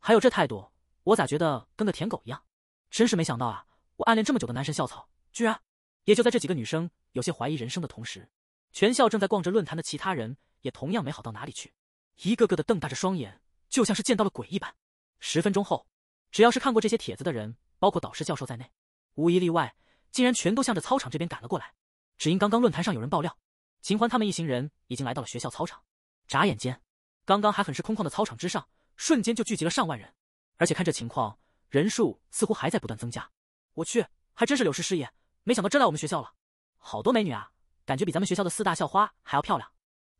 还有这态度，我咋觉得跟个舔狗一样？真是没想到啊！我暗恋这么久的男神校草，居然……也就在这几个女生有些怀疑人生的同时，全校正在逛着论坛的其他人也同样没好到哪里去，一个个的瞪大着双眼，就像是见到了鬼一般。十分钟后，只要是看过这些帖子的人。包括导师、教授在内，无一例外，竟然全都向着操场这边赶了过来。只因刚刚论坛上有人爆料，秦欢他们一行人已经来到了学校操场。眨眼间，刚刚还很是空旷的操场之上，瞬间就聚集了上万人，而且看这情况，人数似乎还在不断增加。我去，还真是柳氏师爷，没想到真来我们学校了。好多美女啊，感觉比咱们学校的四大校花还要漂亮。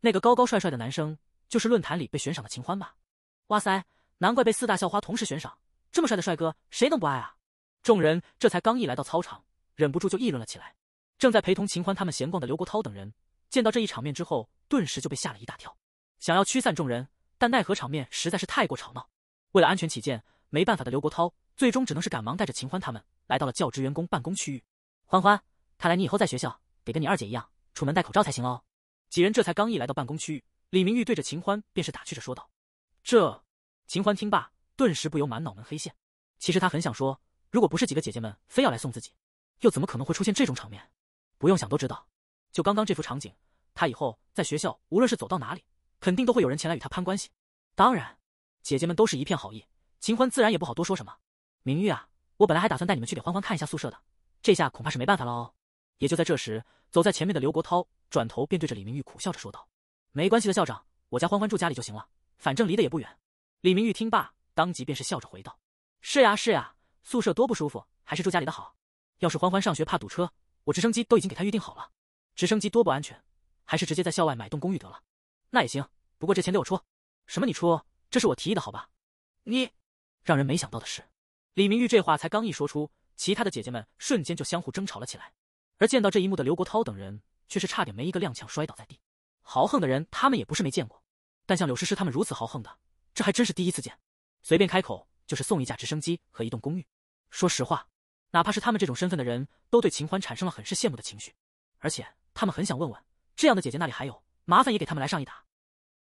那个高高帅帅的男生，就是论坛里被悬赏的秦欢吧？哇塞，难怪被四大校花同时悬赏，这么帅的帅哥，谁能不爱啊？众人这才刚一来到操场，忍不住就议论了起来。正在陪同秦欢他们闲逛的刘国涛等人，见到这一场面之后，顿时就被吓了一大跳，想要驱散众人，但奈何场面实在是太过吵闹。为了安全起见，没办法的刘国涛最终只能是赶忙带着秦欢他们来到了教职员工办公区域。欢欢，看来你以后在学校得跟你二姐一样，出门戴口罩才行哦。几人这才刚一来到办公区域，李明玉对着秦欢便是打趣着说道：“这……”秦欢听罢，顿时不由满脑门黑线。其实他很想说。如果不是几个姐姐们非要来送自己，又怎么可能会出现这种场面？不用想都知道，就刚刚这幅场景，他以后在学校无论是走到哪里，肯定都会有人前来与他攀关系。当然，姐姐们都是一片好意，秦欢自然也不好多说什么。明玉啊，我本来还打算带你们去给欢欢看一下宿舍的，这下恐怕是没办法了哦。也就在这时，走在前面的刘国涛转头便对着李明玉苦笑着说道：“没关系的，校长，我家欢欢住家里就行了，反正离得也不远。”李明玉听罢，当即便是笑着回道：“是呀，是呀。”宿舍多不舒服，还是住家里的好。要是欢欢上学怕堵车，我直升机都已经给他预定好了。直升机多不安全，还是直接在校外买栋公寓得了。那也行，不过这钱得我出。什么你出？这是我提议的，好吧？你让人没想到的是，李明玉这话才刚一说出，其他的姐姐们瞬间就相互争吵了起来。而见到这一幕的刘国涛等人，却是差点没一个踉跄摔倒在地。豪横的人他们也不是没见过，但像柳诗诗他们如此豪横的，这还真是第一次见。随便开口就是送一架直升机和一栋公寓。说实话，哪怕是他们这种身份的人，都对秦欢产生了很是羡慕的情绪，而且他们很想问问，这样的姐姐那里还有，麻烦也给他们来上一打。